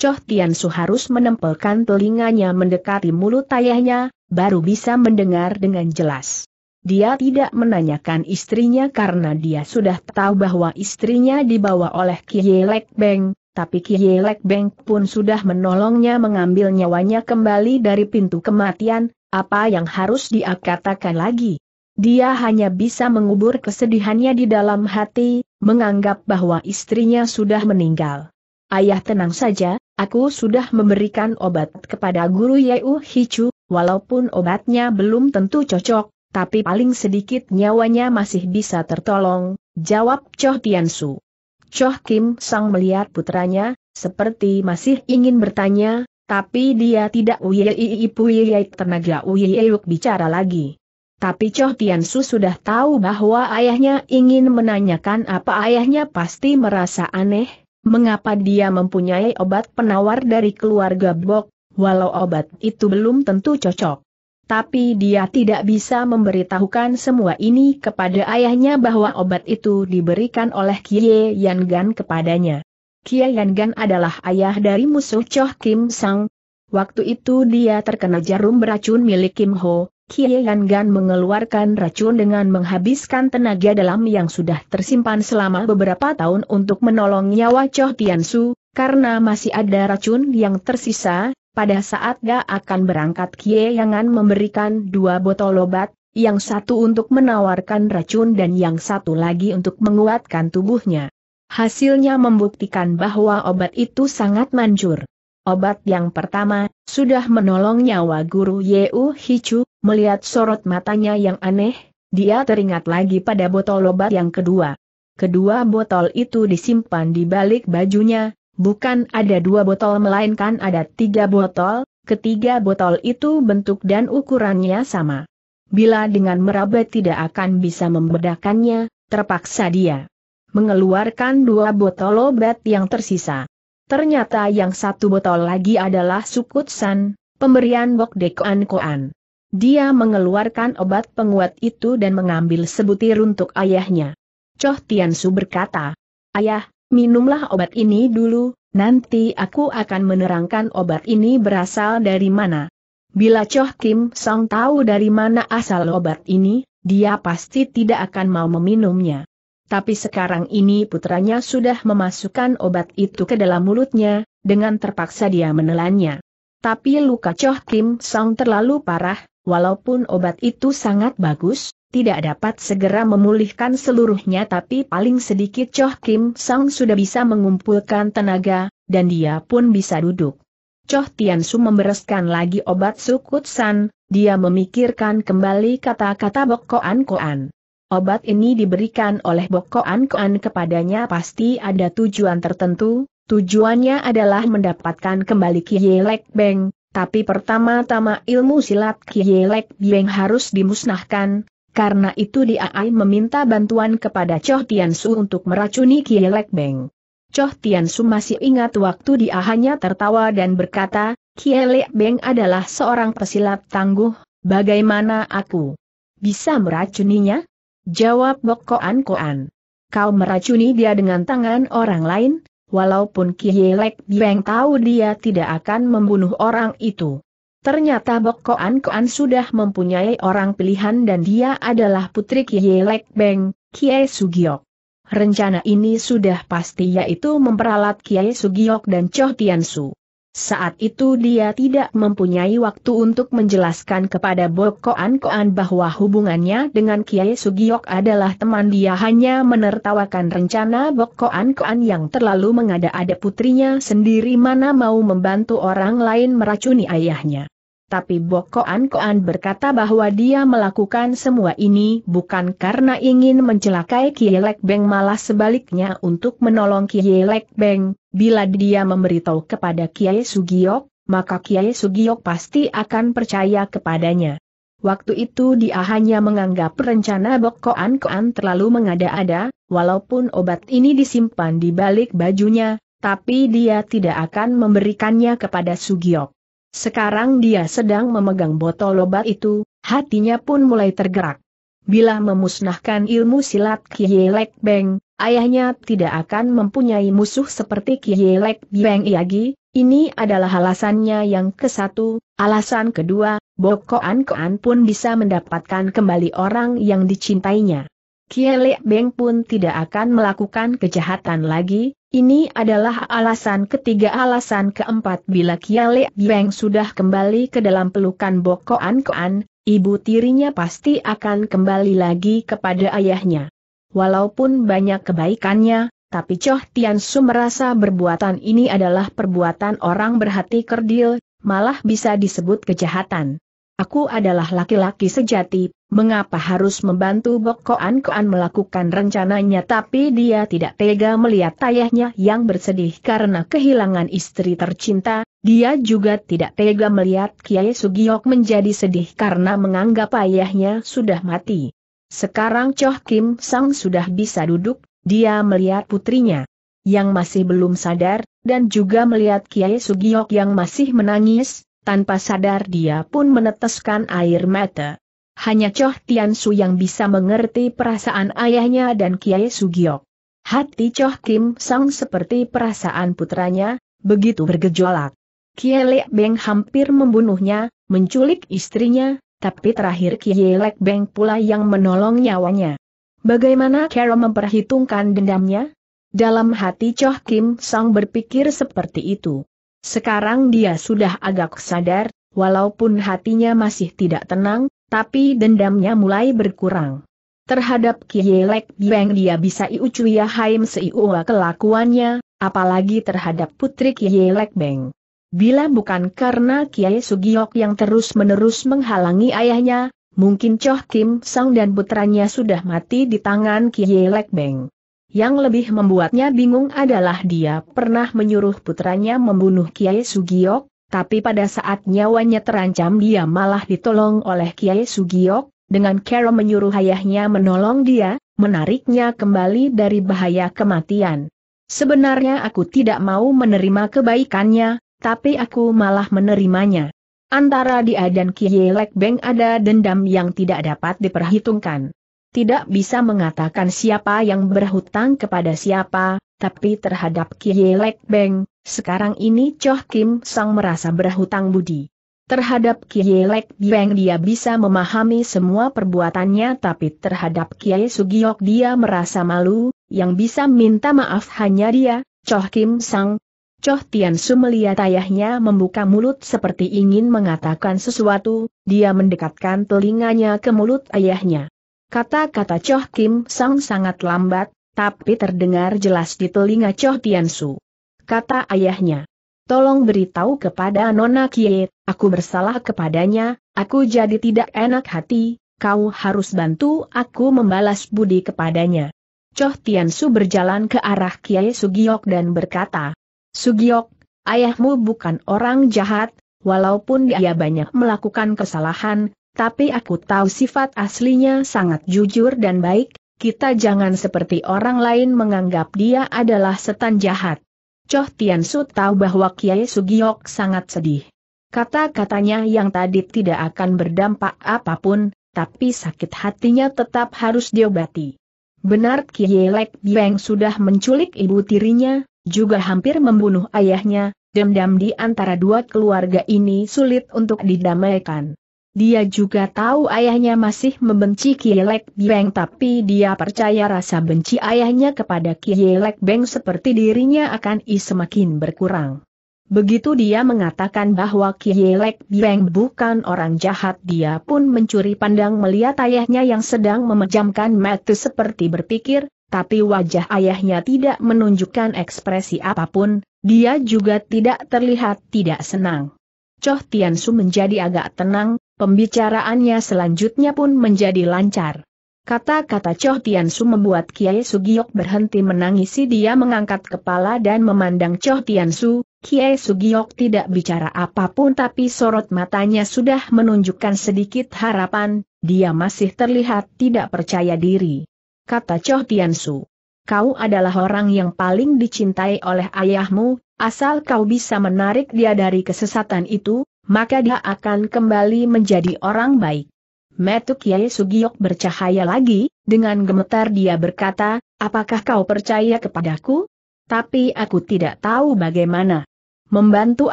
Choh Su harus menempelkan telinganya mendekati mulut ayahnya, baru bisa mendengar dengan jelas. Dia tidak menanyakan istrinya karena dia sudah tahu bahwa istrinya dibawa oleh Kielek Lek Beng, tapi Kielek Lek Beng pun sudah menolongnya mengambil nyawanya kembali dari pintu kematian, apa yang harus dia katakan lagi? Dia hanya bisa mengubur kesedihannya di dalam hati, menganggap bahwa istrinya sudah meninggal. Ayah tenang saja, Aku sudah memberikan obat kepada guru Yeu Hichu, walaupun obatnya belum tentu cocok, tapi paling sedikit nyawanya masih bisa tertolong, jawab Choh Tiansu. Choh Kim Sang melihat putranya, seperti masih ingin bertanya, tapi dia tidak uyei tenaga uyeyuk bicara lagi. Tapi Choh Tiansu sudah tahu bahwa ayahnya ingin menanyakan apa ayahnya pasti merasa aneh, Mengapa dia mempunyai obat penawar dari keluarga Bok, walau obat itu belum tentu cocok. Tapi dia tidak bisa memberitahukan semua ini kepada ayahnya bahwa obat itu diberikan oleh Kie Yan Gan kepadanya. Kie Yan Gan adalah ayah dari musuh Choh Kim Sang. Waktu itu dia terkena jarum beracun milik Kim Ho, Kie Gan mengeluarkan racun dengan menghabiskan tenaga dalam yang sudah tersimpan selama beberapa tahun untuk menolong nyawa Choh Tiansu, karena masih ada racun yang tersisa, pada saat Ga akan berangkat Kie Gan memberikan dua botol obat, yang satu untuk menawarkan racun dan yang satu lagi untuk menguatkan tubuhnya. Hasilnya membuktikan bahwa obat itu sangat manjur. Obat yang pertama, sudah menolong nyawa guru Yeu Hichu, Melihat sorot matanya yang aneh, dia teringat lagi pada botol obat yang kedua. Kedua botol itu disimpan di balik bajunya, bukan ada dua botol melainkan ada tiga botol, ketiga botol itu bentuk dan ukurannya sama. Bila dengan meraba tidak akan bisa membedakannya, terpaksa dia mengeluarkan dua botol obat yang tersisa. Ternyata yang satu botol lagi adalah sukutsan, pemberian Bok Dekoan Koan. Dia mengeluarkan obat penguat itu dan mengambil sebutir untuk ayahnya. Choh Su berkata, Ayah, minumlah obat ini dulu, nanti aku akan menerangkan obat ini berasal dari mana. Bila Choh Kim Song tahu dari mana asal obat ini, dia pasti tidak akan mau meminumnya. Tapi sekarang ini putranya sudah memasukkan obat itu ke dalam mulutnya, dengan terpaksa dia menelannya. Tapi luka Choh Kim Song terlalu parah, Walaupun obat itu sangat bagus, tidak dapat segera memulihkan seluruhnya tapi paling sedikit Choh Kim Sang sudah bisa mengumpulkan tenaga, dan dia pun bisa duduk. Choh Tian Su membereskan lagi obat Sukut San, dia memikirkan kembali kata-kata Bokoan Koan. Obat ini diberikan oleh Bokoan Koan kepadanya pasti ada tujuan tertentu, tujuannya adalah mendapatkan kembali Kiye Lek Beng, tapi pertama-tama ilmu silat Kielek Bieng harus dimusnahkan, karena itu Diai meminta bantuan kepada Choh Tiansu untuk meracuni Kielek Beng. Choh Tiansu masih ingat waktu dia hanya tertawa dan berkata, Kielek Beng adalah seorang pesilat tangguh, bagaimana aku bisa meracuninya? Jawab Bok Koan Koan. Kau meracuni dia dengan tangan orang lain, walaupun Kielek Bieng tahu dia tidak akan membunuh orang itu. Ternyata Bok Koan Koan sudah mempunyai orang pilihan dan dia adalah putri Kielek Beng, Kie Sugiok. Rencana ini sudah pasti yaitu memperalat Kiai Sugiok dan Choh Su. Saat itu dia tidak mempunyai waktu untuk menjelaskan kepada bokoan Koan bahwa hubungannya dengan Kiai Sugiok adalah teman dia hanya menertawakan rencana bokoan Koan yang terlalu mengada-ada putrinya sendiri mana mau membantu orang lain meracuni ayahnya tapi Bokoan Koan berkata bahwa dia melakukan semua ini bukan karena ingin mencelakai Kielek Beng malah sebaliknya untuk menolong Kielek Beng, bila dia memberitahu kepada Kiai Sugiok, maka Kiai Sugiok pasti akan percaya kepadanya. Waktu itu dia hanya menganggap rencana Bokoan Koan terlalu mengada-ada, walaupun obat ini disimpan di balik bajunya, tapi dia tidak akan memberikannya kepada Sugiok. Sekarang dia sedang memegang botol obat itu, hatinya pun mulai tergerak. Bila memusnahkan ilmu silat Lek Beng, ayahnya tidak akan mempunyai musuh seperti Lek Beng Iagi, ini adalah alasannya yang ke satu. alasan kedua, Bokoan Koan pun bisa mendapatkan kembali orang yang dicintainya. Lek Beng pun tidak akan melakukan kejahatan lagi, ini adalah alasan ketiga alasan keempat bila Kiale Beng sudah kembali ke dalam pelukan Bokoan Koan, ibu tirinya pasti akan kembali lagi kepada ayahnya. Walaupun banyak kebaikannya, tapi Choh Tian Su merasa perbuatan ini adalah perbuatan orang berhati kerdil, malah bisa disebut kejahatan. Aku adalah laki-laki sejati, mengapa harus membantu bokoan Koan melakukan rencananya tapi dia tidak tega melihat ayahnya yang bersedih karena kehilangan istri tercinta, dia juga tidak tega melihat Kiai Sugiok menjadi sedih karena menganggap ayahnya sudah mati. Sekarang Choh Kim Sang sudah bisa duduk, dia melihat putrinya yang masih belum sadar, dan juga melihat Kiai Sugiok yang masih menangis, tanpa sadar dia pun meneteskan air mata. Hanya Choh Tian Su yang bisa mengerti perasaan ayahnya dan Kiai Sugiok. Hati Choh Kim Sang seperti perasaan putranya, begitu bergejolak. Kiai Lek Beng hampir membunuhnya, menculik istrinya, tapi terakhir Kiai Lek Beng pula yang menolong nyawanya. Bagaimana Carol memperhitungkan dendamnya? Dalam hati Choh Kim Sang berpikir seperti itu. Sekarang dia sudah agak sadar, walaupun hatinya masih tidak tenang, tapi dendamnya mulai berkurang. Terhadap Kielek Beng. dia bisa iucuya haim seiua kelakuannya, apalagi terhadap putri Kielek Beng. Bila bukan karena Kiai Sugiok yang terus-menerus menghalangi ayahnya, mungkin Choh Kim Sang dan putranya sudah mati di tangan Kiai Lek Beng. Yang lebih membuatnya bingung adalah dia pernah menyuruh putranya membunuh Kiai Sugiok, tapi pada saat nyawanya terancam dia malah ditolong oleh Kiai Sugiok, dengan Kero menyuruh ayahnya menolong dia, menariknya kembali dari bahaya kematian. Sebenarnya aku tidak mau menerima kebaikannya, tapi aku malah menerimanya. Antara dia dan Kiai Lekbeng ada dendam yang tidak dapat diperhitungkan tidak bisa mengatakan siapa yang berhutang kepada siapa, tapi terhadap Kie Lek Beng, sekarang ini Choh Kim Sang merasa berhutang budi. Terhadap Kie Lek Beng dia bisa memahami semua perbuatannya tapi terhadap Kie Sugiok dia merasa malu, yang bisa minta maaf hanya dia, Choh Kim Sang. Choh Tian Su melihat ayahnya membuka mulut seperti ingin mengatakan sesuatu, dia mendekatkan telinganya ke mulut ayahnya. Kata-kata Choh Kim Sang sangat lambat, tapi terdengar jelas di telinga Choh Su. Kata ayahnya, tolong beritahu kepada Nona Kie, aku bersalah kepadanya, aku jadi tidak enak hati, kau harus bantu aku membalas budi kepadanya. Choh Su berjalan ke arah Kiai Sugiok dan berkata, Sugiok, ayahmu bukan orang jahat, walaupun dia banyak melakukan kesalahan, tapi aku tahu sifat aslinya sangat jujur dan baik, kita jangan seperti orang lain menganggap dia adalah setan jahat. Choh Tian Su tahu bahwa Kiai Sugiok sangat sedih. Kata-katanya yang tadi tidak akan berdampak apapun, tapi sakit hatinya tetap harus diobati. Benar Kiai Lek Bieng sudah menculik ibu tirinya, juga hampir membunuh ayahnya, dendam di antara dua keluarga ini sulit untuk didamaikan. Dia juga tahu ayahnya masih membenci Kielek Beng tapi dia percaya rasa benci ayahnya kepada Kielek Beng seperti dirinya akan semakin berkurang. Begitu dia mengatakan bahwa Kielek Beng bukan orang jahat dia pun mencuri pandang melihat ayahnya yang sedang memejamkan mata seperti berpikir, tapi wajah ayahnya tidak menunjukkan ekspresi apapun, dia juga tidak terlihat tidak senang. Choh Su menjadi agak tenang, Pembicaraannya selanjutnya pun menjadi lancar. Kata-kata Choh Tian Su membuat Kiai Sugiok berhenti menangisi dia mengangkat kepala dan memandang Choh Tian Su, Kiai Sugiok tidak bicara apapun tapi sorot matanya sudah menunjukkan sedikit harapan, dia masih terlihat tidak percaya diri. Kata Choh Tian Su, kau adalah orang yang paling dicintai oleh ayahmu, asal kau bisa menarik dia dari kesesatan itu, maka dia akan kembali menjadi orang baik. Metuk Yai Sugiyok bercahaya lagi, dengan gemetar dia berkata, apakah kau percaya kepadaku? Tapi aku tidak tahu bagaimana. Membantu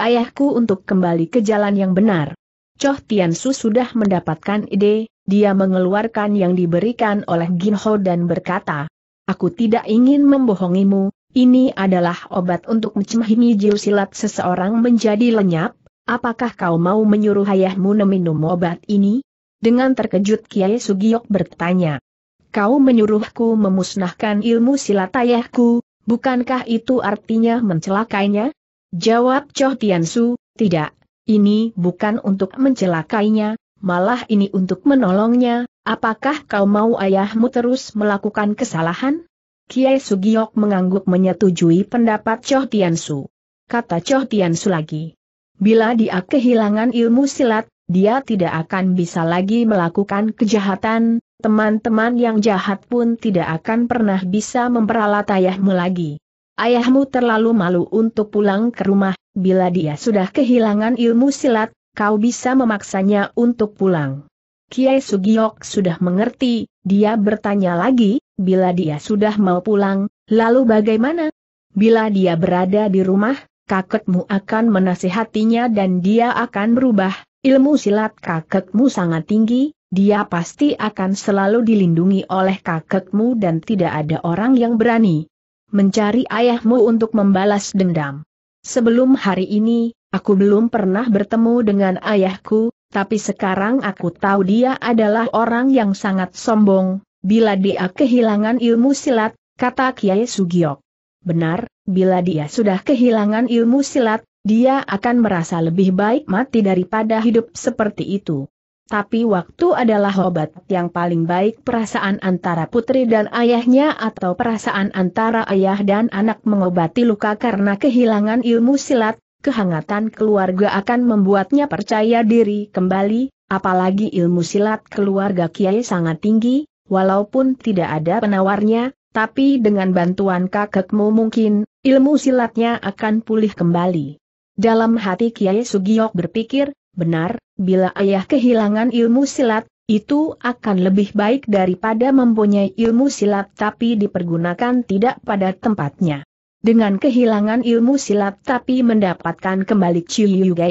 ayahku untuk kembali ke jalan yang benar. Choh Tiansu sudah mendapatkan ide, dia mengeluarkan yang diberikan oleh Ginho dan berkata, Aku tidak ingin membohongimu, ini adalah obat untuk mencemahimi jiu silat seseorang menjadi lenyap, apakah kau mau menyuruh ayahmu meminum obat ini? Dengan terkejut Kiai Sugiyok bertanya. Kau menyuruhku memusnahkan ilmu silat ayahku, bukankah itu artinya mencelakainya? Jawab Choh Su, tidak, ini bukan untuk mencelakainya, malah ini untuk menolongnya, apakah kau mau ayahmu terus melakukan kesalahan? Kiai Sugiyok mengangguk menyetujui pendapat Choh Su. Kata Choh Su lagi, Bila dia kehilangan ilmu silat, dia tidak akan bisa lagi melakukan kejahatan, teman-teman yang jahat pun tidak akan pernah bisa memperalat ayahmu lagi. Ayahmu terlalu malu untuk pulang ke rumah, bila dia sudah kehilangan ilmu silat, kau bisa memaksanya untuk pulang. Kiai Sugiok sudah mengerti, dia bertanya lagi, bila dia sudah mau pulang, lalu bagaimana? Bila dia berada di rumah, kakekmu akan menasihatinya dan dia akan berubah, ilmu silat kakekmu sangat tinggi, dia pasti akan selalu dilindungi oleh kakekmu dan tidak ada orang yang berani mencari ayahmu untuk membalas dendam. Sebelum hari ini, aku belum pernah bertemu dengan ayahku, tapi sekarang aku tahu dia adalah orang yang sangat sombong, bila dia kehilangan ilmu silat, kata Kiai Sugiok. Benar, bila dia sudah kehilangan ilmu silat, dia akan merasa lebih baik mati daripada hidup seperti itu. Tapi waktu adalah obat yang paling baik perasaan antara putri dan ayahnya atau perasaan antara ayah dan anak mengobati luka karena kehilangan ilmu silat, kehangatan keluarga akan membuatnya percaya diri kembali, apalagi ilmu silat keluarga Kiai sangat tinggi, walaupun tidak ada penawarnya, tapi dengan bantuan kakekmu mungkin, ilmu silatnya akan pulih kembali. Dalam hati Kiai Sugiok berpikir, benar, bila ayah kehilangan ilmu silat, itu akan lebih baik daripada mempunyai ilmu silat tapi dipergunakan tidak pada tempatnya. Dengan kehilangan ilmu silat tapi mendapatkan kembali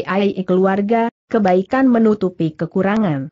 Ai keluarga, kebaikan menutupi kekurangan.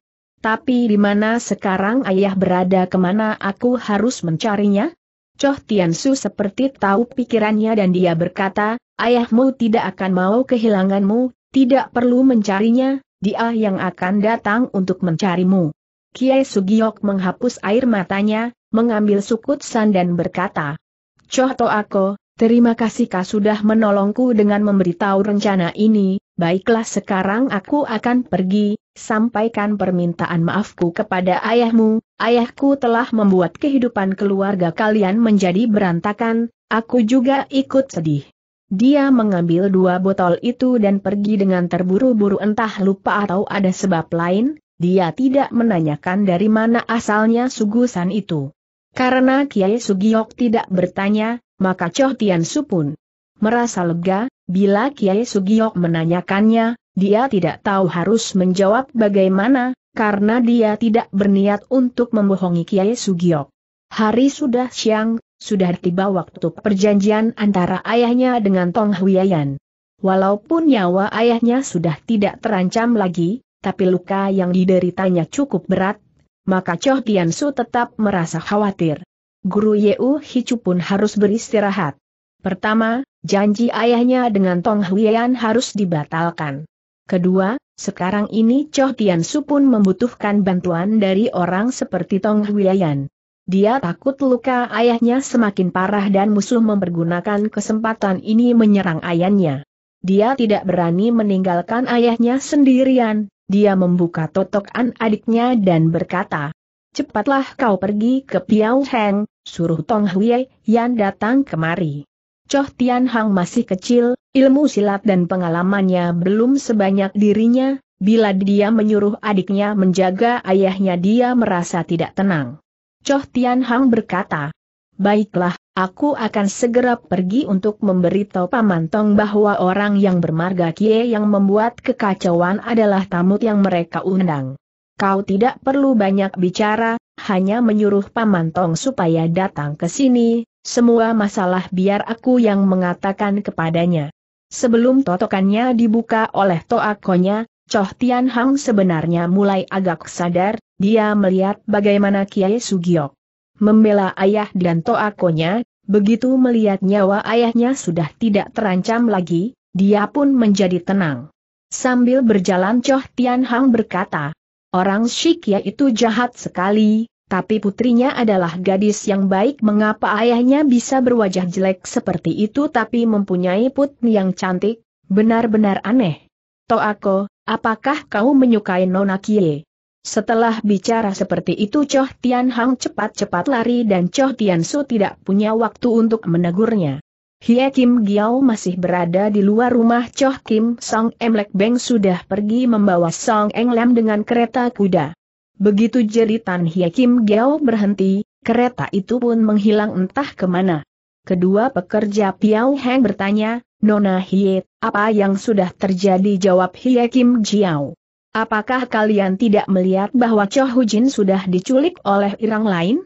Tapi di mana sekarang ayah berada kemana aku harus mencarinya? Choh Tiansu seperti tahu pikirannya dan dia berkata, ayahmu tidak akan mau kehilanganmu, tidak perlu mencarinya, dia yang akan datang untuk mencarimu. Kiai Sugiok menghapus air matanya, mengambil san dan berkata, Choh Toako, terima kasih kau sudah menolongku dengan memberitahu rencana ini, Baiklah sekarang aku akan pergi, sampaikan permintaan maafku kepada ayahmu, ayahku telah membuat kehidupan keluarga kalian menjadi berantakan, aku juga ikut sedih. Dia mengambil dua botol itu dan pergi dengan terburu-buru entah lupa atau ada sebab lain, dia tidak menanyakan dari mana asalnya sugusan itu. Karena Kiai Sugiok tidak bertanya, maka Choh Tian Su pun merasa lega, Bila Kiai Sugiok menanyakannya, dia tidak tahu harus menjawab bagaimana, karena dia tidak berniat untuk membohongi Kiai Sugiok. Hari sudah siang, sudah tiba waktu perjanjian antara ayahnya dengan Tong Huyayan. Walaupun nyawa ayahnya sudah tidak terancam lagi, tapi luka yang dideritanya cukup berat, maka Choh Su tetap merasa khawatir. Guru Yeu Hicu pun harus beristirahat. Pertama, janji ayahnya dengan Tong Huyan harus dibatalkan. Kedua, sekarang ini Choh Tian Su pun membutuhkan bantuan dari orang seperti Tong Huyan. Dia takut luka ayahnya semakin parah dan musuh mempergunakan kesempatan ini menyerang ayahnya. Dia tidak berani meninggalkan ayahnya sendirian, dia membuka totokan adiknya dan berkata, Cepatlah kau pergi ke Piao Heng, suruh Tong Hui Yan datang kemari. Choh Tian Hang masih kecil, ilmu silat dan pengalamannya belum sebanyak dirinya, bila dia menyuruh adiknya menjaga ayahnya dia merasa tidak tenang. Choh Tian Hang berkata, Baiklah, aku akan segera pergi untuk memberitahu Paman Tong bahwa orang yang bermarga Kie yang membuat kekacauan adalah tamu yang mereka undang. Kau tidak perlu banyak bicara, hanya menyuruh Paman Tong supaya datang ke sini, semua masalah biar aku yang mengatakan kepadanya. Sebelum totokannya dibuka oleh toakonya, Choh Tian Hang sebenarnya mulai agak sadar, dia melihat bagaimana Kiai Sugiok membela ayah dan toakonya, begitu melihat nyawa ayahnya sudah tidak terancam lagi, dia pun menjadi tenang. Sambil berjalan Choh Tian Hang berkata, Orang Syikia itu jahat sekali, tapi putrinya adalah gadis yang baik mengapa ayahnya bisa berwajah jelek seperti itu tapi mempunyai putri yang cantik, benar-benar aneh. Toako, apakah kau menyukai Nona Kie? Setelah bicara seperti itu Choh Tian Hang cepat-cepat lari dan Choh Tian Su tidak punya waktu untuk menegurnya. Hie Kim Giao masih berada di luar rumah Choh Kim Song Emlek Beng sudah pergi membawa Song Englem dengan kereta kuda. Begitu jeritan Hie Kim Giao berhenti, kereta itu pun menghilang entah kemana. Kedua pekerja Piao Heng bertanya, Nona Hie, apa yang sudah terjadi jawab Hie Kim Giao. Apakah kalian tidak melihat bahwa Choh Hujin sudah diculik oleh orang lain?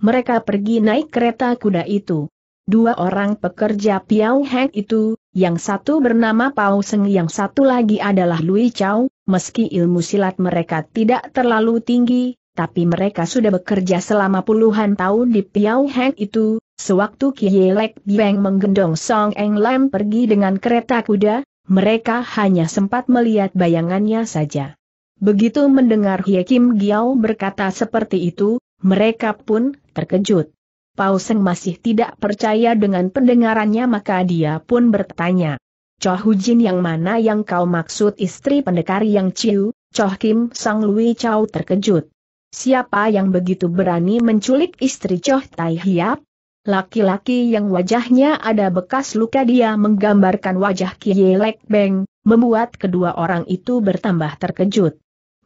Mereka pergi naik kereta kuda itu. Dua orang pekerja Piau Heng itu, yang satu bernama Pau Seng yang satu lagi adalah Lui Chau. meski ilmu silat mereka tidak terlalu tinggi, tapi mereka sudah bekerja selama puluhan tahun di Piau Heng itu, sewaktu Kielek Lek Bieng menggendong Song Eng Lam pergi dengan kereta kuda, mereka hanya sempat melihat bayangannya saja. Begitu mendengar Hye Kim Giao berkata seperti itu, mereka pun terkejut. Pauseng masih tidak percaya dengan pendengarannya maka dia pun bertanya. Hu Jin yang mana yang kau maksud istri pendekar yang Ciu? Choh Kim Sang Lui Chow terkejut. Siapa yang begitu berani menculik istri Choh Tai Hiap? Laki-laki yang wajahnya ada bekas luka dia menggambarkan wajah Kie Lek Beng, membuat kedua orang itu bertambah terkejut.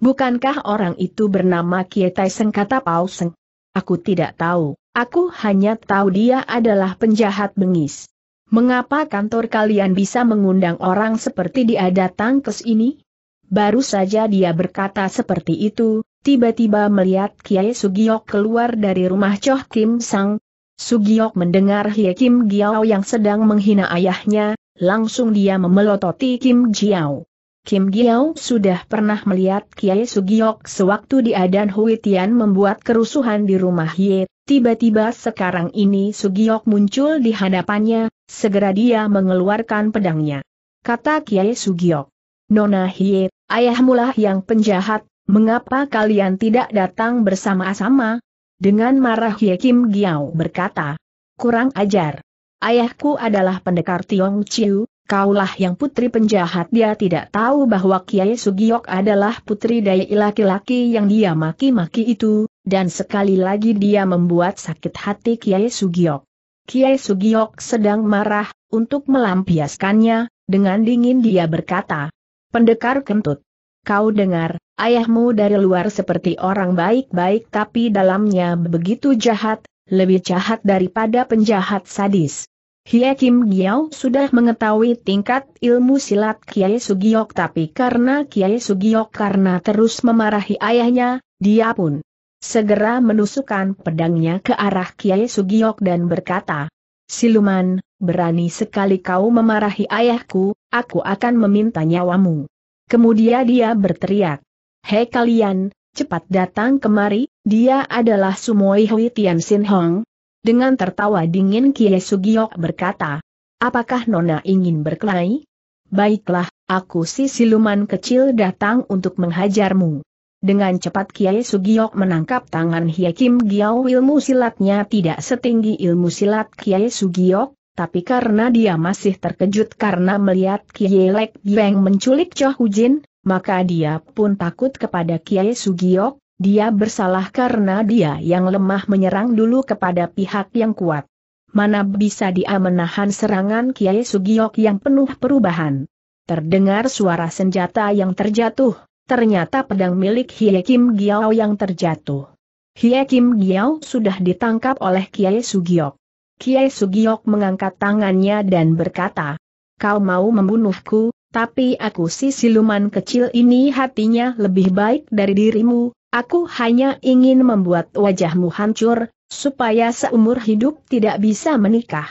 Bukankah orang itu bernama Kie Tai Seng kata Pauseng? Aku tidak tahu. Aku hanya tahu dia adalah penjahat bengis. Mengapa kantor kalian bisa mengundang orang seperti dia datang ke sini? Baru saja dia berkata seperti itu, tiba-tiba melihat Kiai Sugiok keluar dari rumah Choh Kim Sang. Sugiok mendengar Hye Kim Giao yang sedang menghina ayahnya, langsung dia memelototi Kim Jiao. Kim Giao sudah pernah melihat Kiai Sugiok sewaktu dia dan Hui membuat kerusuhan di rumah Ye. Tiba-tiba sekarang ini Sugiok muncul di hadapannya, segera dia mengeluarkan pedangnya. Kata Kiai Sugiok. Nona Hie, ayahmulah yang penjahat, mengapa kalian tidak datang bersama-sama? Dengan marah Hie Kim Giao berkata. Kurang ajar. Ayahku adalah pendekar Tiong Chiu, kaulah yang putri penjahat dia tidak tahu bahwa Kiai Sugiok adalah putri dai laki-laki yang dia maki-maki itu, dan sekali lagi dia membuat sakit hati Kiai Sugiok. Kiai Sugiok sedang marah, untuk melampiaskannya, dengan dingin dia berkata, Pendekar kentut, kau dengar, ayahmu dari luar seperti orang baik-baik tapi dalamnya begitu jahat, lebih jahat daripada penjahat sadis. Hie Kim Giao sudah mengetahui tingkat ilmu silat Kiai Sugiok tapi karena Kiai Sugiok karena terus memarahi ayahnya, dia pun segera menusukkan pedangnya ke arah Kiai Sugiok dan berkata, Siluman, berani sekali kau memarahi ayahku, aku akan meminta nyawamu. Kemudian dia berteriak, Hei kalian, cepat datang kemari, dia adalah Sumoi Hui Tian Sin Hong, dengan tertawa dingin Kie Sugiok berkata, Apakah Nona ingin berkelahi? Baiklah, aku si siluman kecil datang untuk menghajarmu. Dengan cepat Kiai Sugiok menangkap tangan Kim. Giao ilmu silatnya tidak setinggi ilmu silat Kiai Sugiok, tapi karena dia masih terkejut karena melihat Kiai Lek Beng menculik Cho Hujin, maka dia pun takut kepada Kiai Sugiok, dia bersalah karena dia yang lemah menyerang dulu kepada pihak yang kuat. Mana bisa dia menahan serangan Kiai Sugiok yang penuh perubahan. Terdengar suara senjata yang terjatuh, ternyata pedang milik Hie Kim Giao yang terjatuh. Hie Kim Giao sudah ditangkap oleh Kiai Sugiok. Kiai Sugiok mengangkat tangannya dan berkata, Kau mau membunuhku, tapi aku si siluman kecil ini hatinya lebih baik dari dirimu, Aku hanya ingin membuat wajahmu hancur, supaya seumur hidup tidak bisa menikah.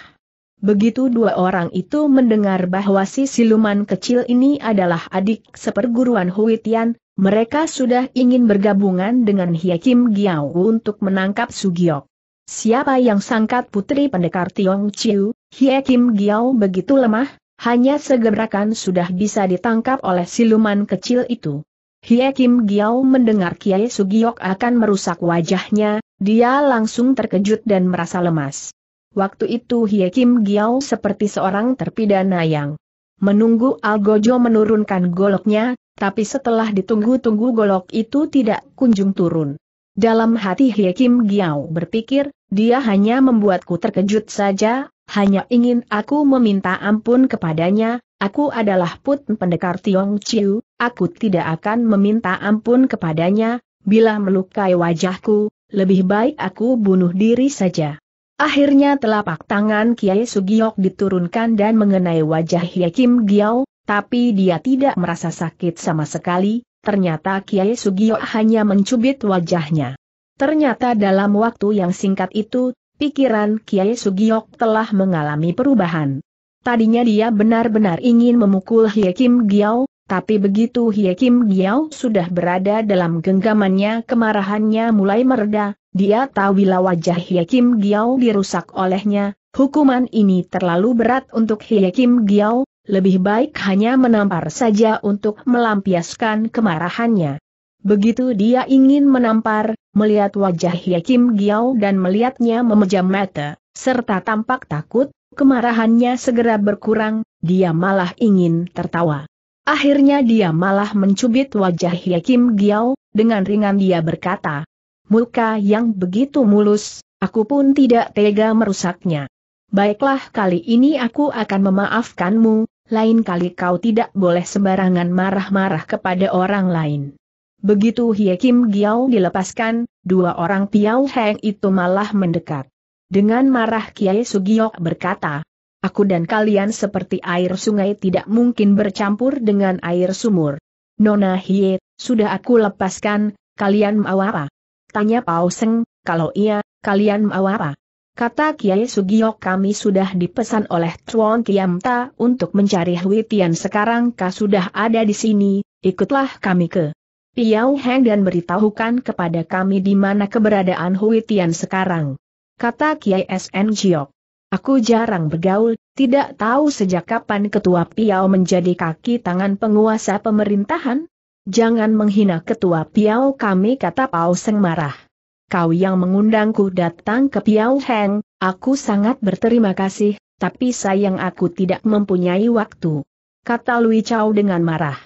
Begitu dua orang itu mendengar bahwa si siluman kecil ini adalah adik seperguruan Huitian, mereka sudah ingin bergabungan dengan Hyakim Giao untuk menangkap Sugiok. Siapa yang sangkat putri pendekar Tiong Chiu, Hyakim Giao begitu lemah, hanya segerakan sudah bisa ditangkap oleh siluman kecil itu. Hie Kim Giao mendengar Kiai Sugiok akan merusak wajahnya, dia langsung terkejut dan merasa lemas. Waktu itu Hie Kim Giao seperti seorang terpidana yang menunggu Algojo menurunkan goloknya, tapi setelah ditunggu-tunggu golok itu tidak kunjung turun. Dalam hati Hie Kim Giao berpikir, dia hanya membuatku terkejut saja, hanya ingin aku meminta ampun kepadanya, Aku adalah put pendekar Tiong Chiu, aku tidak akan meminta ampun kepadanya, bila melukai wajahku, lebih baik aku bunuh diri saja. Akhirnya telapak tangan Kiai Sugiok diturunkan dan mengenai wajah Hye Kim Giao, tapi dia tidak merasa sakit sama sekali, ternyata Kiai Sugiok hanya mencubit wajahnya. Ternyata dalam waktu yang singkat itu, pikiran Kiai Sugiok telah mengalami perubahan. Tadinya dia benar-benar ingin memukul Hie Kim Giao, tapi begitu Hie Kim Giao sudah berada dalam genggamannya kemarahannya mulai mereda, dia tahu bila wajah Hie Kim Giao dirusak olehnya, hukuman ini terlalu berat untuk Hie Kim Giao, lebih baik hanya menampar saja untuk melampiaskan kemarahannya. Begitu dia ingin menampar, melihat wajah Hye Kim Giao dan melihatnya memejam mata, serta tampak takut, Kemarahannya segera berkurang, dia malah ingin tertawa. Akhirnya dia malah mencubit wajah Hyekim Giao, dengan ringan dia berkata, Muka yang begitu mulus, aku pun tidak tega merusaknya. Baiklah kali ini aku akan memaafkanmu, lain kali kau tidak boleh sembarangan marah-marah kepada orang lain. Begitu Hyekim Giao dilepaskan, dua orang Piao Heng itu malah mendekat. Dengan marah Kiai Sugiok berkata, Aku dan kalian seperti air sungai tidak mungkin bercampur dengan air sumur. Nona Hie, sudah aku lepaskan, kalian mau apa? Tanya Pauseng. Seng, kalau iya, kalian mau apa? Kata Kiai Sugiok kami sudah dipesan oleh Tuan Kiamta untuk mencari Hui Tian sekarang kah sudah ada di sini, ikutlah kami ke Piau Heng dan beritahukan kepada kami di mana keberadaan Hui Tian sekarang kata Kiai SN Jiok. Aku jarang bergaul, tidak tahu sejak kapan Ketua Piau menjadi kaki tangan penguasa pemerintahan? Jangan menghina Ketua Piau kami kata pao Seng marah. Kau yang mengundangku datang ke Piau Heng, aku sangat berterima kasih, tapi sayang aku tidak mempunyai waktu. Kata Lui Chao dengan marah.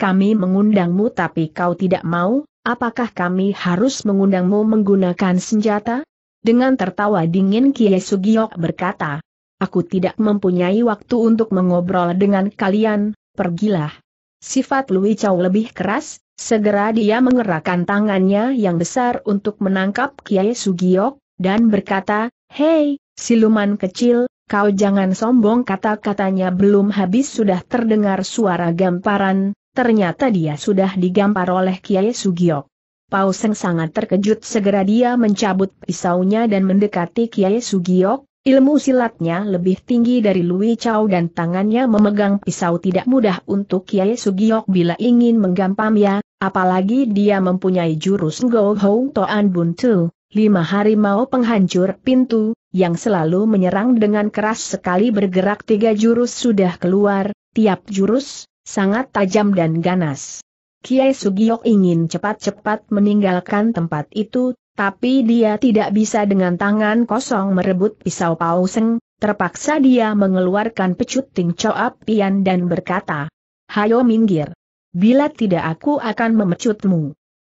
Kami mengundangmu tapi kau tidak mau, apakah kami harus mengundangmu menggunakan senjata? Dengan tertawa dingin Kiai Sugiok berkata, Aku tidak mempunyai waktu untuk mengobrol dengan kalian, pergilah. Sifat Lui Chow lebih keras, segera dia mengerahkan tangannya yang besar untuk menangkap Kiai Sugiok, dan berkata, Hei, siluman kecil, kau jangan sombong kata-katanya belum habis sudah terdengar suara gamparan, ternyata dia sudah digampar oleh Kiai Sugiok. Pau Seng sangat terkejut segera dia mencabut pisaunya dan mendekati Kiai Sugiok, ilmu silatnya lebih tinggi dari Lui Chow dan tangannya memegang pisau tidak mudah untuk Kiai Sugiok bila ingin menggampamnya, apalagi dia mempunyai jurus Go Hong Toan Bun Tu, lima mau penghancur pintu, yang selalu menyerang dengan keras sekali bergerak tiga jurus sudah keluar, tiap jurus, sangat tajam dan ganas. Kiai Sugiok ingin cepat-cepat meninggalkan tempat itu, tapi dia tidak bisa dengan tangan kosong merebut pisau pauseng, terpaksa dia mengeluarkan pecut ting coap pian dan berkata, Hayo minggir. Bila tidak aku akan memecutmu.